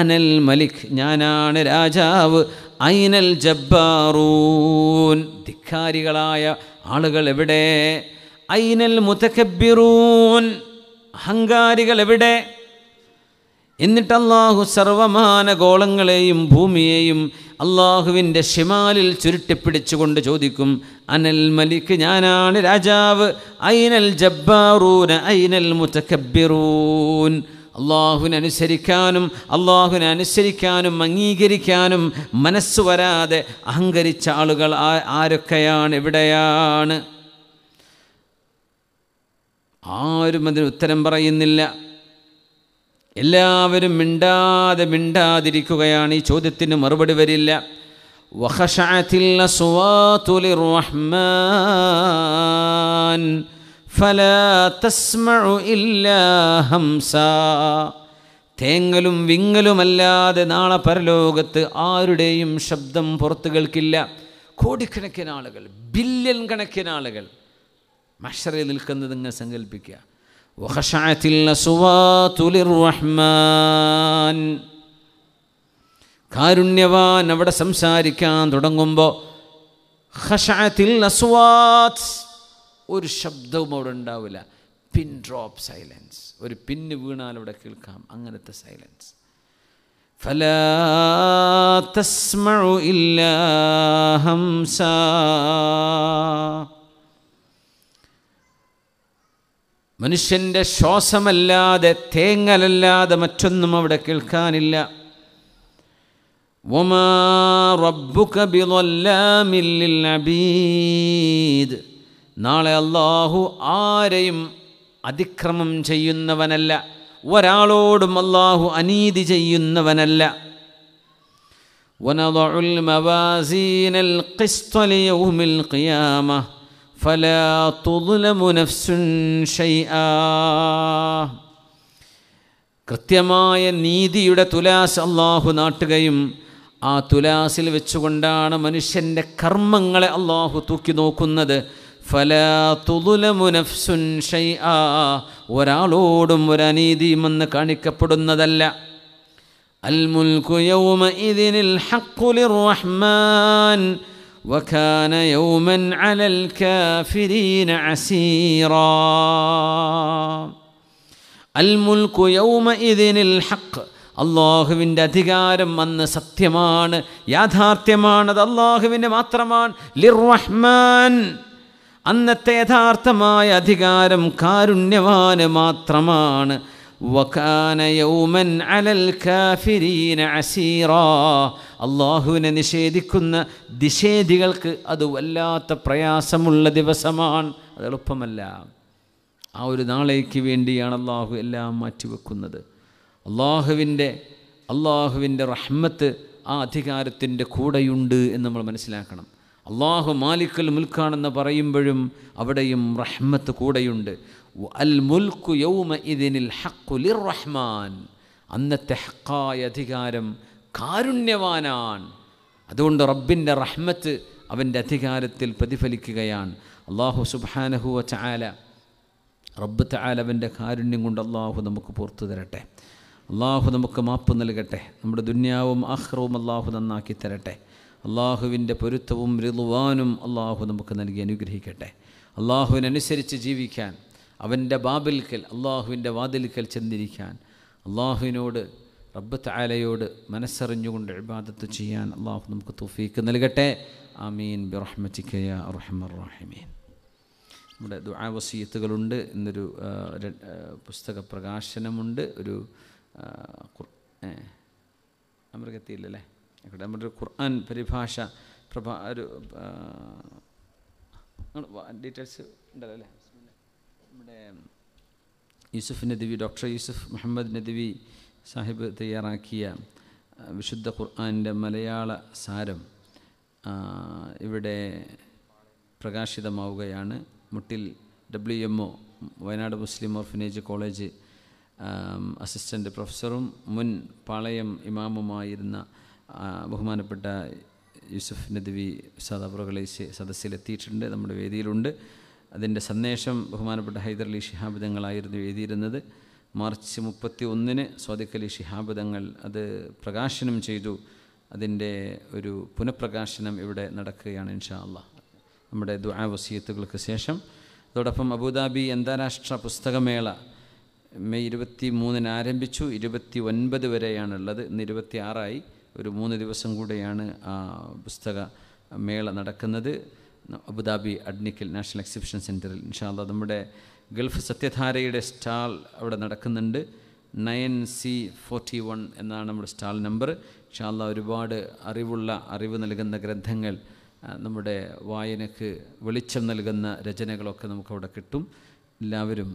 അനൽ മലിക് ഞാനാണ് രാജാവ് ഐനൽ ജബ്ബാറൂൻ ധിക്കാരികളായ ആളുകൾ എവിടെ ഐനൽ മുതക്കബിറൂൻ അഹങ്കാരികൾ എവിടെ എന്നിട്ട് അള്ളാഹു സർവമാന ഗോളങ്ങളെയും ഭൂമിയെയും അള്ളാഹുവിൻ്റെ ഷിമാലിൽ ചുരുട്ടിപ്പിടിച്ചുകൊണ്ട് ചോദിക്കും അനൽ മലിക്ക് ഞാനാണ് രാജാവ് ഐനൽ ജബ്ബാറൂൻ ഐനൽ മുതക്കബിറൂൻ അള്ളാഹുവിനനുസരിക്കാനും അള്ളാഹുവിനെ അനുസരിക്കാനും അംഗീകരിക്കാനും മനസ്സ് വരാതെ അഹങ്കരിച്ച ആളുകൾ ആരൊക്കെയാണ് എവിടെയാണ് ആരും അതിന് ഉത്തരം പറയുന്നില്ല എല്ലാവരും മിണ്ടാതെ മിണ്ടാതിരിക്കുകയാണ് ഈ ചോദ്യത്തിന് മറുപടി വരില്ല തേങ്ങലും വിങ്ങലുമല്ലാതെ നാളെ പരലോകത്ത് ആരുടെയും ശബ്ദം പുറത്തു കേൾക്കില്ല കോടിക്കണക്കിന് ആളുകൾ ബില്യൺ കണക്കിന് ആളുകൾ മഷറിൽ നിൽക്കുന്നത് നിങ്ങൾ സങ്കല്പിക്കുക കാരുണ്യവാൻ അവിടെ സംസാരിക്കാൻ തുടങ്ങുമ്പോൾ ഒരു ശബ്ദവും അവിടെ ഉണ്ടാവില്ല പിൻ ഡ്രോപ്പ് സൈലൻസ് ഒരു പിന്ന് വീണാൽ അവിടെ കേൾക്കാം അങ്ങനത്തെ സൈലൻസ് ഫല തസ്മഴു ഇല്ല ഹംസ മനുഷ്യൻ്റെ ശ്വാസമല്ലാതെ തേങ്ങലല്ലാതെ മറ്റൊന്നും അവിടെ കേൾക്കാനില്ല ഒമാ റബ്ബുക നാളെ അള്ളാഹു ആരെയും അതിക്രമം ചെയ്യുന്നവനല്ല ഒരാളോടും അള്ളാഹു അനീതി ചെയ്യുന്നവനല്ല ونضع മവാസീനൽ القسط ليوم فلا തുലമു നഫ്സുൻ ഷൈആ കൃത്യമായ നീതിയുടെ തുലാസ് അള്ളാഹു നാട്ടുകയും ആ തുലാസിൽ വെച്ചുകൊണ്ടാണ് മനുഷ്യൻ്റെ കർമ്മങ്ങളെ അള്ളാഹു തൂക്കി നോക്കുന്നത് ഫല തുലമുനഫ്സുൻ നഫ്സുൻ ഷൈആ ഒരാളോടും ഒരനീതിയും എന്ന് കാണിക്കപ്പെടുന്നതല്ല അൽ മുൽക്കു ഇതിനിൽ ഹക്കുലിർ റഹ്മാൻ وكان يوما على الكافرين عسيرا الملك يومئذ الحق അള്ളാഹുവിൻ്റെ അധികാരം അന്ന് സത്യമാണ് യാഥാർത്ഥ്യമാണത് അള്ളാഹുവിൻ്റെ മാത്രമാണ് റഹ്മാൻ അന്നത്തെ യഥാർത്ഥമായ അധികാരം കാരുണ്യവാന് മാത്രമാണ് വക്കാന യൗമൻ അലൽ കാഫിരീന അസീറാ അള്ളാഹുവിനെ നിഷേധിക്കുന്ന നിഷേധികൾക്ക് അത് വല്ലാത്ത പ്രയാസമുള്ള ദിവസമാണ് അത് എളുപ്പമല്ല ആ ഒരു നാളേക്ക് വേണ്ടിയാണ് അള്ളാഹു എല്ലാം മാറ്റിവെക്കുന്നത് അള്ളാഹുവിൻ്റെ അള്ളാഹുവിൻ്റെ റഹ്മത്ത് ആ അധികാരത്തിൻ്റെ കൂടെയുണ്ട് എന്ന് നമ്മൾ മനസ്സിലാക്കണം അള്ളാഹു മാലിക്കൽ മുൽക്കാണെന്ന് പറയുമ്പോഴും അവിടെയും റഹ്മത്ത് കൂടെയുണ്ട് അൽ യൗമ ഇതിനിൽ ഹക്കുലിർ റഹ്മാൻ അന്നത്തെ ഹക്കായ അധികാരം കാരുണ്യവാനാണ് അതുകൊണ്ട് റബ്ബിൻ്റെ റഹ്മത്ത് അവൻ്റെ അധികാരത്തിൽ പ്രതിഫലിക്കുകയാണ് അള്ളാഹു സുബാനഹു ചാല റബ്ബ് ചാലവൻ്റെ കാരുണ്യം കൊണ്ട് അള്ളാഹു നമുക്ക് പുറത്തു തരട്ടെ അള്ളാഹു നമുക്ക് മാപ്പ് നൽകട്ടെ നമ്മുടെ ദുന്യാവും ആഹ്റവും അള്ളാഹു നന്നാക്കി തരട്ടെ അള്ളാഹുവിൻ്റെ പൊരുത്തവും റിതുവാനും അള്ളാഹു നമുക്ക് നൽകി അനുഗ്രഹിക്കട്ടെ അള്ളാഹുവിനനുസരിച്ച് ജീവിക്കാൻ അവൻ്റെ ബാബിൽക്കൽ അള്ളാഹുവിൻ്റെ വാതിൽക്കൽ ചെന്നിരിക്കാൻ അള്ളാഹുവിനോട് റബ്ബത്ത് ആലയോട് മനസ്സറിഞ്ഞുകൊണ്ട് ഇബാദത്ത് ചെയ്യാൻ അള്ളാഹു നമുക്ക് തുഫീക്ക് നൽകട്ടെ ആമീൻ ബിറഹ്മറ്റിക്കയ അർഹമർ നമ്മുടെ ദുആവസീയത്തുകളുണ്ട് ഇന്നൊരു പുസ്തക പ്രകാശനമുണ്ട് ഒരു അമൃഗത്തിയില്ലല്ലേ ഇവിടെ നമ്മുടെ ഒരു ഖുർആൻ പരിഭാഷ പ്രഭാ ഒരു ഡീറ്റെയിൽസ് ഉണ്ടല്ലോ അല്ലേ നമ്മുടെ യൂസുഫ് നദവി ഡോക്ടർ യൂസുഫ് മുഹമ്മദ് നദവി സാഹിബ് തയ്യാറാക്കിയ വിശുദ്ധ ഖുർആാനിൻ്റെ മലയാള സാരം ഇവിടെ പ്രകാശിതമാവുകയാണ് Muttil W M O Wayanad Muslim orphanage college assistant പ്രൊഫസറും മുൻ പാളയം ഇമാമുമായിരുന്ന ബഹുമാനപ്പെട്ട യൂസുഫ് നദവി സദാബുറകളേശ് സദസ്സിലെത്തിയിട്ടുണ്ട് നമ്മുടെ വേദിയിലുണ്ട് അതിൻ്റെ സന്ദേശം ബഹുമാനപ്പെട്ട ഹൈദർ അലി തങ്ങളായിരുന്നു എഴുതിയിരുന്നത് മാർച്ച് മുപ്പത്തി ഒന്നിന് സ്വാദിഖ് അലി തങ്ങൾ അത് പ്രകാശനം ചെയ്തു അതിൻ്റെ ഒരു പുനഃപ്രകാശനം ഇവിടെ നടക്കുകയാണ് ഇൻഷാ അള്ളാഹ് നമ്മുടെ ദുആ വസീയത്തുകൾക്ക് ശേഷം അതോടൊപ്പം അബുദാബി അന്താരാഷ്ട്ര പുസ്തകമേള മെയ് ഇരുപത്തി മൂന്നിന് ആരംഭിച്ചു ഇരുപത്തി ഒൻപത് വരെയാണുള്ളത് ഇന്ന് ഇരുപത്തി ആറായി ഒരു മൂന്ന് ദിവസം കൂടെയാണ് ആ പുസ്തക മേള നടക്കുന്നത് അബുദാബി അഡ്നിക്കൽ നാഷണൽ എക്സിബിഷൻ സെൻറ്ററിൽ ഇൻഷാല്ല നമ്മുടെ ഗൾഫ് സത്യധാരയുടെ സ്റ്റാൾ അവിടെ നടക്കുന്നുണ്ട് നയൻ സി ഫോർട്ടി വൺ എന്നാണ് നമ്മുടെ സ്റ്റാൾ നമ്പർ ഇൻഷാല്ല ഒരുപാട് അറിവുള്ള അറിവ് നൽകുന്ന ഗ്രന്ഥങ്ങൾ നമ്മുടെ വായനക്ക് വെളിച്ചം നൽകുന്ന രചനകളൊക്കെ നമുക്കവിടെ കിട്ടും എല്ലാവരും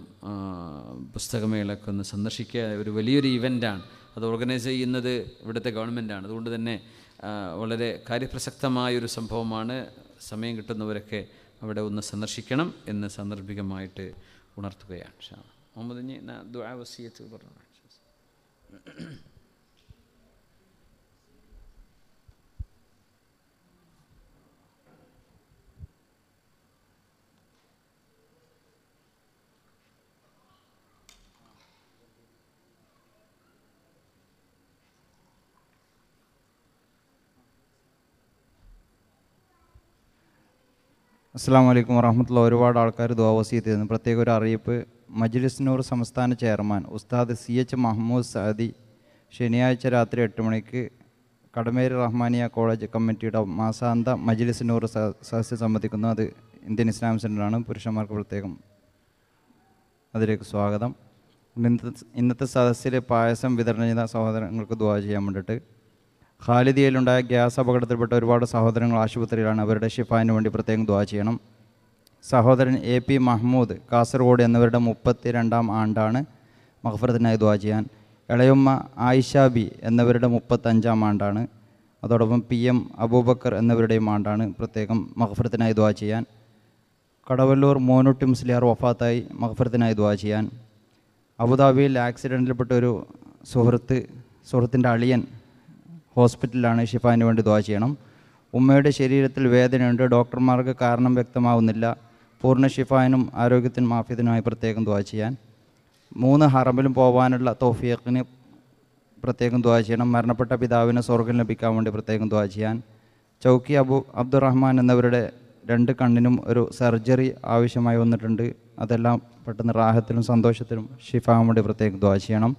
പുസ്തകമേളൊക്കെ ഒന്ന് സന്ദർശിക്കുക ഒരു വലിയൊരു ഇവൻ്റാണ് അത് ഓർഗനൈസ് ചെയ്യുന്നത് ഇവിടുത്തെ ഗവൺമെൻറ്റാണ് അതുകൊണ്ട് തന്നെ വളരെ കാര്യപ്രസക്തമായൊരു സംഭവമാണ് സമയം കിട്ടുന്നവരൊക്കെ അവിടെ ഒന്ന് സന്ദർശിക്കണം എന്ന് സാന്ദർഭികമായിട്ട് ഉണർത്തുകയാണ് മുഹമ്മദ് ദുആ വസിയത്ത് പറഞ്ഞു അസ്സാം വലൈക്കും വറഹമത്തുള്ള ഒരുപാട് ആൾക്കാർ ദ്വാവസീത്ത് ചെയ്യുന്നു പ്രത്യേക ഒരു അറിയിപ്പ് നൂർ സംസ്ഥാന ചെയർമാൻ ഉസ്താദ് സി എച്ച് മഹമ്മൂദ് സാദി ശനിയാഴ്ച രാത്രി എട്ട് മണിക്ക് കടമേരി റഹ്മാനിയ കോളേജ് കമ്മിറ്റിയുടെ മാസാന്ത മജ്ലിസ് നൂർ സദസ്യ സംബന്ധിക്കുന്നു അത് ഇന്ത്യൻ ഇസ്ലാം സെൻ്ററാണ് പുരുഷന്മാർക്ക് പ്രത്യേകം അതിലേക്ക് സ്വാഗതം ഇന്നത്തെ ഇന്നത്തെ സദസ്സിൽ പായസം വിതരണം ചെയ്ത സഹോദരങ്ങൾക്ക് ദുവാ ചെയ്യാൻ വേണ്ടിയിട്ട് ഖാലിദിയയിലുണ്ടായ ഗ്യാസ് അപകടത്തിൽപ്പെട്ട ഒരുപാട് സഹോദരങ്ങൾ ആശുപത്രിയിലാണ് അവരുടെ ഷിഫാനു വേണ്ടി പ്രത്യേകം ദ്വാ ചെയ്യണം സഹോദരൻ എ പി മഹ്മൂദ് കാസർഗോഡ് എന്നിവരുടെ മുപ്പത്തി രണ്ടാം ആണ്ടാണ് മഹഫറത്തിനായി ദ്വാ ചെയ്യാൻ ഇളയമ്മ ആയിഷ ബി എന്നിവരുടെ മുപ്പത്തഞ്ചാം ആണ്ടാണ് അതോടൊപ്പം പി എം അബൂബക്കർ എന്നിവരുടെയും ആണ്ടാണ് പ്രത്യേകം മഹഫറത്തിനായി ദ്വാ ചെയ്യാൻ കടവല്ലൂർ മോനുട്ടി മുസ്ലിയാർ വഫാത്തായി മഹഫറത്തിനായി ദ്വാ ചെയ്യാൻ അബുദാബിയിൽ ആക്സിഡൻറ്റിൽപ്പെട്ട ഒരു സുഹൃത്ത് സുഹൃത്തിൻ്റെ അളിയൻ ഹോസ്പിറ്റലിലാണ് ഷിഫാന് വേണ്ടി ദ്വാ ചെയ്യണം ഉമ്മയുടെ ശരീരത്തിൽ വേദനയുണ്ട് ഡോക്ടർമാർക്ക് കാരണം വ്യക്തമാവുന്നില്ല പൂർണ്ണ ഷിഫാനും ആരോഗ്യത്തിനും ആഫ്യത്തിനുമായി പ്രത്യേകം ദ്വാ ചെയ്യാൻ മൂന്ന് ഹറമ്പിലും പോകാനുള്ള തോഫിയക്കിന് പ്രത്യേകം ദ്വാ ചെയ്യണം മരണപ്പെട്ട പിതാവിന് സ്വർഗം ലഭിക്കാൻ വേണ്ടി പ്രത്യേകം ദ്വാ ചെയ്യാൻ ചൗക്കി അബു അബ്ദുറഹ്മാൻ എന്നവരുടെ രണ്ട് കണ്ണിനും ഒരു സർജറി ആവശ്യമായി വന്നിട്ടുണ്ട് അതെല്ലാം പെട്ടെന്ന് റാഹത്തിലും സന്തോഷത്തിലും ഷിഫാൻ വേണ്ടി പ്രത്യേകം ദ്വാ ചെയ്യണം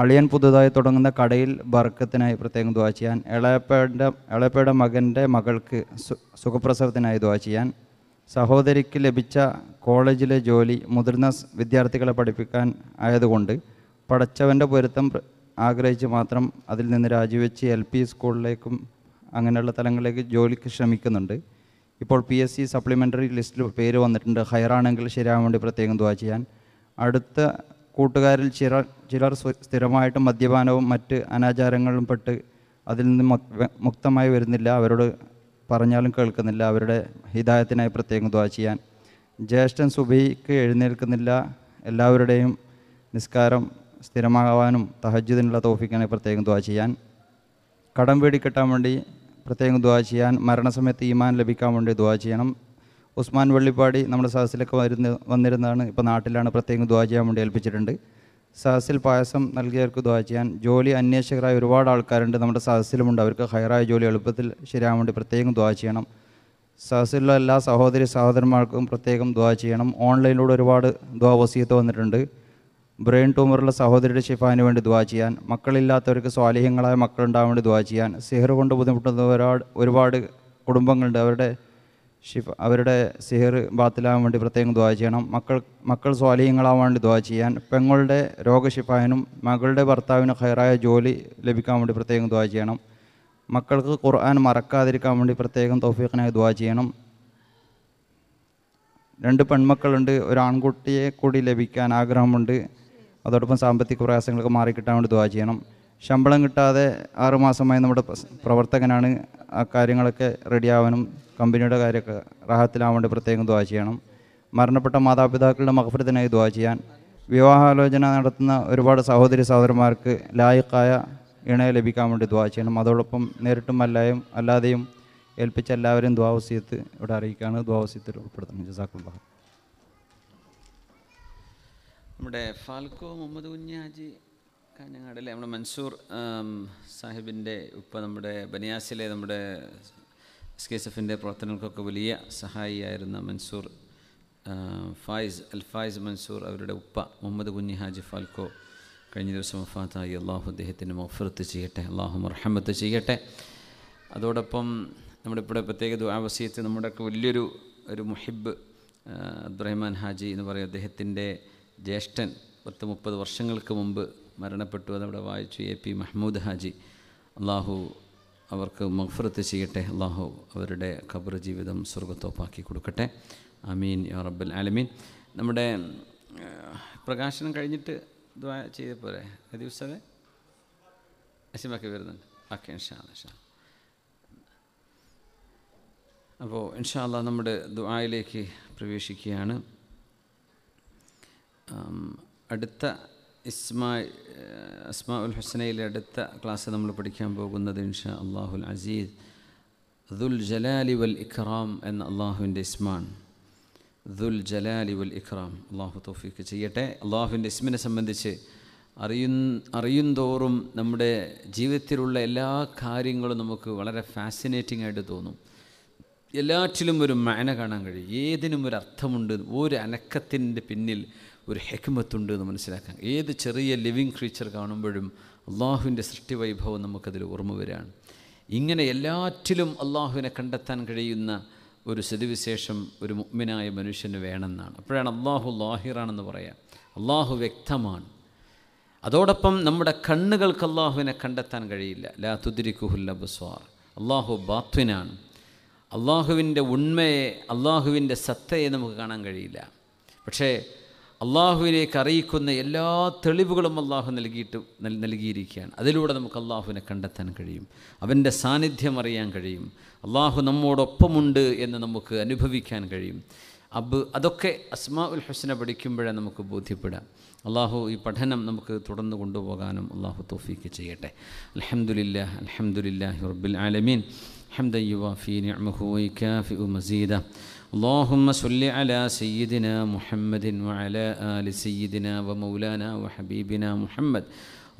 അളിയൻ പുതുതായി തുടങ്ങുന്ന കടയിൽ ബർക്കത്തിനായി പ്രത്യേകം ദുവാ ചെയ്യാൻ ഇളയപ്പയുടെ ഇളയപ്പയുടെ മകൻ്റെ മകൾക്ക് സുഖപ്രസവത്തിനായി ദുവാ ചെയ്യാൻ സഹോദരിക്ക് ലഭിച്ച കോളേജിലെ ജോലി മുതിർന്ന വിദ്യാർത്ഥികളെ പഠിപ്പിക്കാൻ ആയതുകൊണ്ട് പഠിച്ചവൻ്റെ പൊരുത്തം ആഗ്രഹിച്ച് മാത്രം അതിൽ നിന്ന് രാജിവെച്ച് എൽ പി സ്കൂളിലേക്കും അങ്ങനെയുള്ള തലങ്ങളിലേക്ക് ജോലിക്ക് ശ്രമിക്കുന്നുണ്ട് ഇപ്പോൾ പി എസ് സി സപ്ലിമെൻ്ററി ലിസ്റ്റിൽ പേര് വന്നിട്ടുണ്ട് ഹയറാണെങ്കിൽ ശരിയാവാൻ വേണ്ടി പ്രത്യേകം ദുവാ ചെയ്യാൻ അടുത്ത കൂട്ടുകാരിൽ ചിലർ ചിലർ സ്ഥിരമായിട്ട് മദ്യപാനവും മറ്റ് അനാചാരങ്ങളും പെട്ട് അതിൽ നിന്ന് മുക്തമായി വരുന്നില്ല അവരോട് പറഞ്ഞാലും കേൾക്കുന്നില്ല അവരുടെ ഹിതായത്തിനായി പ്രത്യേകം ദ്വാ ചെയ്യാൻ ജ്യേഷ്ഠൻ സുബൈക്ക് എഴുന്നേൽക്കുന്നില്ല എല്ലാവരുടെയും നിസ്കാരം സ്ഥിരമാകാനും തഹജ്ജുദിനുള്ള തോഫിക്കാനായി പ്രത്യേകം ദ്വാ ചെയ്യാൻ കടം വേടി കിട്ടാൻ വേണ്ടി പ്രത്യേകം ദ്വാ ചെയ്യാൻ മരണസമയത്ത് ഈമാൻ ലഭിക്കാൻ വേണ്ടി ദ്വാ ചെയ്യണം ഉസ്മാൻ വള്ളിപ്പാടി നമ്മുടെ സഹസിലൊക്കെ വരുന്ന വന്നിരുന്നതാണ് ഇപ്പോൾ നാട്ടിലാണ് പ്രത്യേകം ദ്വാ ചെയ്യാൻ വേണ്ടി ഏൽപ്പിച്ചിട്ടുണ്ട് സഹസിൽ പായസം നൽകിയവർക്ക് ദ്വാ ചെയ്യാൻ ജോലി അന്വേഷകരായ ഒരുപാട് ആൾക്കാരുണ്ട് നമ്മുടെ സഹസിലുമുണ്ട് അവർക്ക് ഹയറായ ജോലി എളുപ്പത്തിൽ ശരിയാൻ വേണ്ടി പ്രത്യേകം ദ്വാ ചെയ്യണം സഹസിലുള്ള എല്ലാ സഹോദരി സഹോദരന്മാർക്കും പ്രത്യേകം ദ്വാ ചെയ്യണം ഓൺലൈനിലൂടെ ഒരുപാട് ദ്വാ വസീത്ത് വന്നിട്ടുണ്ട് ബ്രെയിൻ ട്യൂമറുള്ള സഹോദരിയുടെ ഷിഫാന് വേണ്ടി ദ്വാ ചെയ്യാൻ മക്കളില്ലാത്തവർക്ക് സ്വാലിഹ്യങ്ങളായ മക്കളുണ്ടാകാൻ വേണ്ടി ദ്വാ ചെയ്യാൻ സിഹർ കൊണ്ട് ബുദ്ധിമുട്ടുന്ന ഒരുപാട് ഒരുപാട് കുടുംബങ്ങളുണ്ട് അവരുടെ ഷിഫ അവരുടെ സിഹർ ബാത്തിലാവാൻ വേണ്ടി പ്രത്യേകം ദ്വാ ചെയ്യണം മക്കൾ മക്കൾ സ്വാലീയങ്ങളാവാൻ വേണ്ടി ദ്വാ ചെയ്യാൻ പെങ്ങളുടെ രോഗശിഫായനും മകളുടെ ഭർത്താവിന് ഹൈറായ ജോലി ലഭിക്കാൻ വേണ്ടി പ്രത്യേകം ദ്വാ ചെയ്യണം മക്കൾക്ക് ഖുർആൻ മറക്കാതിരിക്കാൻ വേണ്ടി പ്രത്യേകം തൗഫീഖിനായി ദ്വാ ചെയ്യണം രണ്ട് പെൺമക്കളുണ്ട് ഒരു ആൺകുട്ടിയെ കൂടി ലഭിക്കാൻ ആഗ്രഹമുണ്ട് അതോടൊപ്പം സാമ്പത്തിക പ്രയാസങ്ങൾക്ക് മാറിക്കിട്ടാൻ വേണ്ടി ദ്വാ ചെയ്യണം ശമ്പളം കിട്ടാതെ ആറുമാസമായി നമ്മുടെ പ്രവർത്തകനാണ് ആ കാര്യങ്ങളൊക്കെ റെഡിയാവാനും കമ്പനിയുടെ കാര്യമൊക്കെ റാഹത്തിലാവേണ്ടി പ്രത്യേകം ദ്വാ ചെയ്യണം മരണപ്പെട്ട മാതാപിതാക്കളുടെ മഹഫരത്തിനായി ദ്വാ ചെയ്യാൻ വിവാഹാലോചന നടത്തുന്ന ഒരുപാട് സഹോദരി സഹോദരന്മാർക്ക് ലായക്കായ ഇണയെ ലഭിക്കാൻ വേണ്ടി ദ്വാ ചെയ്യണം അതോടൊപ്പം നേരിട്ടും അല്ലായും അല്ലാതെയും ഏൽപ്പിച്ച എല്ലാവരെയും ദ്വാവസ്യത്ത് ഇവിടെ അറിയിക്കുകയാണ് ദ്വാവസ്യത്തിൽ ഉൾപ്പെടുത്തുന്നത് ജസാക്കുള്ള നമ്മുടെ ഫാൽക്കോ മുഹമ്മദ് കുഞ്ഞാജി കാഞ്ഞങ്ങാടല്ലേ നമ്മുടെ മൻസൂർ സാഹിബിൻ്റെ ഉപ്പ നമ്മുടെ ബനിയാസിലെ നമ്മുടെ എസ് കെ എസ് എഫിൻ്റെ പ്രവർത്തനങ്ങൾക്കൊക്കെ വലിയ സഹായിയായിരുന്ന മൻസൂർ ഫായിസ് അൽഫായിസ് മൻസൂർ അവരുടെ ഉപ്പ മുഹമ്മദ് കുഞ്ഞി ഹാജി ഫാൽക്കോ കഴിഞ്ഞ ദിവസം വഫാത്തായി അള്ളാഹു അദ്ദേഹത്തിന് മൊഫറത്ത് ചെയ്യട്ടെ അള്ളാഹു മുറഹമ്മത്ത് ചെയ്യട്ടെ അതോടൊപ്പം നമ്മുടെ ഇവിടെ പ്രത്യേക ദുരാവസ്യത്തിൽ നമ്മുടെയൊക്കെ വലിയൊരു ഒരു മുഹിബ് അബ്ദുറഹ്മാൻ ഹാജി എന്ന് പറയും അദ്ദേഹത്തിൻ്റെ ജ്യേഷ്ഠൻ പത്ത് മുപ്പത് വർഷങ്ങൾക്ക് മുമ്പ് മരണപ്പെട്ടു അതവിടെ വായിച്ചു എ പി മഹ്മൂദ് ഹാജി അള്ളാഹു അവർക്ക് മഫ്രത്ത് ചെയ്യട്ടെ അള്ളാഹു അവരുടെ ഖബർ ജീവിതം സ്വർഗത്തോപ്പാക്കി കൊടുക്കട്ടെ അമീൻ യാ റബ്ബൽ ആലമീൻ നമ്മുടെ പ്രകാശനം കഴിഞ്ഞിട്ട് ദ്വാ ചെയ്ത പോരെ ദിവസമേ അസിമാക്കി വരുന്നുണ്ട് ഓക്കെ ഇൻഷാ അപ്പോൾ ഇൻഷാ നമ്മുടെ ദ്വായിലേക്ക് പ്രവേശിക്കുകയാണ് അടുത്ത ഇസ്മാ അസ്മാ ഉൽ ഹുസനയിലെ അടുത്ത ക്ലാസ് നമ്മൾ പഠിക്കാൻ പോകുന്നത് ഇൻഷാ അള്ളാഹുൽ അസീസ് ദുൽ ജലാലി വൽ ഇഖ്റാം എന്ന അള്ളാഹുവിൻ്റെ ഇസ്മാണ് ദുൽ ജലാലി വൽ ഇഖ്റാം അള്ളാഹു തോഫിക്ക് ചെയ്യട്ടെ അള്ളാഹുവിൻ്റെ ഇസ്മിനെ സംബന്ധിച്ച് അറിയു അറിയുന്തോറും നമ്മുടെ ജീവിതത്തിലുള്ള എല്ലാ കാര്യങ്ങളും നമുക്ക് വളരെ ഫാസിനേറ്റിംഗ് ആയിട്ട് തോന്നും എല്ലാറ്റിലും ഒരു മേന കാണാൻ കഴിയും ഏതിനും ഒരു അർത്ഥമുണ്ട് ഒരു അനക്കത്തിൻ്റെ പിന്നിൽ ഒരു ഹെക്മത്തുണ്ട് എന്ന് മനസ്സിലാക്കാം ഏത് ചെറിയ ലിവിങ് ക്രീച്ചർ കാണുമ്പോഴും അള്ളാഹുവിൻ്റെ സൃഷ്ടി വൈഭവം നമുക്കതിൽ ഓർമ്മ വരികയാണ് ഇങ്ങനെ എല്ലാറ്റിലും അള്ളാഹുവിനെ കണ്ടെത്താൻ കഴിയുന്ന ഒരു സ്ഥിതിവിശേഷം ഒരു മുഗ്മിനായ മനുഷ്യന് വേണമെന്നാണ് അപ്പോഴാണ് അള്ളാഹു ലാഹിറാണെന്ന് പറയാം അള്ളാഹു വ്യക്തമാണ് അതോടൊപ്പം നമ്മുടെ കണ്ണുകൾക്ക് അള്ളാഹുവിനെ കണ്ടെത്താൻ കഴിയില്ല ലാ തുദിരിക്കുഹുല്ല ബസ്വാർ അള്ളാഹു ബാത്വിനാണ് അള്ളാഹുവിൻ്റെ ഉണ്മയെ അള്ളാഹുവിൻ്റെ സത്തയെ നമുക്ക് കാണാൻ കഴിയില്ല പക്ഷേ അള്ളാഹുവിനേക്ക് അറിയിക്കുന്ന എല്ലാ തെളിവുകളും അള്ളാഹു നൽകിയിട്ട് നൽകിയിരിക്കുകയാണ് അതിലൂടെ നമുക്ക് അള്ളാഹുവിനെ കണ്ടെത്താൻ കഴിയും അവൻ്റെ സാന്നിധ്യം അറിയാൻ കഴിയും അള്ളാഹു നമ്മോടൊപ്പമുണ്ട് എന്ന് നമുക്ക് അനുഭവിക്കാൻ കഴിയും അബ് അതൊക്കെ അസ്മാ ഉൽ ഹുസ്നെ പഠിക്കുമ്പോഴേ നമുക്ക് ബോധ്യപ്പെടാം അള്ളാഹു ഈ പഠനം നമുക്ക് തുടർന്ന് കൊണ്ടുപോകാനും അള്ളാഹു തോഫീക്ക് ചെയ്യട്ടെ അലഹമുല്ല അലഹമുല്ലാ റബ്ബിൽ ആലമീൻ ഹംദ യുവാഫി നിഅമഹു വൈകാഫി മസീദ اللهم صل على سيدنا محمد وعلى آل سيدنا ومولانا وحبيبنا محمد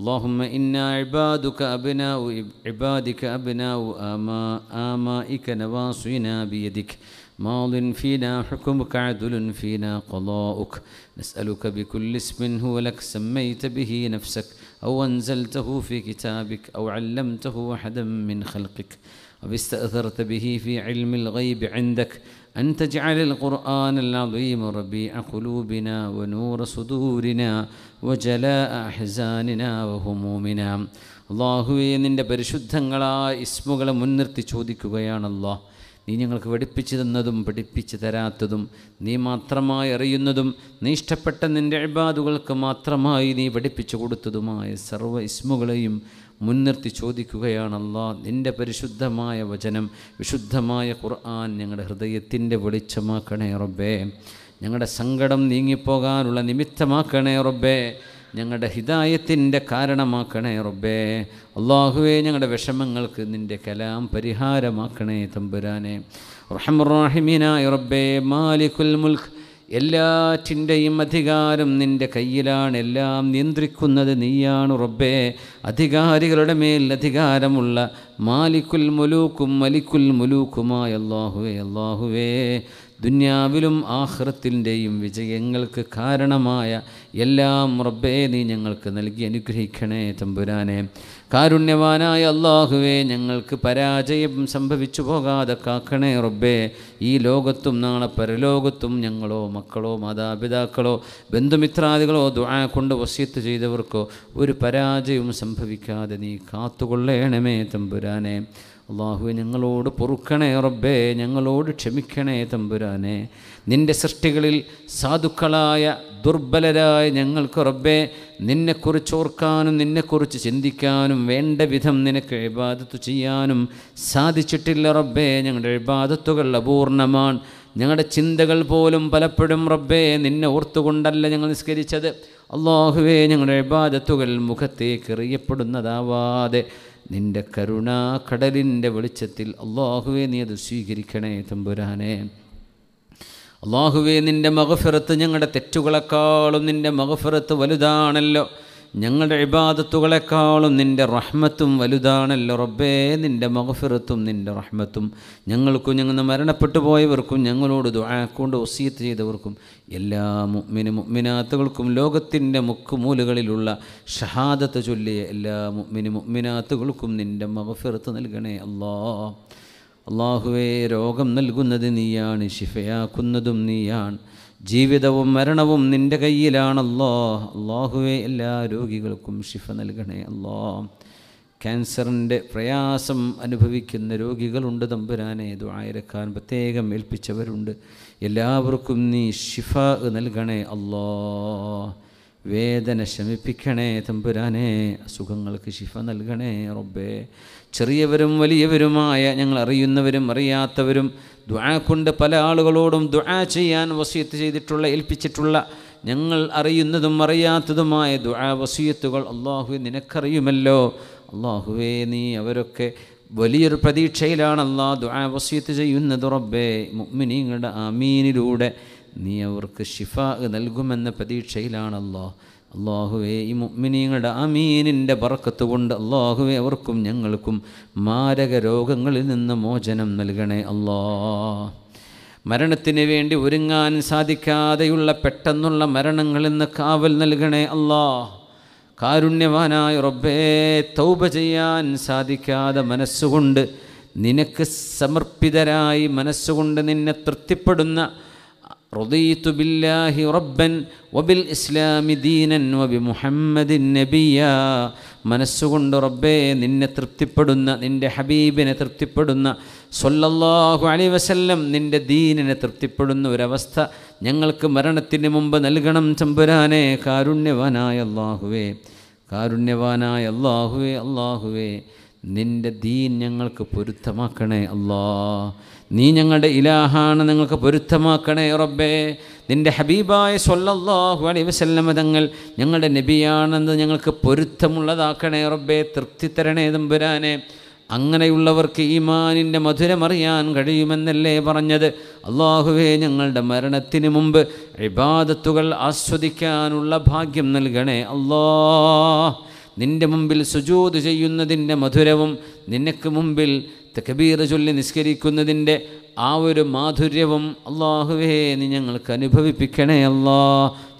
اللهم إنا عبادك أبناء عبادك أبناء آما آمائك نواصينا بيدك ماض فينا حكمك عدل فينا قضاؤك نسألك بكل اسم هو لك سميت به نفسك أو أنزلته في كتابك أو علمته أحدا من خلقك أو استأثرت به في علم الغيب عندك أن تجعل القرآن العظيم ربيع قلوبنا ونور صدورنا وجلاء أحزاننا وهمومنا അള്ളാഹുവെ നിൻ്റെ പരിശുദ്ധങ്ങളായ ഇസ്മുകളെ മുൻനിർത്തി ചോദിക്കുകയാണല്ലോ നീ ഞങ്ങൾക്ക് വെടിപ്പിച്ചു തന്നതും പഠിപ്പിച്ചു തരാത്തതും നീ മാത്രമായി അറിയുന്നതും നീ ഇഷ്ടപ്പെട്ട നിൻ്റെ അഴിബാദുകൾക്ക് മാത്രമായി നീ പഠിപ്പിച്ചു കൊടുത്തതുമായ സർവ്വ ഇസ്മുകളെയും മുൻനിർത്തി ചോദിക്കുകയാണല്ലോ നിൻ്റെ പരിശുദ്ധമായ വചനം വിശുദ്ധമായ ഖുർആൻ ഞങ്ങളുടെ ഹൃദയത്തിൻ്റെ വെളിച്ചമാക്കണേ റബ്ബേ ഞങ്ങളുടെ സങ്കടം നീങ്ങിപ്പോകാനുള്ള നിമിത്തമാക്കണേ റബ്ബേ ഞങ്ങളുടെ ഹിതായത്തിൻ്റെ കാരണമാക്കണേ റബ്ബേ അള്ളാഹുവേ ഞങ്ങളുടെ വിഷമങ്ങൾക്ക് നിൻ്റെ കലാം പരിഹാരമാക്കണേ തമ്പുരാനെ റഹമുറാഹിമീനായ റബ്ബേ മാലിക്കുൽ മുൽഖ് എല്ലാറ്റിൻ്റെയും അധികാരം നിൻ്റെ കയ്യിലാണ് എല്ലാം നിയന്ത്രിക്കുന്നത് നീയാണ് റബ്ബേ അധികാരികളുടെ മേൽ അധികാരമുള്ള മാലിക്കുൽ മുലൂക്കും മലിക്കുൽ മുലൂക്കുമായ അള്ളാഹുവേ അള്ളാഹുവേ ദുന്യാവിലും ആഹ്റത്തിൻ്റെയും വിജയങ്ങൾക്ക് കാരണമായ എല്ലാം റബ്ബേ നീ ഞങ്ങൾക്ക് നൽകി അനുഗ്രഹിക്കണേ തമ്പുരാനെ കാരുണ്യവാനായ അള്ളാഹുവെ ഞങ്ങൾക്ക് പരാജയം സംഭവിച്ചു പോകാതെ കാക്കണേ റബ്ബേ ഈ ലോകത്തും നാളെ പരലോകത്തും ഞങ്ങളോ മക്കളോ മാതാപിതാക്കളോ ബന്ധുമിത്രാദികളോ ദുആ കൊണ്ട് വസ്യത്ത് ചെയ്തവർക്കോ ഒരു പരാജയവും സംഭവിക്കാതെ നീ കാത്തുകൊള്ളേണമേ തമ്പുരാനെ അള്ളാഹുവെ ഞങ്ങളോട് പൊറുക്കണേ റബ്ബേ ഞങ്ങളോട് ക്ഷമിക്കണേ തമ്പുരാനെ നിൻ്റെ സൃഷ്ടികളിൽ സാധുക്കളായ ദുർബലരായ ഞങ്ങൾക്ക് റബ്ബേ നിന്നെക്കുറിച്ച് ഓർക്കാനും നിന്നെക്കുറിച്ച് ചിന്തിക്കാനും വേണ്ട വിധം നിനക്ക് ഇബാദത്ത് ചെയ്യാനും സാധിച്ചിട്ടില്ല റബ്ബേ ഞങ്ങളുടെ ഇബാദത്തുകൾ അപൂർണമാണ് ഞങ്ങളുടെ ചിന്തകൾ പോലും പലപ്പോഴും റബ്ബേ നിന്നെ ഓർത്തുകൊണ്ടല്ല ഞങ്ങൾ നിസ്കരിച്ചത് അള്ളാഹുവേ ഞങ്ങളുടെ ഇബാദത്തുകൾ മുഖത്തേക്ക് എറിയപ്പെടുന്നതാവാതെ നിൻ്റെ കരുണാ കടലിൻ്റെ വെളിച്ചത്തിൽ അള്ളാഹുവെ നീ അത് സ്വീകരിക്കണേ തമ്പുരാനെ അള്ളാഹുവെ നിൻ്റെ മകഫിറത്ത് ഞങ്ങളുടെ തെറ്റുകളെക്കാളും നിൻ്റെ മകഫിറത്ത് വലുതാണല്ലോ ഞങ്ങളുടെ ഇബാദത്തുകളെക്കാളും നിൻ്റെ റഹ്മത്തും വലുതാണല്ലോ റബ്ബേ നിൻ്റെ മഹഫിറത്തും നിൻ്റെ റഹ്മത്തും ഞങ്ങൾക്കും ഞങ്ങൾ മരണപ്പെട്ടു പോയവർക്കും ഞങ്ങളോട് കൊണ്ട് ഒസീത്ത് ചെയ്തവർക്കും എല്ലാ മുഗ്മിന് മുഗ്മിനാത്തുകൾക്കും ലോകത്തിൻ്റെ മുക്കുമൂലുകളിലുള്ള ഷഹാദത്ത് ചൊല്ലിയ എല്ലാ മുഗ്മിന് മുഗ്മിനാത്തുകൾക്കും നിൻ്റെ മഹഫിറത്ത് നൽകണേ അല്ലാ അള്ളാഹുവേ രോഗം നൽകുന്നത് നീയാണ് ശിഫയാക്കുന്നതും നീയാണ് ജീവിതവും മരണവും നിൻ്റെ കയ്യിലാണല്ലോ അള്ളാഹുവെ എല്ലാ രോഗികൾക്കും ഷിഫ നൽകണേ അല്ലോ ക്യാൻസറിൻ്റെ പ്രയാസം അനുഭവിക്കുന്ന രോഗികളുണ്ട് തമ്പുരാനെ ദ്വായരക്കാൻ പ്രത്യേകം ഏൽപ്പിച്ചവരുണ്ട് എല്ലാവർക്കും നീ ഷിഫ നൽകണേ അല്ലോ വേദന ശമിപ്പിക്കണേ തമ്പുരാനെ അസുഖങ്ങൾക്ക് ശിഫ നൽകണേ റബ്ബേ ചെറിയവരും വലിയവരുമായ ഞങ്ങൾ അറിയുന്നവരും അറിയാത്തവരും ദ്വാ കൊണ്ട് പല ആളുകളോടും ദ്വാ ചെയ്യാൻ വസീത്ത് ചെയ്തിട്ടുള്ള ഏൽപ്പിച്ചിട്ടുള്ള ഞങ്ങൾ അറിയുന്നതും അറിയാത്തതുമായ ദ്വാ വസീത്തുകൾ അള്ളാഹു നിനക്കറിയുമല്ലോ അള്ളാഹുവേ നീ അവരൊക്കെ വലിയൊരു പ്രതീക്ഷയിലാണല്ലോ ദ്വാ വസീത്ത് ചെയ്യുന്നത് റബ്ബേ മുഗ്മിനിങ്ങളുടെ അമീനിലൂടെ നീ അവർക്ക് ഷിഫ നൽകുമെന്ന പ്രതീക്ഷയിലാണല്ലോ അള്ളാഹുവേ ഈ മുഅ്മിനീങ്ങളുടെ അമീനിൻ്റെ പറക്കത്ത് കൊണ്ട് അള്ളാഹുവെ അവർക്കും ഞങ്ങൾക്കും മാരക രോഗങ്ങളിൽ നിന്ന് മോചനം നൽകണേ അല്ലാ മരണത്തിന് വേണ്ടി ഒരുങ്ങാൻ സാധിക്കാതെയുള്ള പെട്ടെന്നുള്ള മരണങ്ങളിൽ നിന്ന് കാവൽ നൽകണേ അല്ലാ കാരുണ്യവാനായ റബ്ബേ തൗബ ചെയ്യാൻ സാധിക്കാതെ മനസ്സുകൊണ്ട് നിനക്ക് സമർപ്പിതരായി മനസ്സുകൊണ്ട് നിന്നെ തൃപ്തിപ്പെടുന്ന റദീതു ബില്ലാഹി റബ്ബൻ വബിൽ ഇസ്ലാമി ദീനൻ വബി മുഹമ്മദിൻ നബിയ മനസ്സുകൊണ്ട് റബ്ബേ നിന്നെ തൃപ്തിപ്പെടുന്ന നിൻ്റെ ഹബീബിനെ തൃപ്തിപ്പെടുന്ന സൊല്ലല്ലാഹു അലൈ വസല്ലം നിൻ്റെ ദീനിനെ തൃപ്തിപ്പെടുന്ന ഒരവസ്ഥ ഞങ്ങൾക്ക് മരണത്തിന് മുമ്പ് നൽകണം ചമ്പുരാനെ കാരുണ്യവാനായ അള്ളാഹുവേ കാരുണ്യവാനായ അള്ളാഹുവേ അള്ളാഹുവേ നിൻ്റെ ദീൻ ഞങ്ങൾക്ക് പൊരുത്തമാക്കണേ അള്ളാഹ് നീ ഞങ്ങളുടെ ഇലാഹാണ് നിങ്ങൾക്ക് പൊരുത്തമാക്കണേ റബ്ബേ നിൻ്റെ ഹബീബായ സൊല്ലാഹു അലൈ വസല്ലമ തങ്ങൾ ഞങ്ങളുടെ നബിയാണെന്ന് ഞങ്ങൾക്ക് പൊരുത്തമുള്ളതാക്കണേ റബ്ബേ തൃപ്തി തരണേ തമ്പുരാനെ അങ്ങനെയുള്ളവർക്ക് ഈമാനിൻ്റെ മധുരമറിയാൻ കഴിയുമെന്നല്ലേ പറഞ്ഞത് അള്ളാഹുവേ ഞങ്ങളുടെ മരണത്തിന് മുമ്പ് ഇബാദത്തുകൾ ആസ്വദിക്കാനുള്ള ഭാഗ്യം നൽകണേ അള്ളാ നിൻ്റെ മുമ്പിൽ സുജൂത് ചെയ്യുന്നതിൻ്റെ മധുരവും നിനക്ക് മുമ്പിൽ തക്കബീർ ചൊല്ലി നിസ്കരിക്കുന്നതിൻ്റെ ആ ഒരു മാധുര്യവും അള്ളാഹുവേ നീ ഞങ്ങൾക്ക് അനുഭവിപ്പിക്കണേ അല്ലാ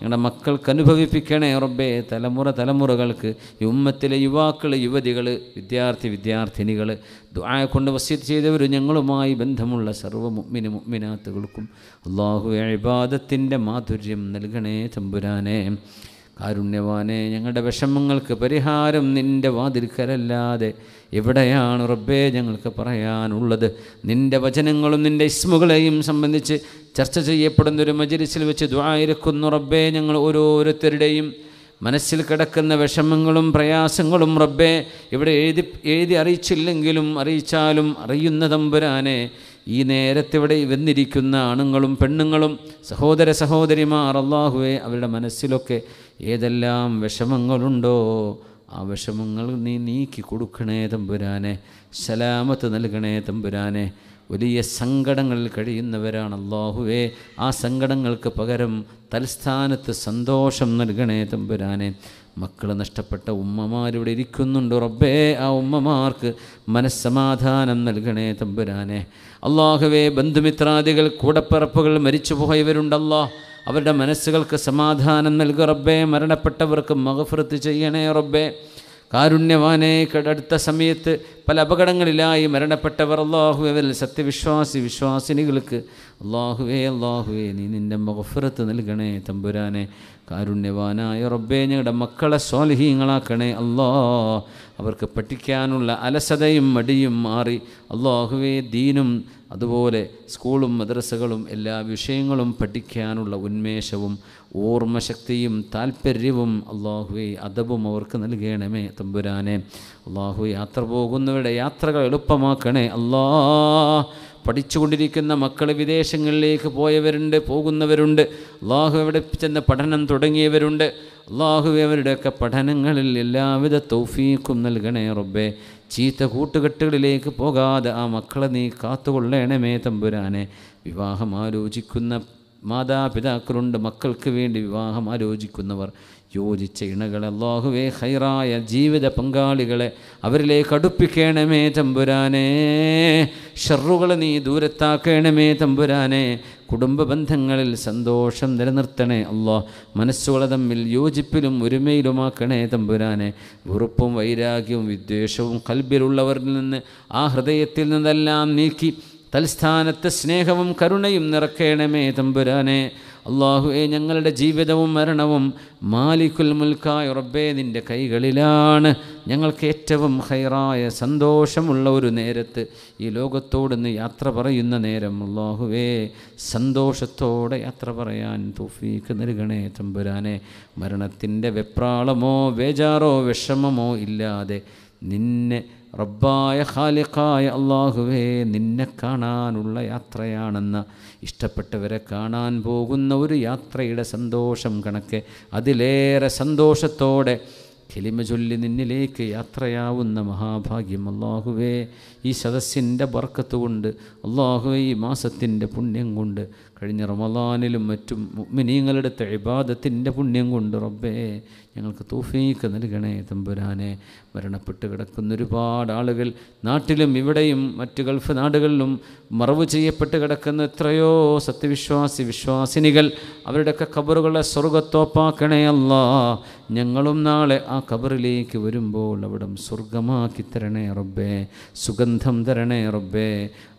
ഞങ്ങളുടെ മക്കൾക്ക് അനുഭവിപ്പിക്കണേ റബ്ബേ തലമുറ തലമുറകൾക്ക് ഉമ്മത്തിലെ യുവാക്കൾ യുവതികൾ വിദ്യാർത്ഥി വിദ്യാർത്ഥിനികൾ ദുആയെ കൊണ്ട് വസ്യത്ത് ചെയ്തവർ ഞങ്ങളുമായി ബന്ധമുള്ള സർവ്വ മുമ്മിന് മുമ്മിനാത്തുകൾക്കും അള്ളാഹു ഇബാദത്തിൻ്റെ മാധുര്യം നൽകണേ തമ്പുരാനേ കാരുണ്യവാനെ ഞങ്ങളുടെ വിഷമങ്ങൾക്ക് പരിഹാരം നിൻ്റെ വാതിൽക്കലല്ലാതെ എവിടെയാണ് റബ്ബേ ഞങ്ങൾക്ക് പറയാനുള്ളത് നിൻ്റെ വചനങ്ങളും നിൻ്റെ ഇസ്മുകളെയും സംബന്ധിച്ച് ചർച്ച ചെയ്യപ്പെടുന്ന ഒരു മജിരിസിൽ വെച്ച് ദ്വായിരിക്കുന്നു റബ്ബേ ഞങ്ങൾ ഓരോരുത്തരുടെയും മനസ്സിൽ കിടക്കുന്ന വിഷമങ്ങളും പ്രയാസങ്ങളും റബ്ബെ ഇവിടെ എഴുതി എഴുതി അറിയിച്ചില്ലെങ്കിലും അറിയിച്ചാലും അറിയുന്ന തമ്പുരാനെ ഈ നേരത്തിവിടെ വന്നിരിക്കുന്ന ആണുങ്ങളും പെണ്ണുങ്ങളും സഹോദര സഹോദരിമാർ അള്ളാഹുവെ അവരുടെ മനസ്സിലൊക്കെ ഏതെല്ലാം വിഷമങ്ങളുണ്ടോ ആ വിഷമങ്ങൾ നീ നീക്കി കൊടുക്കണേ തമ്പുരാനെ സലാമത്ത് നൽകണേ തമ്പുരാനെ വലിയ സങ്കടങ്ങളിൽ കഴിയുന്നവരാണ് അള്ളാഹുവേ ആ സങ്കടങ്ങൾക്ക് പകരം തലസ്ഥാനത്ത് സന്തോഷം നൽകണേ തമ്പുരാനെ മക്കൾ നഷ്ടപ്പെട്ട ഉമ്മമാരിവിടെ ഇരിക്കുന്നുണ്ട് റബ്ബേ ആ ഉമ്മമാർക്ക് മനസ്സമാധാനം നൽകണേ തമ്പുരാനെ അള്ളാഹുവേ ബന്ധുമിത്രാദികൾ കൂടപ്പിറപ്പുകൾ മരിച്ചു പോയവരുണ്ടല്ലോ അവരുടെ മനസ്സുകൾക്ക് സമാധാനം നൽകു റബ്ബേ മരണപ്പെട്ടവർക്ക് മകഫൃത്ത് ചെയ്യണേ റബ്ബേ കാരുണ്യവാനെ അടുത്ത സമയത്ത് പല അപകടങ്ങളിലായി മരണപ്പെട്ടവർ അള്ളാഹുവൽ സത്യവിശ്വാസി വിശ്വാസിനികൾക്ക് അള്ളാഹുവേ അള്ളാഹുവേ നീ നിൻ്റെ മൊഫറത്ത് നൽകണേ തമ്പുരാനെ കാരുണ്യവാനായ റബ്ബേ ഞങ്ങളുടെ മക്കളെ സ്വാലിഹീങ്ങളാക്കണേ അള്ളാഹ് അവർക്ക് പഠിക്കാനുള്ള അലസതയും മടിയും മാറി അള്ളാഹുവേ ദീനും അതുപോലെ സ്കൂളും മദ്രസകളും എല്ലാ വിഷയങ്ങളും പഠിക്കാനുള്ള ഉന്മേഷവും ഓർമ്മശക്തിയും താല്പര്യവും അള്ളാഹുവെ അദബും അവർക്ക് നൽകണമേ തമ്പുരാനെ അള്ളാഹു യാത്ര പോകുന്നവരുടെ യാത്രകൾ എളുപ്പമാക്കണേ അള്ളാ പഠിച്ചുകൊണ്ടിരിക്കുന്ന മക്കൾ വിദേശങ്ങളിലേക്ക് പോയവരുണ്ട് പോകുന്നവരുണ്ട് അള്ളാഹു എവിടെ ചെന്ന് പഠനം തുടങ്ങിയവരുണ്ട് അള്ളാഹുവെ അവരുടെയൊക്കെ പഠനങ്ങളിൽ എല്ലാവിധ തൗഫീക്കും നൽകണേ റബ്ബേ ചീത്ത കൂട്ടുകെട്ടുകളിലേക്ക് പോകാതെ ആ മക്കളെ നീ കാത്തുകൊള്ളേണമേ തമ്പുരാനെ വിവാഹം ആലോചിക്കുന്ന മാതാപിതാക്കളുണ്ട് മക്കൾക്ക് വേണ്ടി വിവാഹം ആലോചിക്കുന്നവർ യോജിച്ച ഇണകളെ അള്ളാഹുവേ ഹൈറായ ജീവിത പങ്കാളികളെ അവരിലേക്ക് അടുപ്പിക്കണമേ തമ്പുരാനേ ഷെറുകളെ നീ ദൂരത്താക്കണമേ തമ്പുരാനെ കുടുംബ ബന്ധങ്ങളിൽ സന്തോഷം നിലനിർത്തണേ അല്ലോ മനസ്സുകളെ തമ്മിൽ യോജിപ്പിലും ഒരുമയിലുമാക്കണേ തമ്പുരാനെ വെറുപ്പും വൈരാഗ്യവും വിദ്വേഷവും കൽബിലുള്ളവരിൽ നിന്ന് ആ ഹൃദയത്തിൽ നിന്നെല്ലാം നീക്കി തൽസ്ഥാനത്ത് സ്നേഹവും കരുണയും നിറക്കേണമേ തമ്പുരാനെ അള്ളാഹുവെ ഞങ്ങളുടെ ജീവിതവും മരണവും മാലിക്കുൽ മുൽക്കായ റബ്ബേ നിൻ്റെ കൈകളിലാണ് ഞങ്ങൾക്ക് ഏറ്റവും ഹൈറായ സന്തോഷമുള്ള ഒരു നേരത്ത് ഈ ലോകത്തോടുന്ന് യാത്ര പറയുന്ന നേരം അള്ളാഹുവേ സന്തോഷത്തോടെ യാത്ര പറയാൻ തുഫീക്ക് നൽകണേ തമ്പുരാനെ മരണത്തിൻ്റെ വെപ്രാളമോ വേജാറോ വിഷമമോ ഇല്ലാതെ നിന്നെ റബ്ബായ ഖാലിഖായ അള്ളാഹുവേ നിന്നെ കാണാനുള്ള യാത്രയാണെന്ന ഇഷ്ടപ്പെട്ടവരെ കാണാൻ പോകുന്ന ഒരു യാത്രയുടെ സന്തോഷം കണക്ക് അതിലേറെ സന്തോഷത്തോടെ കിളിമ ചൊല്ലി നിന്നിലേക്ക് യാത്രയാവുന്ന മഹാഭാഗ്യം അള്ളാഹുവേ ഈ സദസ്സിൻ്റെ ബർക്കത്ത് കൊണ്ട് അള്ളാഹുവേ ഈ മാസത്തിൻ്റെ പുണ്യം കൊണ്ട് കഴിഞ്ഞ റമദാനിലും മറ്റും മിനിങ്ങളുടെ ഇബാദത്തിൻ്റെ പുണ്യം കൊണ്ട് റബ്ബേ ഞങ്ങൾക്ക് തോഫീക്ക് നൽകണേ തമ്പുരാനെ മരണപ്പെട്ട് കിടക്കുന്ന ഒരുപാട് ആളുകൾ നാട്ടിലും ഇവിടെയും മറ്റ് ഗൾഫ് നാടുകളിലും മറവ് ചെയ്യപ്പെട്ട് കിടക്കുന്ന എത്രയോ സത്യവിശ്വാസി വിശ്വാസിനികൾ അവരുടെയൊക്കെ കബറുകളെ സ്വർഗത്തോപ്പാക്കണേ അല്ല ഞങ്ങളും നാളെ ആ കബറിലേക്ക് വരുമ്പോൾ അവിടം സ്വർഗമാക്കി തരണേ റബ്ബേ സുഗന്ധം തരണേ റബ്ബേ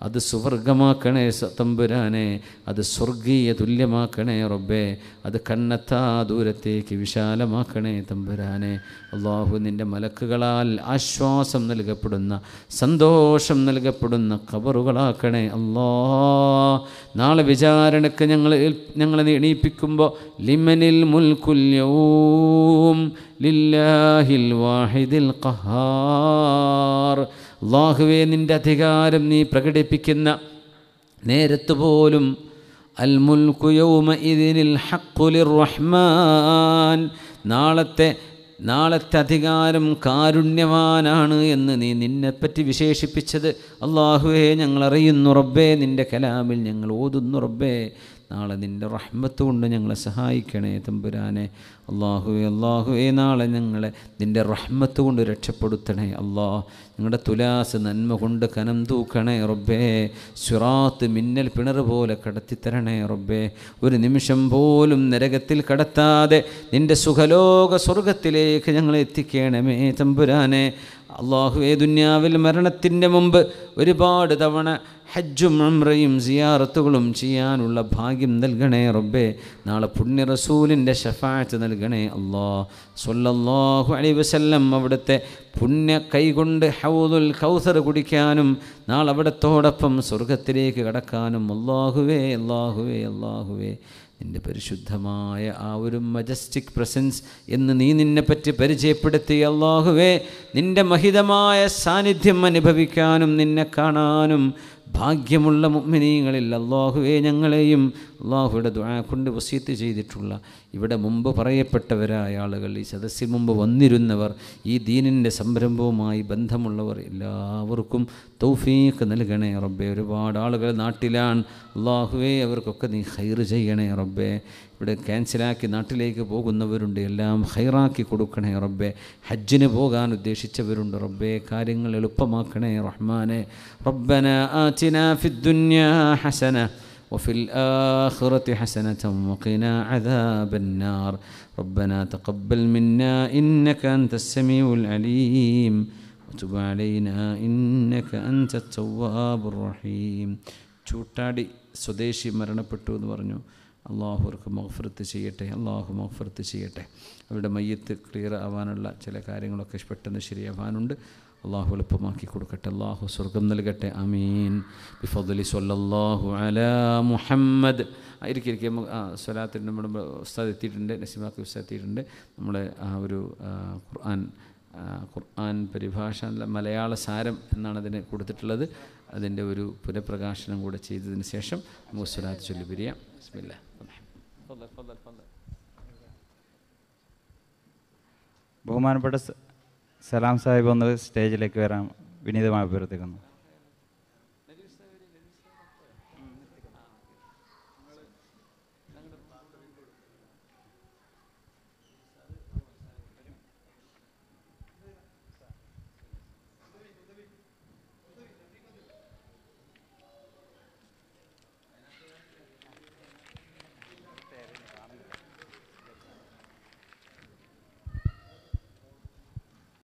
അത് സുവർഗമാക്കണേ തമ്പുരാനെ അത് സ്വർഗീയ തുല്യമാക്കണേ റബ്ബേ അത് കണ്ണത്താ ദൂരത്തേക്ക് വിശാലമാക്കണേ നൽകണേ തമ്പുരാനെ അള്ളാഹു നിൻ്റെ മലക്കുകളാൽ ആശ്വാസം നൽകപ്പെടുന്ന സന്തോഷം നൽകപ്പെടുന്ന കബറുകളാക്കണേ അള്ളാ നാളെ വിചാരണക്ക് ഞങ്ങൾ ഞങ്ങളെ എണീപ്പിക്കുമ്പോൾ ലിമനിൽ മുൽകുല്യവും ലില്ലാഹിൽ വാഹിദിൽ ഖഹാർ അള്ളാഹുവെ നിൻ്റെ അധികാരം നീ പ്രകടിപ്പിക്കുന്ന നേരത്തു പോലും الملك ഇതിനിൽ ഹക്കുലിർ റഹ്മാൻ നാളത്തെ നാളത്തെ അധികാരം കാരുണ്യവാനാണ് എന്ന് നീ നിന്നെപ്പറ്റി വിശേഷിപ്പിച്ചത് അള്ളാഹുവേ അറിയുന്നു റബ്ബേ നിൻ്റെ കലാമിൽ ഞങ്ങൾ ഓതുന്നു റബ്ബേ നാളെ നിൻ്റെ റഹ്മത്ത് കൊണ്ട് ഞങ്ങളെ സഹായിക്കണേ തമ്പുരാനെ അള്ളാഹുവെ അള്ളാഹുവെ നാളെ ഞങ്ങളെ നിൻ്റെ റഹ്മത്ത് കൊണ്ട് രക്ഷപ്പെടുത്തണേ അള്ളാ ഞങ്ങളുടെ തുലാസ് നന്മ കൊണ്ട് കനം തൂക്കണേ റബ്ബേ സുറാത്ത് മിന്നൽ പിണർ പോലെ കടത്തിത്തരണേ റബ്ബേ ഒരു നിമിഷം പോലും നരകത്തിൽ കടത്താതെ നിൻ്റെ സുഖലോക സ്വർഗത്തിലേക്ക് ഞങ്ങളെ എത്തിക്കണമേ തമ്പുരാനെ അള്ളാഹുവെ ദുന്യാവിൽ മരണത്തിൻ്റെ മുമ്പ് ഒരുപാട് തവണ ഹജ്ജും അമ്രയും സിയാറത്തുകളും ചെയ്യാനുള്ള ഭാഗ്യം നൽകണേ റബ്ബേ നാളെ പുണ്യ റസൂലിൻ്റെ ഷഫാത്ത് നൽകണേ അള്ളാ സൊല്ലാഹു അലി വസല്ലം അവിടുത്തെ പുണ്യ കൈകൊണ്ട് ഹൗദുൽ ഹൗസർ കുടിക്കാനും നാളെ അവിടത്തോടൊപ്പം സ്വർഗത്തിലേക്ക് കടക്കാനും അള്ളാഹുവേ അള്ളാഹുവേ അള്ളാഹുവേ നിൻ്റെ പരിശുദ്ധമായ ആ ഒരു മജസ്റ്റിക് പ്രസൻസ് എന്ന് നീ നിന്നെപ്പറ്റി പരിചയപ്പെടുത്തിയ അള്ളാഹുവേ നിൻ്റെ മഹിതമായ സാന്നിധ്യം അനുഭവിക്കാനും നിന്നെ കാണാനും ഭാഗ്യമുള്ള മുഗ്മിനീങ്ങളിൽ അള്ളാഹുവേ ഞങ്ങളെയും അള്ളാഹുവിടെ ദുആ കൊണ്ട് വസീത്ത് ചെയ്തിട്ടുള്ള ഇവിടെ മുമ്പ് പറയപ്പെട്ടവരായ ആളുകൾ ഈ സദസ്സിൽ മുമ്പ് വന്നിരുന്നവർ ഈ ദീനിൻ്റെ സംരംഭവുമായി ബന്ധമുള്ളവർ എല്ലാവർക്കും തൗഫീഖ് നൽകണേ റബ്ബെ ഒരുപാട് ആളുകൾ നാട്ടിലാണ് അള്ളാഹുവേ അവർക്കൊക്കെ നീ ഹൈർ ചെയ്യണേ റബ്ബെ ഇവിടെ ക്യാൻസലാക്കി നാട്ടിലേക്ക് പോകുന്നവരുണ്ട് എല്ലാം ഹൈറാക്കി കൊടുക്കണേ റബ്ബെ ഹജ്ജിന് പോകാൻ ഉദ്ദേശിച്ചവരുണ്ട് റബ്ബെ കാര്യങ്ങൾ എളുപ്പമാക്കണേ റഹ്മാനെ റബ്ബന ആചിന ഫിദ്ദുന്യ ഹസന وفي الآخرة حسنة وقنا عذاب النار ربنا تقبل منا إنك أنت السميع العليم وتب علينا إنك أنت التواب الرحيم ചൂട്ടാടി സ്വദേശി മരണപ്പെട്ടു എന്ന് പറഞ്ഞു അള്ളാഹുർക്ക് അവർക്ക് ചെയ്യട്ടെ അള്ളാഹു മഹഫിറത്ത് ചെയ്യട്ടെ അവരുടെ മയ്യത്ത് ക്ലിയർ ആവാനുള്ള ചില കാര്യങ്ങളൊക്കെ പെട്ടെന്ന് ശരിയാവാനുണ്ട് അള്ളാഹു എളുപ്പമാക്കി കൊടുക്കട്ടെ അള്ളാഹു സ്വർഗം നൽകട്ടെ അമീൻ ബിഫദലി സൊല്ലാഹു അല മുഹമ്മദ് ആയിരിക്കും ഇരിക്കും ആ സ്വലാത്തിൻ്റെ നമ്മുടെ ഉസ്താദ് എത്തിയിട്ടുണ്ട് നസീമാക്കി ഉസ്താദ് എത്തിയിട്ടുണ്ട് നമ്മളെ ആ ഒരു ഖുർആൻ ഖുർആൻ പരിഭാഷ മലയാള സാരം എന്നാണ് അതിന് കൊടുത്തിട്ടുള്ളത് അതിൻ്റെ ഒരു പുനഃപ്രകാശനം കൂടെ ചെയ്തതിന് ശേഷം നമുക്ക് സ്വലാത്ത് ചൊല്ലി പിരിയാം تفضل تفضل ബഹുമാനപ്പെട്ട സലാം സാഹിബ് ഒന്ന് സ്റ്റേജിലേക്ക് വരാൻ വിനീതമായി അഭ്യർത്ഥിക്കുന്നു